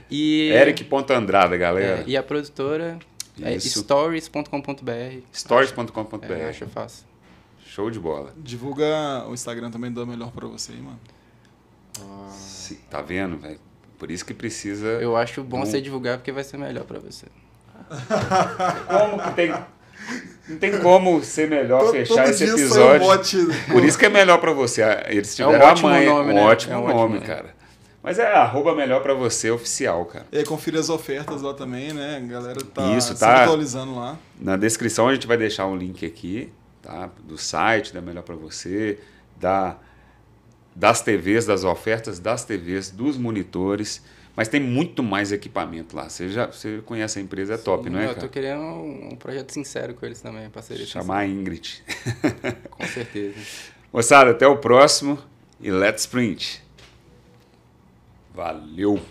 E... Eric.andrada, galera. É, e a produtora é stories.com.br. Stories.com.br. É, acho fácil. Show de bola. Divulga o Instagram também do Melhor para você, hein, mano tá vendo, velho? Por isso que precisa. Eu acho bom um... você divulgar porque vai ser melhor para você. Como que tem. Não tem como ser melhor fechar todo esse episódio. Um bote... Por isso que é melhor para você. Ah, eles tiveram é um ótimo mãe, nome, um né? ótimo é um nome, cara. Mas é arroba melhor para você oficial, cara. E confira as ofertas lá também, né? A galera tá, Isso, tá atualizando lá. Na descrição a gente vai deixar um link aqui, tá? Do site da Melhor para você, da das TVs, das ofertas das TVs, dos monitores. Mas tem muito mais equipamento lá. Você já você conhece a empresa, é top, não é? Eu cara? tô querendo um, um, projeto sincero com eles também, parceria. Chamar sincero. a Ingrid. com certeza. Moçada, até o próximo e let's print. Valeu!